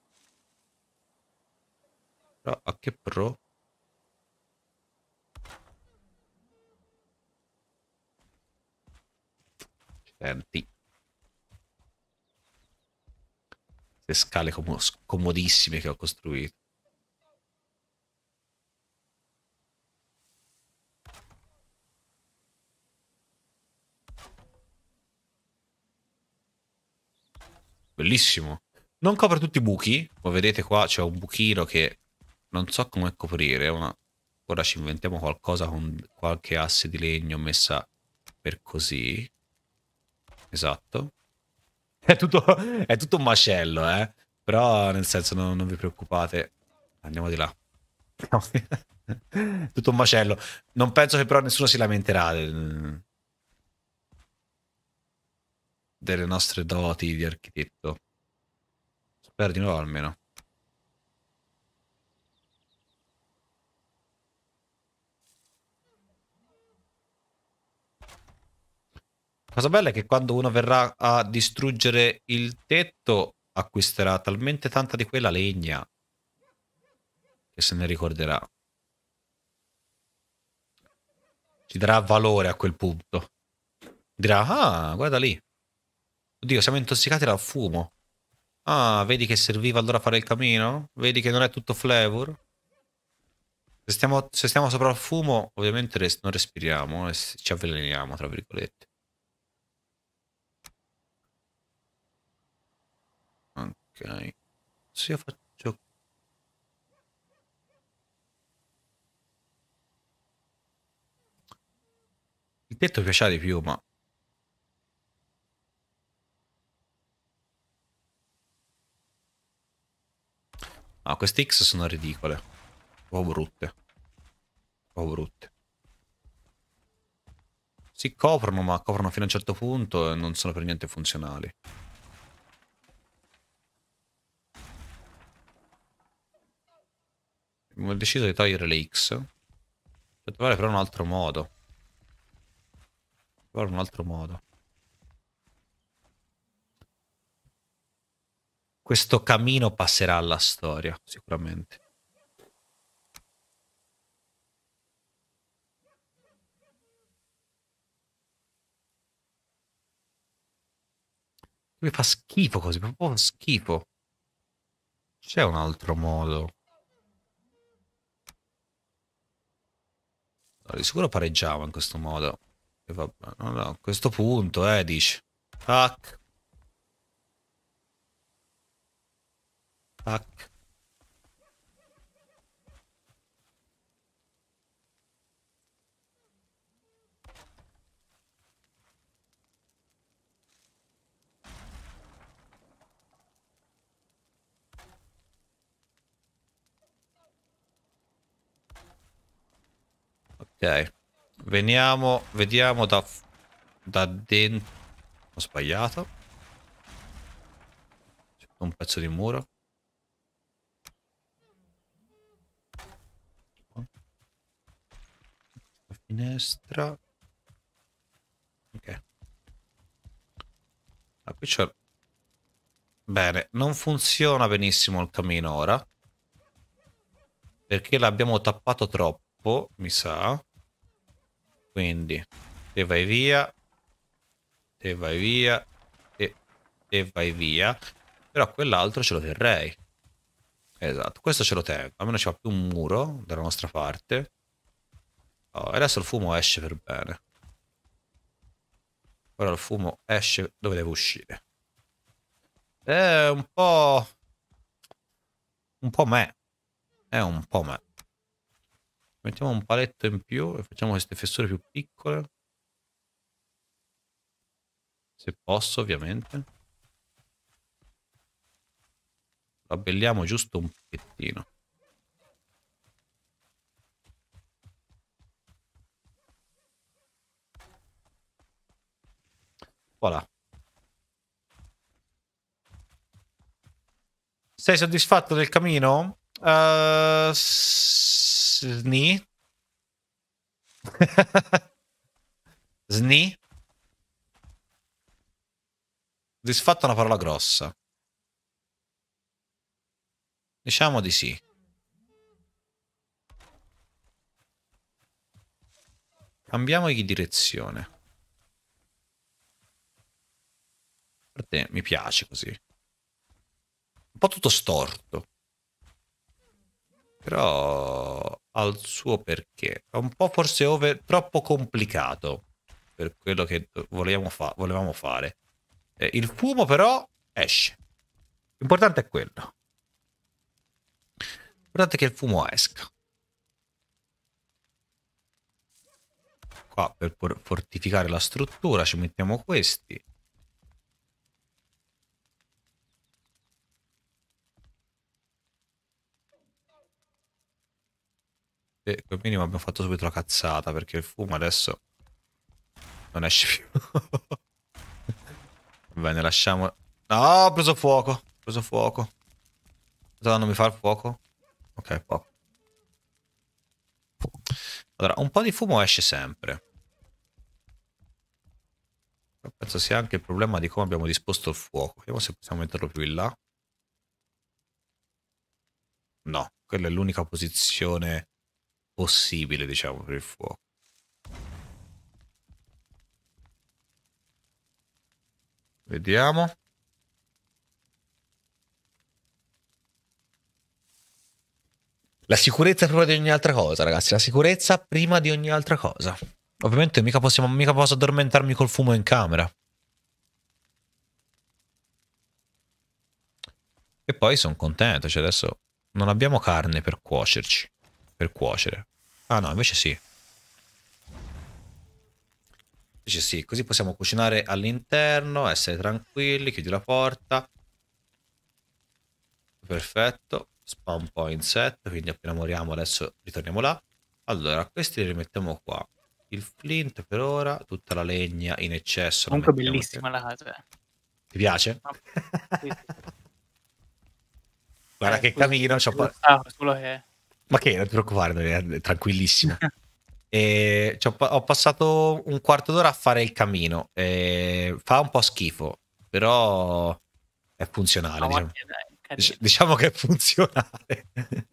Però a che pro? Senti. Queste scale com comodissime che ho costruito. Bellissimo. Non copre tutti i buchi. Come vedete qua c'è un buchino che non so come coprire, ma ora ci inventiamo qualcosa con qualche asse di legno messa per così. Esatto. È tutto, è tutto un macello, eh. Però nel senso non, non vi preoccupate. Andiamo di là. tutto un macello. Non penso che però nessuno si lamenterà del, delle nostre doti di architetto. Spero di no almeno. cosa bella è che quando uno verrà a distruggere il tetto acquisterà talmente tanta di quella legna che se ne ricorderà. Ci darà valore a quel punto. Dirà, ah, guarda lì. Oddio, siamo intossicati dal fumo. Ah, vedi che serviva allora fare il camino? Vedi che non è tutto flavor? Se stiamo, se stiamo sopra il fumo, ovviamente res non respiriamo e ci avveleniamo, tra virgolette. ok se io faccio il tetto piaceva di più ma Ah, queste X sono ridicole. O brutte. O brutte. Si coprono, ma coprono fino a un certo punto e non sono per niente funzionali. Abbiamo deciso di togliere le X. Per trovare però un altro modo. Trovare un altro modo. Questo cammino passerà alla storia, sicuramente. Mi fa schifo così, proprio schifo. C'è un altro modo. Allora, di sicuro pareggiamo in questo modo. E vabbè, no, no, a questo punto, eh, dici. Tac. Tac. Ok. Veniamo, vediamo da, da dentro. Ho sbagliato. C'è un pezzo di muro. La Finestra. Ok. Ah, qui c'è... Bene, non funziona benissimo il cammino ora. Perché l'abbiamo tappato troppo, mi sa. Quindi, te vai via, te vai via, te, te vai via. Però quell'altro ce lo terrei. Esatto, questo ce lo tengo. Almeno ci fa più un muro dalla nostra parte. Oh, e adesso il fumo esce per bene. Ora il fumo esce dove deve uscire. È un po'... Un po' me. È un po' me mettiamo un paletto in più e facciamo queste fessure più piccole. Se posso, ovviamente. Labelliamo giusto un pochettino. Voilà. Sei soddisfatto del camino? Uh, sni. sni. Disfatto è una parola grossa. Diciamo di sì. Cambiamo di direzione. Per te mi piace così. Un po' tutto storto però ha il suo perché. È un po' forse over, troppo complicato per quello che volevamo, fa volevamo fare. Eh, il fumo però esce. L'importante è quello. L'importante è che il fumo esca. Qua per fortificare la struttura ci mettiamo questi. E col minimo abbiamo fatto subito la cazzata perché il fumo adesso non esce più. Va bene, lasciamo... No, ho preso fuoco, ho preso fuoco. Cosa non mi fa il fuoco? Ok, poco. Allora, un po' di fumo esce sempre. Penso sia anche il problema di come abbiamo disposto il fuoco. Vediamo se possiamo metterlo più in là. No, quella è l'unica posizione possibile, diciamo, per il fuoco. Vediamo. La sicurezza prima di ogni altra cosa, ragazzi. La sicurezza prima di ogni altra cosa. Ovviamente mica, possiamo, mica posso addormentarmi col fumo in camera. E poi sono contento, cioè adesso non abbiamo carne per cuocerci per cuocere. Ah no, invece sì. Invece sì, così possiamo cucinare all'interno, essere tranquilli, chiudi la porta. Perfetto, spawn point set, quindi appena moriamo adesso ritorniamo là. Allora, questi li rimettiamo qua. Il flint per ora, tutta la legna in eccesso. Comunque bellissima la casa. Eh. Ti piace? No. Sì, sì. Guarda eh, che camino, c'ho... Solo che... Ma che, non ti preoccupare, eh, è tranquillissimo. e, cioè, ho passato un quarto d'ora a fare il camino. fa un po' schifo, però è funzionale. No, ah, diciamo. Dai, diciamo. che è funzionale.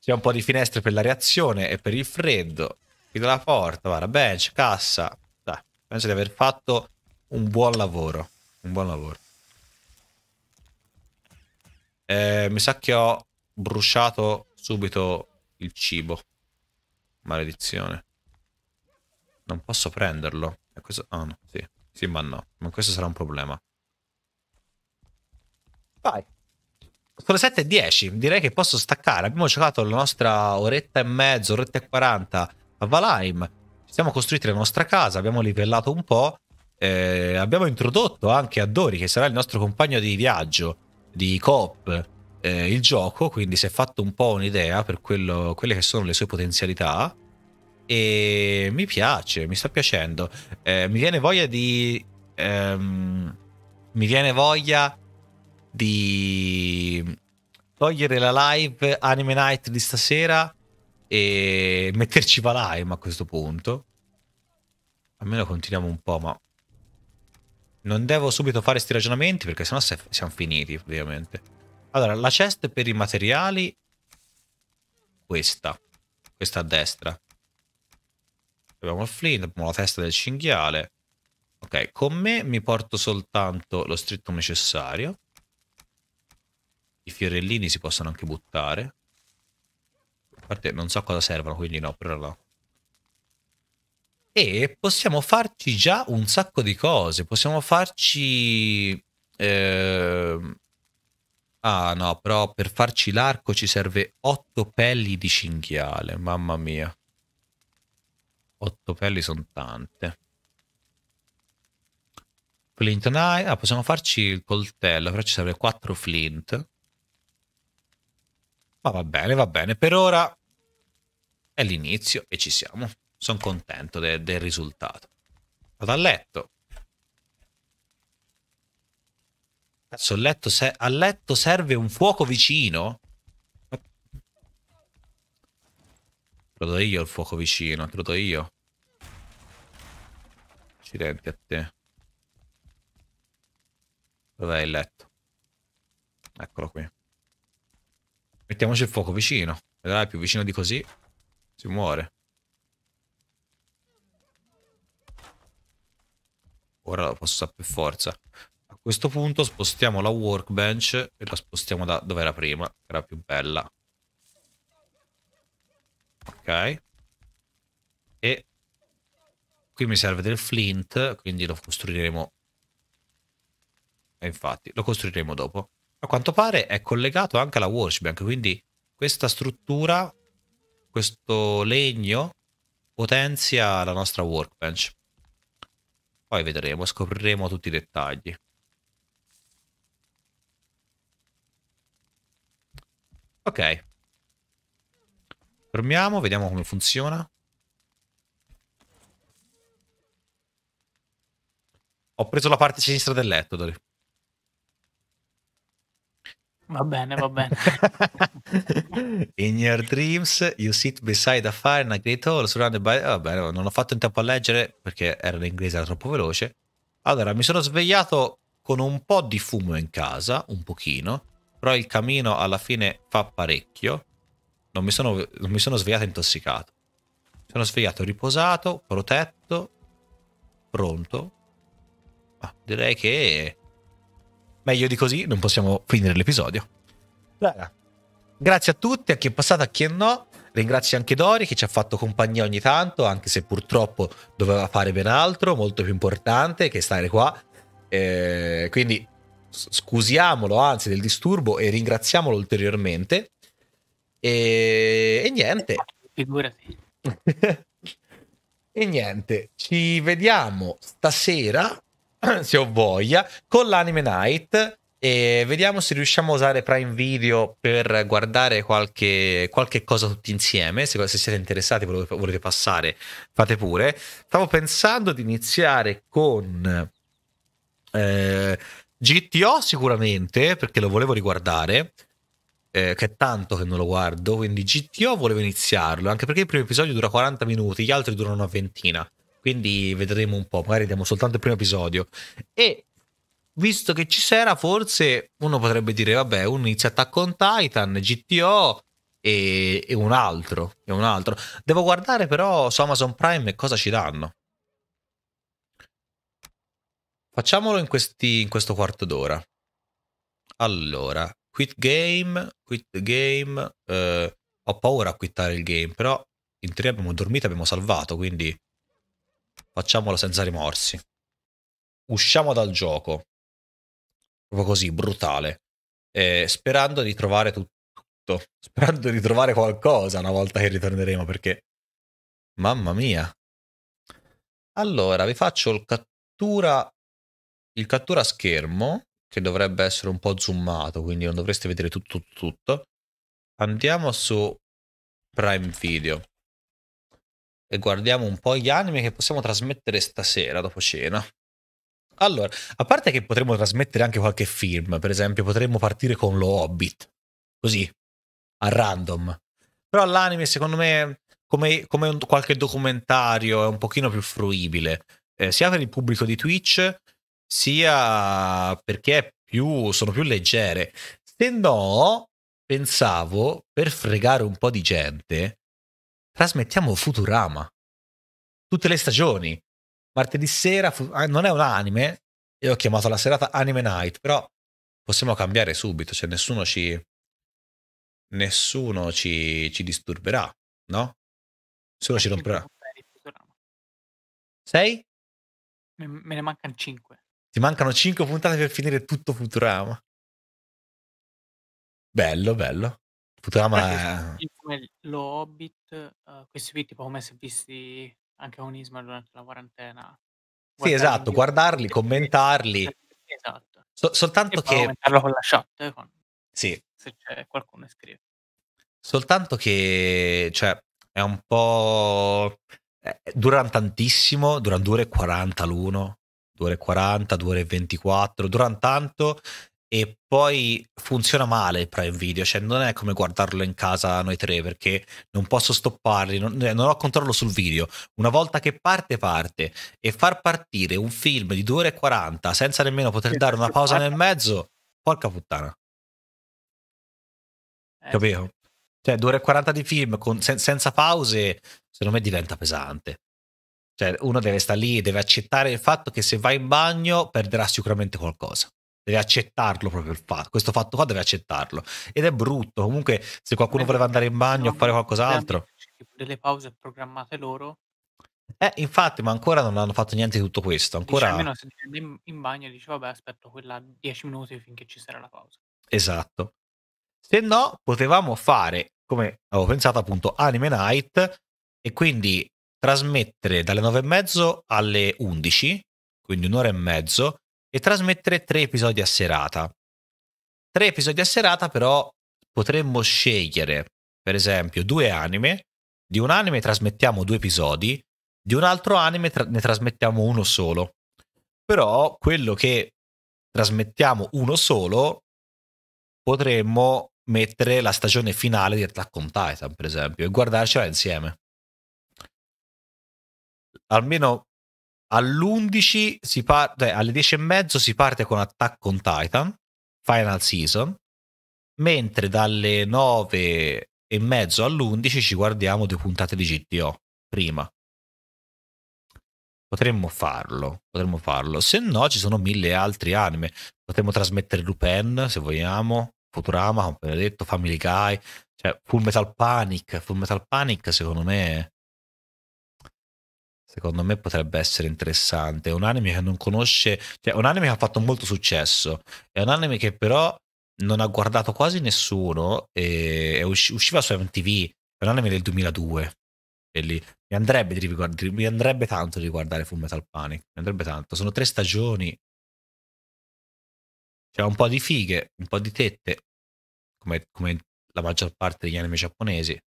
C'è un po' di finestre per la reazione e per il freddo. Chiudo la porta, guarda, bench, cassa. Dai, penso di aver fatto un buon lavoro. Un buon lavoro. Eh, mi sa che ho bruciato subito il cibo. Maledizione. Non posso prenderlo. E questo... Ah, oh, no, sì. Sì, ma no. Ma questo sarà un problema. Vai. Sono le 7.10. Direi che posso staccare. Abbiamo giocato la nostra oretta e mezzo, oretta e 40 a Valheim. Ci siamo costruiti la nostra casa. Abbiamo livellato un po'. Eh, abbiamo introdotto anche Adori, che sarà il nostro compagno di viaggio, di coop eh, il gioco, quindi si è fatto un po' un'idea per quello, quelle che sono le sue potenzialità e mi piace, mi sta piacendo. Eh, mi viene voglia di... Ehm, mi viene voglia di togliere la live Anime Night di stasera e metterci Valheim a questo punto. Almeno continuiamo un po', ma... Non devo subito fare questi ragionamenti perché sennò siamo finiti, ovviamente. Allora, la chest per i materiali, questa, questa a destra. Abbiamo il flint, abbiamo la testa del cinghiale. Ok, con me mi porto soltanto lo stretto necessario. I fiorellini si possono anche buttare. A parte non so cosa servono, quindi no, però no. E possiamo farci già un sacco di cose. Possiamo farci... Eh, Ah no, però per farci l'arco ci serve 8 pelli di cinghiale, mamma mia. 8 pelli sono tante. Flint and ah, ah, possiamo farci il coltello, però ci serve 4 flint. Ma va bene, va bene. Per ora è l'inizio e ci siamo. Sono contento de del risultato. Vado a letto. Cazzo, letto se a letto serve un fuoco vicino? Te lo do io il fuoco vicino, te lo do io. Accidenti a te. Dov'è il letto? Eccolo qui. Mettiamoci il fuoco vicino. Vedrai, più vicino di così si muore. Ora lo posso usare per forza questo punto spostiamo la workbench e la spostiamo da dove era prima, che era più bella. Ok. E qui mi serve del flint, quindi lo costruiremo... E infatti, lo costruiremo dopo. A quanto pare è collegato anche alla workbench, quindi questa struttura, questo legno, potenzia la nostra workbench. Poi vedremo, scopriremo tutti i dettagli. Ok. Fermiamo, vediamo come funziona. Ho preso la parte sinistra del letto, Dori. Va bene, va bene. In your dreams you sit beside a fire in a great hall surrounded by... Oh, vabbè, non ho fatto in tempo a leggere perché era l'inglese, era troppo veloce. Allora, mi sono svegliato con un po' di fumo in casa, un pochino. Però il camino alla fine fa parecchio. Non mi sono, non mi sono svegliato intossicato. Mi sono svegliato riposato, protetto, pronto. Ma direi che meglio di così non possiamo finire l'episodio. Raga, Grazie a tutti, a chi è passato, a chi è no. Ringrazio anche Dori che ci ha fatto compagnia ogni tanto, anche se purtroppo doveva fare ben altro, molto più importante che stare qua. Eh, quindi scusiamolo anzi del disturbo e ringraziamolo ulteriormente. E, e niente. Figurati. e niente, ci vediamo stasera, se ho voglia, con l'Anime Night e vediamo se riusciamo a usare Prime Video per guardare qualche, qualche cosa tutti insieme. Se, se siete interessati, volete, volete passare, fate pure. Stavo pensando di iniziare con... Eh, GTO sicuramente, perché lo volevo riguardare, eh, che è tanto che non lo guardo, quindi GTO volevo iniziarlo, anche perché il primo episodio dura 40 minuti, gli altri durano una ventina, quindi vedremo un po', magari diamo soltanto il primo episodio. E visto che ci sarà, forse uno potrebbe dire, vabbè, uno inizia Attack on Titan, GTO e, e un altro, e un altro. Devo guardare però su Amazon Prime cosa ci danno, Facciamolo in, questi, in questo quarto d'ora. Allora, quit game, quit the game. Eh, ho paura a quittare il game, però in teoria abbiamo dormito, e abbiamo salvato, quindi facciamolo senza rimorsi. Usciamo dal gioco, proprio così, brutale, eh, sperando di trovare tutto, sperando di trovare qualcosa una volta che ritorneremo, perché... Mamma mia. Allora, vi faccio il cattura il cattura schermo, che dovrebbe essere un po' zoomato, quindi non dovreste vedere tutto, tutto, Andiamo su Prime Video e guardiamo un po' gli anime che possiamo trasmettere stasera dopo cena. Allora, a parte che potremmo trasmettere anche qualche film, per esempio, potremmo partire con Lo Hobbit, così, a random. Però l'anime, secondo me, come, come un, qualche documentario, è un pochino più fruibile, eh, sia per il pubblico di Twitch sia perché più, sono più leggere. Se no, pensavo, per fregare un po' di gente, trasmettiamo Futurama. Tutte le stagioni. Martedì sera, ah, non è un anime, e ho chiamato la serata Anime Night, però possiamo cambiare subito, cioè nessuno ci... Nessuno ci, ci disturberà, no? Nessuno ci romperà. Sei? Me ne mancano 5. Ti mancano 5 puntate per finire tutto Futurama. Bello, bello. Futurama è... Come lo Hobbit, uh, questi qui tipo come se visti anche a Isma durante la quarantena. Esatto, guardarli sì, esatto, guardarli, commentarli. Esatto. So- soltanto che... Commentarlo con la chat, eh, con... Sì. se c'è qualcuno che scrive. Soltanto che, cioè, è un po'... Eh, durano tantissimo, durano 2 e 40 l'uno, 2 ore 40, 2 ore 24, durano tanto e poi funziona male il Prime Video, cioè non è come guardarlo in casa noi tre perché non posso stopparli, non, eh, non, ho controllo sul video. Una volta che parte, parte e far partire un film di 2 ore e 40 senza nemmeno poter dare una pausa nel mezzo, porca puttana. Eh, Capito? Cioè 2 ore e 40 di film con, sen- senza pause, secondo me diventa pesante. Cioè, uno deve stare lì e deve accettare il fatto che se va in bagno perderà sicuramente qualcosa. Deve accettarlo proprio il fatto. Questo fatto qua deve accettarlo. Ed è brutto. Comunque, se qualcuno voleva andare in bagno o fare qualcos'altro. Delle pause programmate loro. Eh, infatti, ma ancora non hanno fatto niente di tutto questo. Ancora... almeno se in, in bagno dice, vabbè, aspetto quella 10 minuti finché ci sarà la pausa. Esatto. Se no, potevamo fare, come avevo pensato appunto, Anime Night, e quindi trasmettere dalle 9 e mezzo alle 11, quindi un'ora e mezzo, e trasmettere tre episodi a serata. Tre episodi a serata però potremmo scegliere, per esempio, due anime, di un anime trasmettiamo due episodi, di un altro anime tra- ne trasmettiamo uno solo. Però quello che trasmettiamo uno solo potremmo mettere la stagione finale di Attack on Titan, per esempio, e guardarcela insieme almeno all'11 si parte, cioè alle 10 e mezzo si parte con Attack on Titan, Final Season, mentre dalle 9 e mezzo all'11 ci guardiamo due puntate di GTO prima. Potremmo farlo, potremmo farlo. Se no, ci sono mille altri anime. Potremmo trasmettere Lupin, se vogliamo, Futurama, come ho detto, Family Guy, cioè Full Metal Panic. Full Metal Panic, secondo me, secondo me potrebbe essere interessante. È un anime che non conosce, cioè un anime che ha fatto molto successo, è un anime che però non ha guardato quasi nessuno e usci- usciva su MTV, è un anime del 2002. E Lì. Mi, andrebbe di riguard- mi andrebbe tanto di guardare Full Metal Panic, mi andrebbe tanto. Sono tre stagioni, c'è un po' di fighe, un po' di tette, come, come la maggior parte degli anime giapponesi,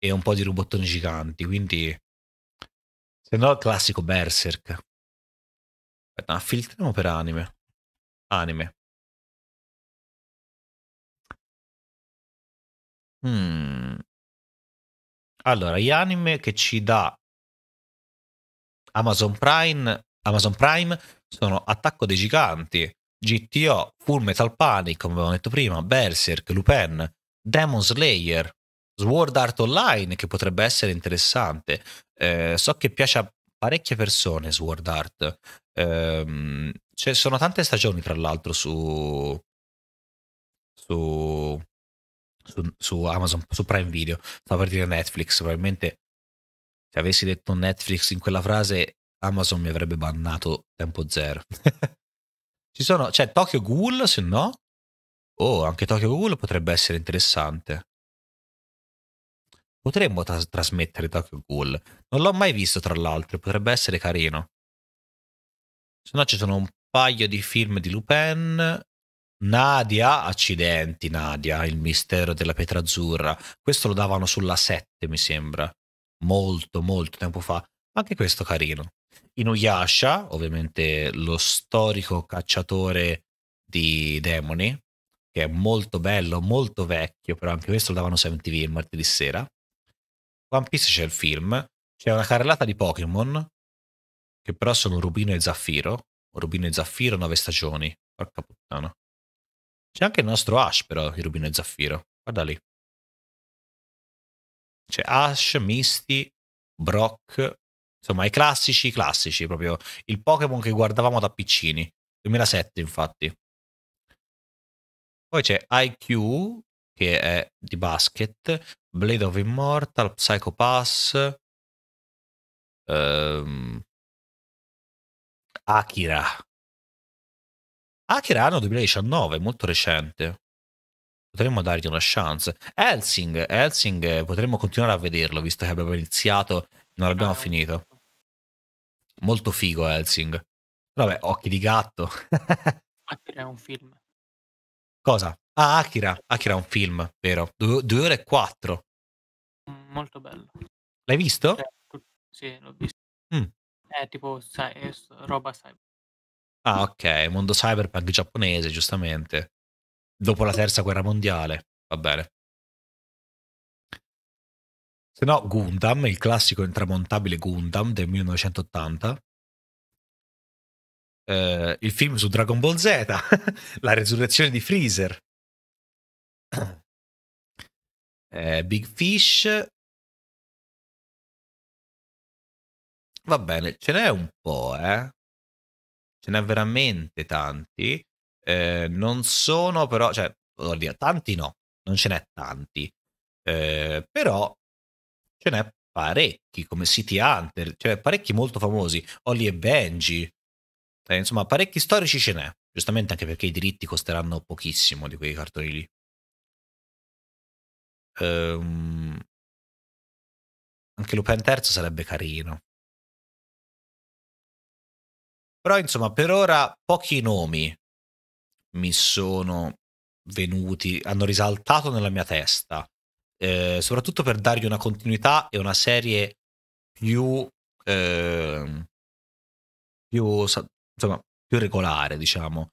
e un po' di rubottoni giganti, quindi se no, classico Berserk. Aspetta, filtriamo per anime. Anime. Hmm. Allora, gli anime che ci dà Amazon Prime, Amazon Prime sono Attacco dei Giganti, GTO, Full Metal Panic, come avevamo detto prima, Berserk, Lupin, Demon Slayer, Sword Art Online, che potrebbe essere interessante. Eh, so che piace a parecchie persone Sword Art. Eh, cioè, sono tante stagioni, tra l'altro, su, su, su, su Amazon, su Prime Video. Stavo per dire Netflix, probabilmente se avessi detto Netflix in quella frase Amazon mi avrebbe bannato tempo zero. Ci sono, c'è cioè, Tokyo Ghoul, se no. Oh, anche Tokyo Ghoul potrebbe essere interessante. Potremmo tras- trasmettere Tokyo Ghoul. Non l'ho mai visto, tra l'altro, potrebbe essere carino. Se no ci sono un paio di film di Lupin. Nadia, accidenti Nadia, il mistero della pietra azzurra. Questo lo davano sulla 7, mi sembra. Molto, molto tempo fa. Anche questo carino. Inuyasha, ovviamente lo storico cacciatore di demoni, che è molto bello, molto vecchio, però anche questo lo davano su MTV martedì sera. One Piece c'è il film, c'è una carrellata di Pokémon, che però sono Rubino e Zaffiro. Rubino e Zaffiro, nove stagioni. Porca puttana. C'è anche il nostro Ash, però, il Rubino e Zaffiro. Guarda lì. C'è Ash, Misty, Brock, insomma i classici, i classici, proprio il Pokémon che guardavamo da piccini. 2007, infatti. Poi c'è IQ, che è di basket, Blade of Immortal, Psycho Pass, ehm, Akira. Akira anno 2019, molto recente. Potremmo dargli una chance. Helsing, Helsing eh, potremmo continuare a vederlo, visto che abbiamo iniziato e non abbiamo ah. finito. Molto figo Helsing. Vabbè, occhi di gatto. Akira è un film. Cosa? Ah, Akira. Akira è un film, vero? Due, due ore e quattro. Molto bello. L'hai visto? Cioè, tu... Sì, l'ho visto. Mm. È tipo sai, roba cyber. Ah, ok. Mondo cyberpunk giapponese, giustamente. Dopo la terza guerra mondiale. Va bene. Se no, Gundam, il classico intramontabile Gundam del 1980. Eh, il film su Dragon Ball Z, la resurrezione di Freezer. eh, Big Fish. Va bene, ce n'è un po', eh. Ce n'è veramente tanti. Eh, non sono però, cioè, dire, tanti no, non ce n'è tanti. Eh, però ce n'è parecchi, come City Hunter, cioè parecchi molto famosi, Olly e Benji. Eh, insomma, parecchi storici ce n'è, giustamente anche perché i diritti costeranno pochissimo di quei cartoni lì. Um, anche Lupin terzo sarebbe carino. Però insomma, per ora pochi nomi mi sono venuti, hanno risaltato nella mia testa, eh, soprattutto per dargli una continuità e una serie più, eh, più, insomma, più regolare, diciamo.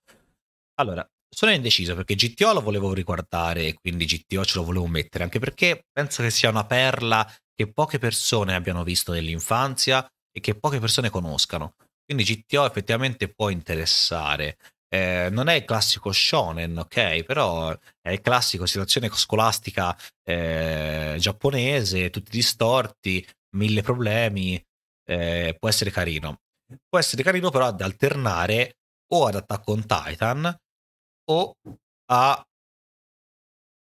Allora, sono indeciso perché GTO lo volevo riguardare, quindi GTO ce lo volevo mettere, anche perché penso che sia una perla che poche persone abbiano visto nell'infanzia e che poche persone conoscano. Quindi GTO effettivamente può interessare. Eh, non è il classico shonen, ok? Però è il classico situazione scolastica eh, giapponese, tutti distorti, mille problemi, eh, può essere carino. Può essere carino però ad alternare o ad Attack on Titan o a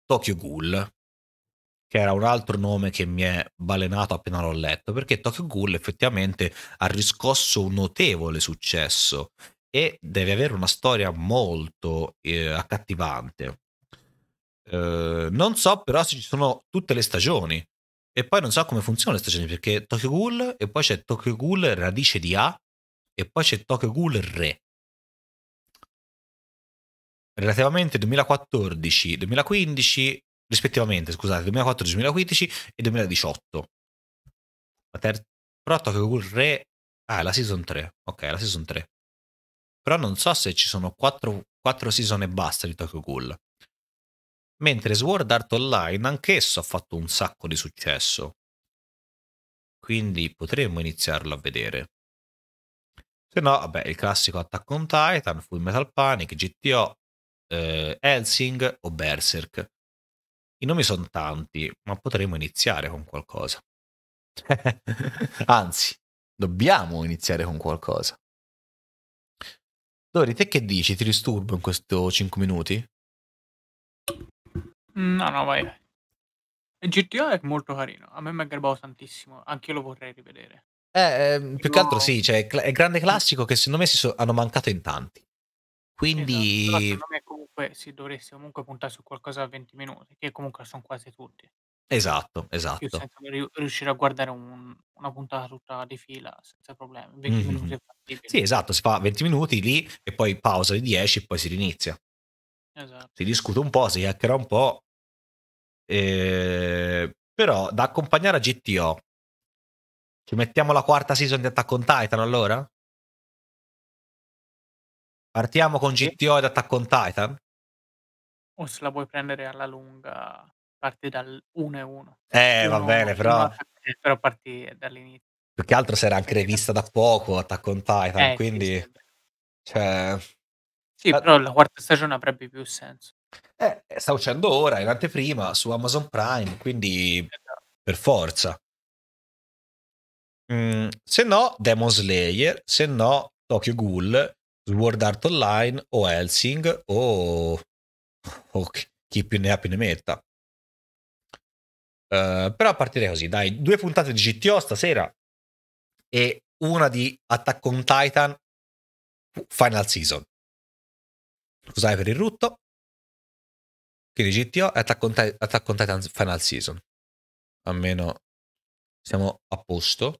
Tokyo Ghoul, che era un altro nome che mi è balenato appena l'ho letto, perché Tokyo Ghoul effettivamente ha riscosso un notevole successo e deve avere una storia molto eh, accattivante. Eh, non so però se ci sono tutte le stagioni e poi non so come funzionano le stagioni perché Tokyo Ghoul e poi c'è Tokyo Ghoul Radice di A e poi c'è Tokyo Ghoul Re relativamente 2014, 2015, rispettivamente, scusate, 2014, 2015 e 2018. La ter- però Tokyo Ghoul Re... Ah, è la season 3. Ok, la season 3. Però non so se ci sono 4, 4 season e basta di Tokyo Ghoul. Mentre Sword Art Online anch'esso ha fatto un sacco di successo. Quindi potremmo iniziarlo a vedere. Se no, vabbè, il classico Attack on Titan, Full Metal Panic, GTO, eh, Helsing o Berserk. I nomi sono tanti, ma potremmo iniziare con qualcosa. Anzi, dobbiamo iniziare con qualcosa. Dori, te che dici? Ti disturbo in questi 5 minuti? Mm, no, no, vai. GTA è molto carino. A me mi è tantissimo. Anche io lo vorrei rivedere. Eh, ehm, più che altro sì, cioè, è grande classico che secondo me si so- hanno mancato in tanti. Esatto, Quindi... Esatto comunque si dovresti comunque puntare su qualcosa a 20 minuti, che comunque sono quasi tutti. Esatto, Io esatto. senza riuscire a guardare un una puntata tutta di fila senza problemi, 20 minuti Mh-mh. Sì, esatto, si fa 20 minuti lì e poi pausa di 10 e poi si rinizia. Esatto. Si discute un po', si chiacchiera un po'. Ehm, però da accompagnare a GTO, ci mettiamo la quarta season di Attack on Titan allora? Partiamo con GTO ed Attack on Titan? O se la vuoi prendere alla lunga, parti dal 1 e 1. Eh, 1 va bene, però... Però parti dall'inizio. Più che altro si era anche rivista da poco Attack on Titan, eh, quindi... Sì, cioè... sì la... Eh però la quarta stagione avrebbe più senso. Eh, eh, sta uscendo ora, in anteprima, su Amazon Prime, quindi esatto. per forza. Mm, se no, Demon Slayer, se no, Tokyo Ghoul, Sword Art Online o Helsing o, o chi più ne ha più ne metta. Uh, però partirei così, dai, due puntate di GTO stasera e una di Attack on Titan Final Season. Scusate per il rutto. Quindi GTO e Attack on, Titan, Attack on Titan Final Season. Almeno siamo a posto.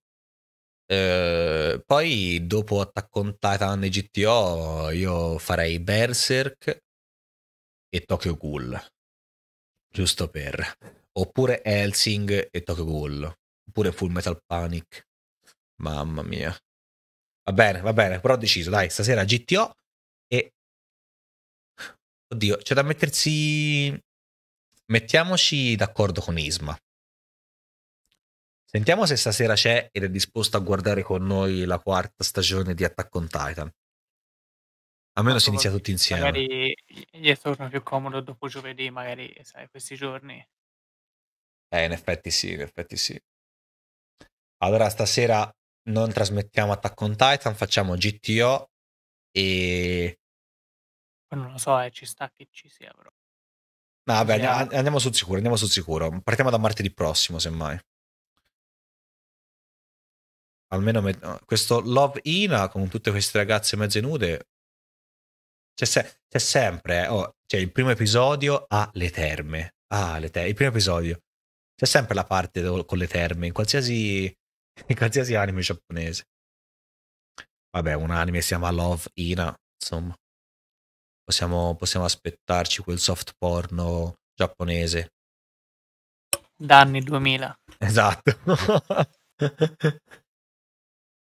Eh, poi dopo Attack on Titan e GTO io farei Berserk e Tokyo Ghoul. Giusto per. Oppure Helsing e Tokyo Ghoul. Oppure Full Metal Panic. Mamma mia. Va bene, va bene, però ho deciso, dai, stasera GTO e... Oddio, c'è da mettersi... Mettiamoci d'accordo con Isma. Sentiamo se stasera c'è ed è disposto a guardare con noi la quarta stagione di Attack on Titan. Almeno si inizia tutti insieme. Magari gli è torna più comodo dopo giovedì, magari sai, questi giorni. Eh, in effetti sì, in effetti sì. Allora stasera non trasmettiamo Attack on Titan, facciamo GTO e... Non lo so, eh, ci sta che ci sia però. No, vabbè, andiamo sul sicuro, andiamo sul sicuro. Partiamo da martedì prossimo, semmai almeno me- questo Love Ina con tutte queste ragazze mezze nude c'è, se- c'è sempre eh, oh, cioè il primo episodio ha le terme ah le terme il primo episodio c'è sempre la parte do- con le terme in qualsiasi in qualsiasi anime giapponese vabbè un anime si chiama Love Ina insomma possiamo, possiamo aspettarci quel soft porno giapponese da anni 2000 esatto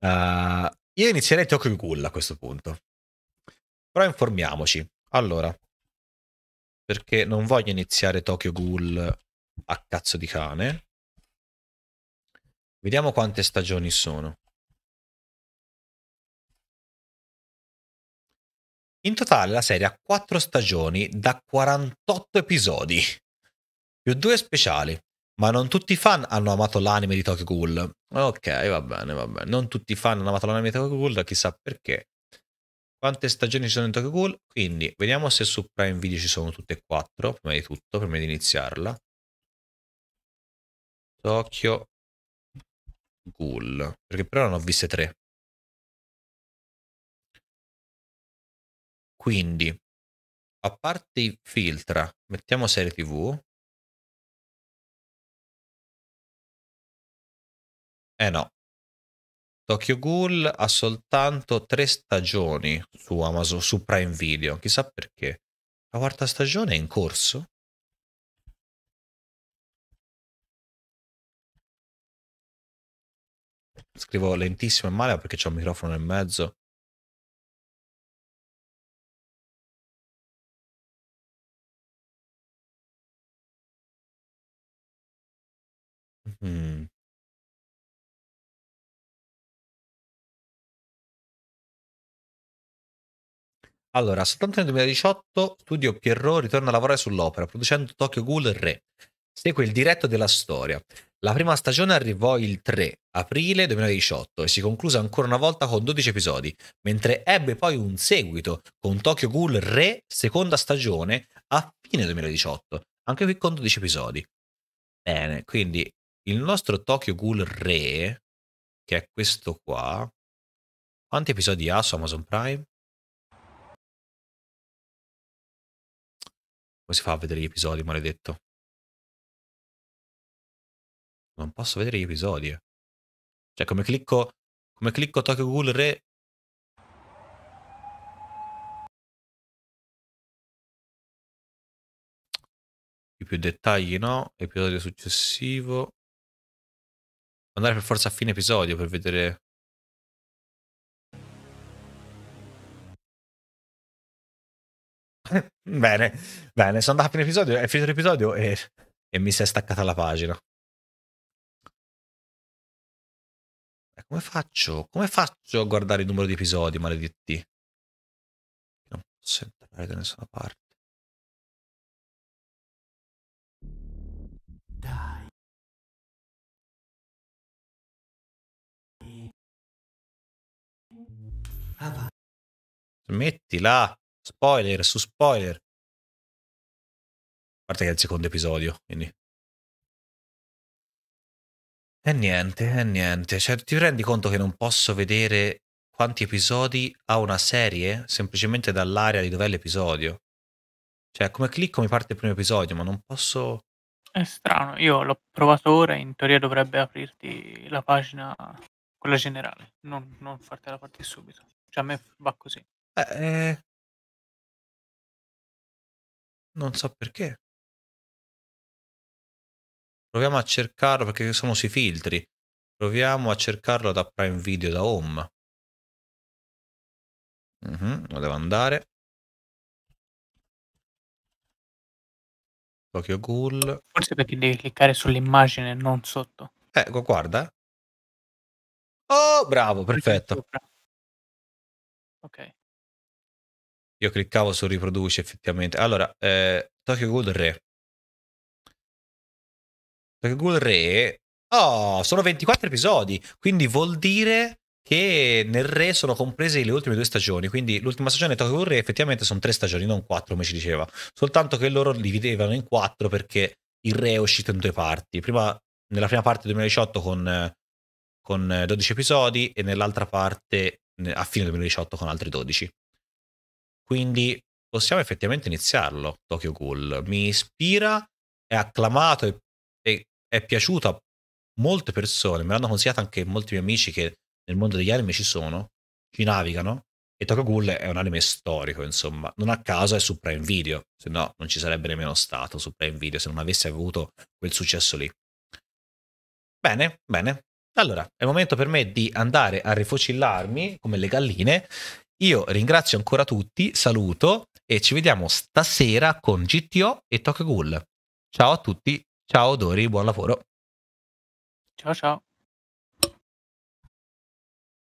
Eh, io inizierei Tokyo Ghoul a questo punto. Però informiamoci. Allora, perché non voglio iniziare Tokyo Ghoul a cazzo di cane. Vediamo quante stagioni sono. In totale la serie ha 4 stagioni da 48 episodi, più due speciali. Ma non tutti i fan hanno amato l'anime di Tokyo Ghoul. Ok, va bene, va bene. Non tutti i fan hanno amato l'anime di Tokyo Ghoul, chissà perché. Quante stagioni ci sono in Tokyo Ghoul? Quindi, vediamo se su Prime Video ci sono tutte e quattro, prima di tutto, prima di iniziarla. Tokyo Ghoul. Perché però non ho viste tre. Quindi, a parte i filtra, mettiamo serie tv Eh no. Tokyo Ghoul ha soltanto tre stagioni su Amazon, su Prime Video, chissà perché. La quarta stagione è in corso? Scrivo lentissimo e male perché c'è un microfono in mezzo. Allora, soltanto nel 2018 Studio Pierrot ritorna a lavorare sull'opera, producendo Tokyo Ghoul Re. Segue il diretto della storia. La prima stagione arrivò il 3 aprile 2018 e si concluse ancora una volta con 12 episodi, mentre ebbe poi un seguito con Tokyo Ghoul Re, seconda stagione, a fine 2018, anche qui con 12 episodi. Bene, quindi il nostro Tokyo Ghoul Re, che è questo qua, quanti episodi ha su Amazon Prime? Come si fa a vedere gli episodi, maledetto? Non posso vedere gli episodi. Eh. Cioè, come clicco... Come clicco Tokyo Ghoul Re... I più dettagli no. Episodio successivo. Andare per forza a fine episodio per vedere... bene, bene, sono andato a fine episodio, è finito l'episodio e, e mi si è staccata la pagina. Eh, come faccio? Come faccio a guardare il numero di episodi, maledetti? Non posso entrare da nessuna parte. Dai. Smettila. Spoiler su spoiler. A parte che è il secondo episodio, quindi. E niente, e niente. Cioè, ti rendi conto che non posso vedere quanti episodi ha una serie semplicemente dall'area di dov'è l'episodio? Cioè, come clicco mi parte il primo episodio, ma non posso... È strano, io l'ho provato ora, e in teoria dovrebbe aprirti la pagina, quella generale, non, non fartela partire subito. Cioè, a me va così. Eh, eh, non so perché. Proviamo a cercarlo perché sono sui filtri. Proviamo a cercarlo da Prime Video da home. Uh-huh, lo devo andare. Tokyo Ghoul. Forse perché devi cliccare sull'immagine, e non sotto. Ecco, guarda. Oh, bravo, perfetto. Ok. Io cliccavo su riproduce effettivamente. Allora, eh, Tokyo Ghoul Re. Tokyo Ghoul Re. Oh, sono 24 episodi, quindi vuol dire che nel Re sono comprese le ultime due stagioni, quindi l'ultima stagione Tokyo Ghoul Re effettivamente sono tre stagioni, non quattro come ci diceva, soltanto che loro dividevano in quattro perché il Re è uscito in due parti, prima, nella prima parte 2018 con, con 12 episodi e nell'altra parte a fine 2018 con altri 12. Quindi possiamo effettivamente iniziarlo, Tokyo Ghoul. Mi ispira, è acclamato e è, è, piaciuto a molte persone, me l'hanno consigliato anche molti miei amici che nel mondo degli anime ci sono, ci navigano. E Tokyo Ghoul è un anime storico, insomma, non a caso è su Prime Video, se no non ci sarebbe nemmeno stato su Prime Video se non avesse avuto quel successo lì. Bene, bene. Allora, è il momento per me di andare a rifocillarmi come le galline io ringrazio ancora tutti, saluto e ci vediamo stasera con GTO e Tokyo Ghoul. Ciao a tutti, ciao Dori, buon lavoro. Ciao ciao.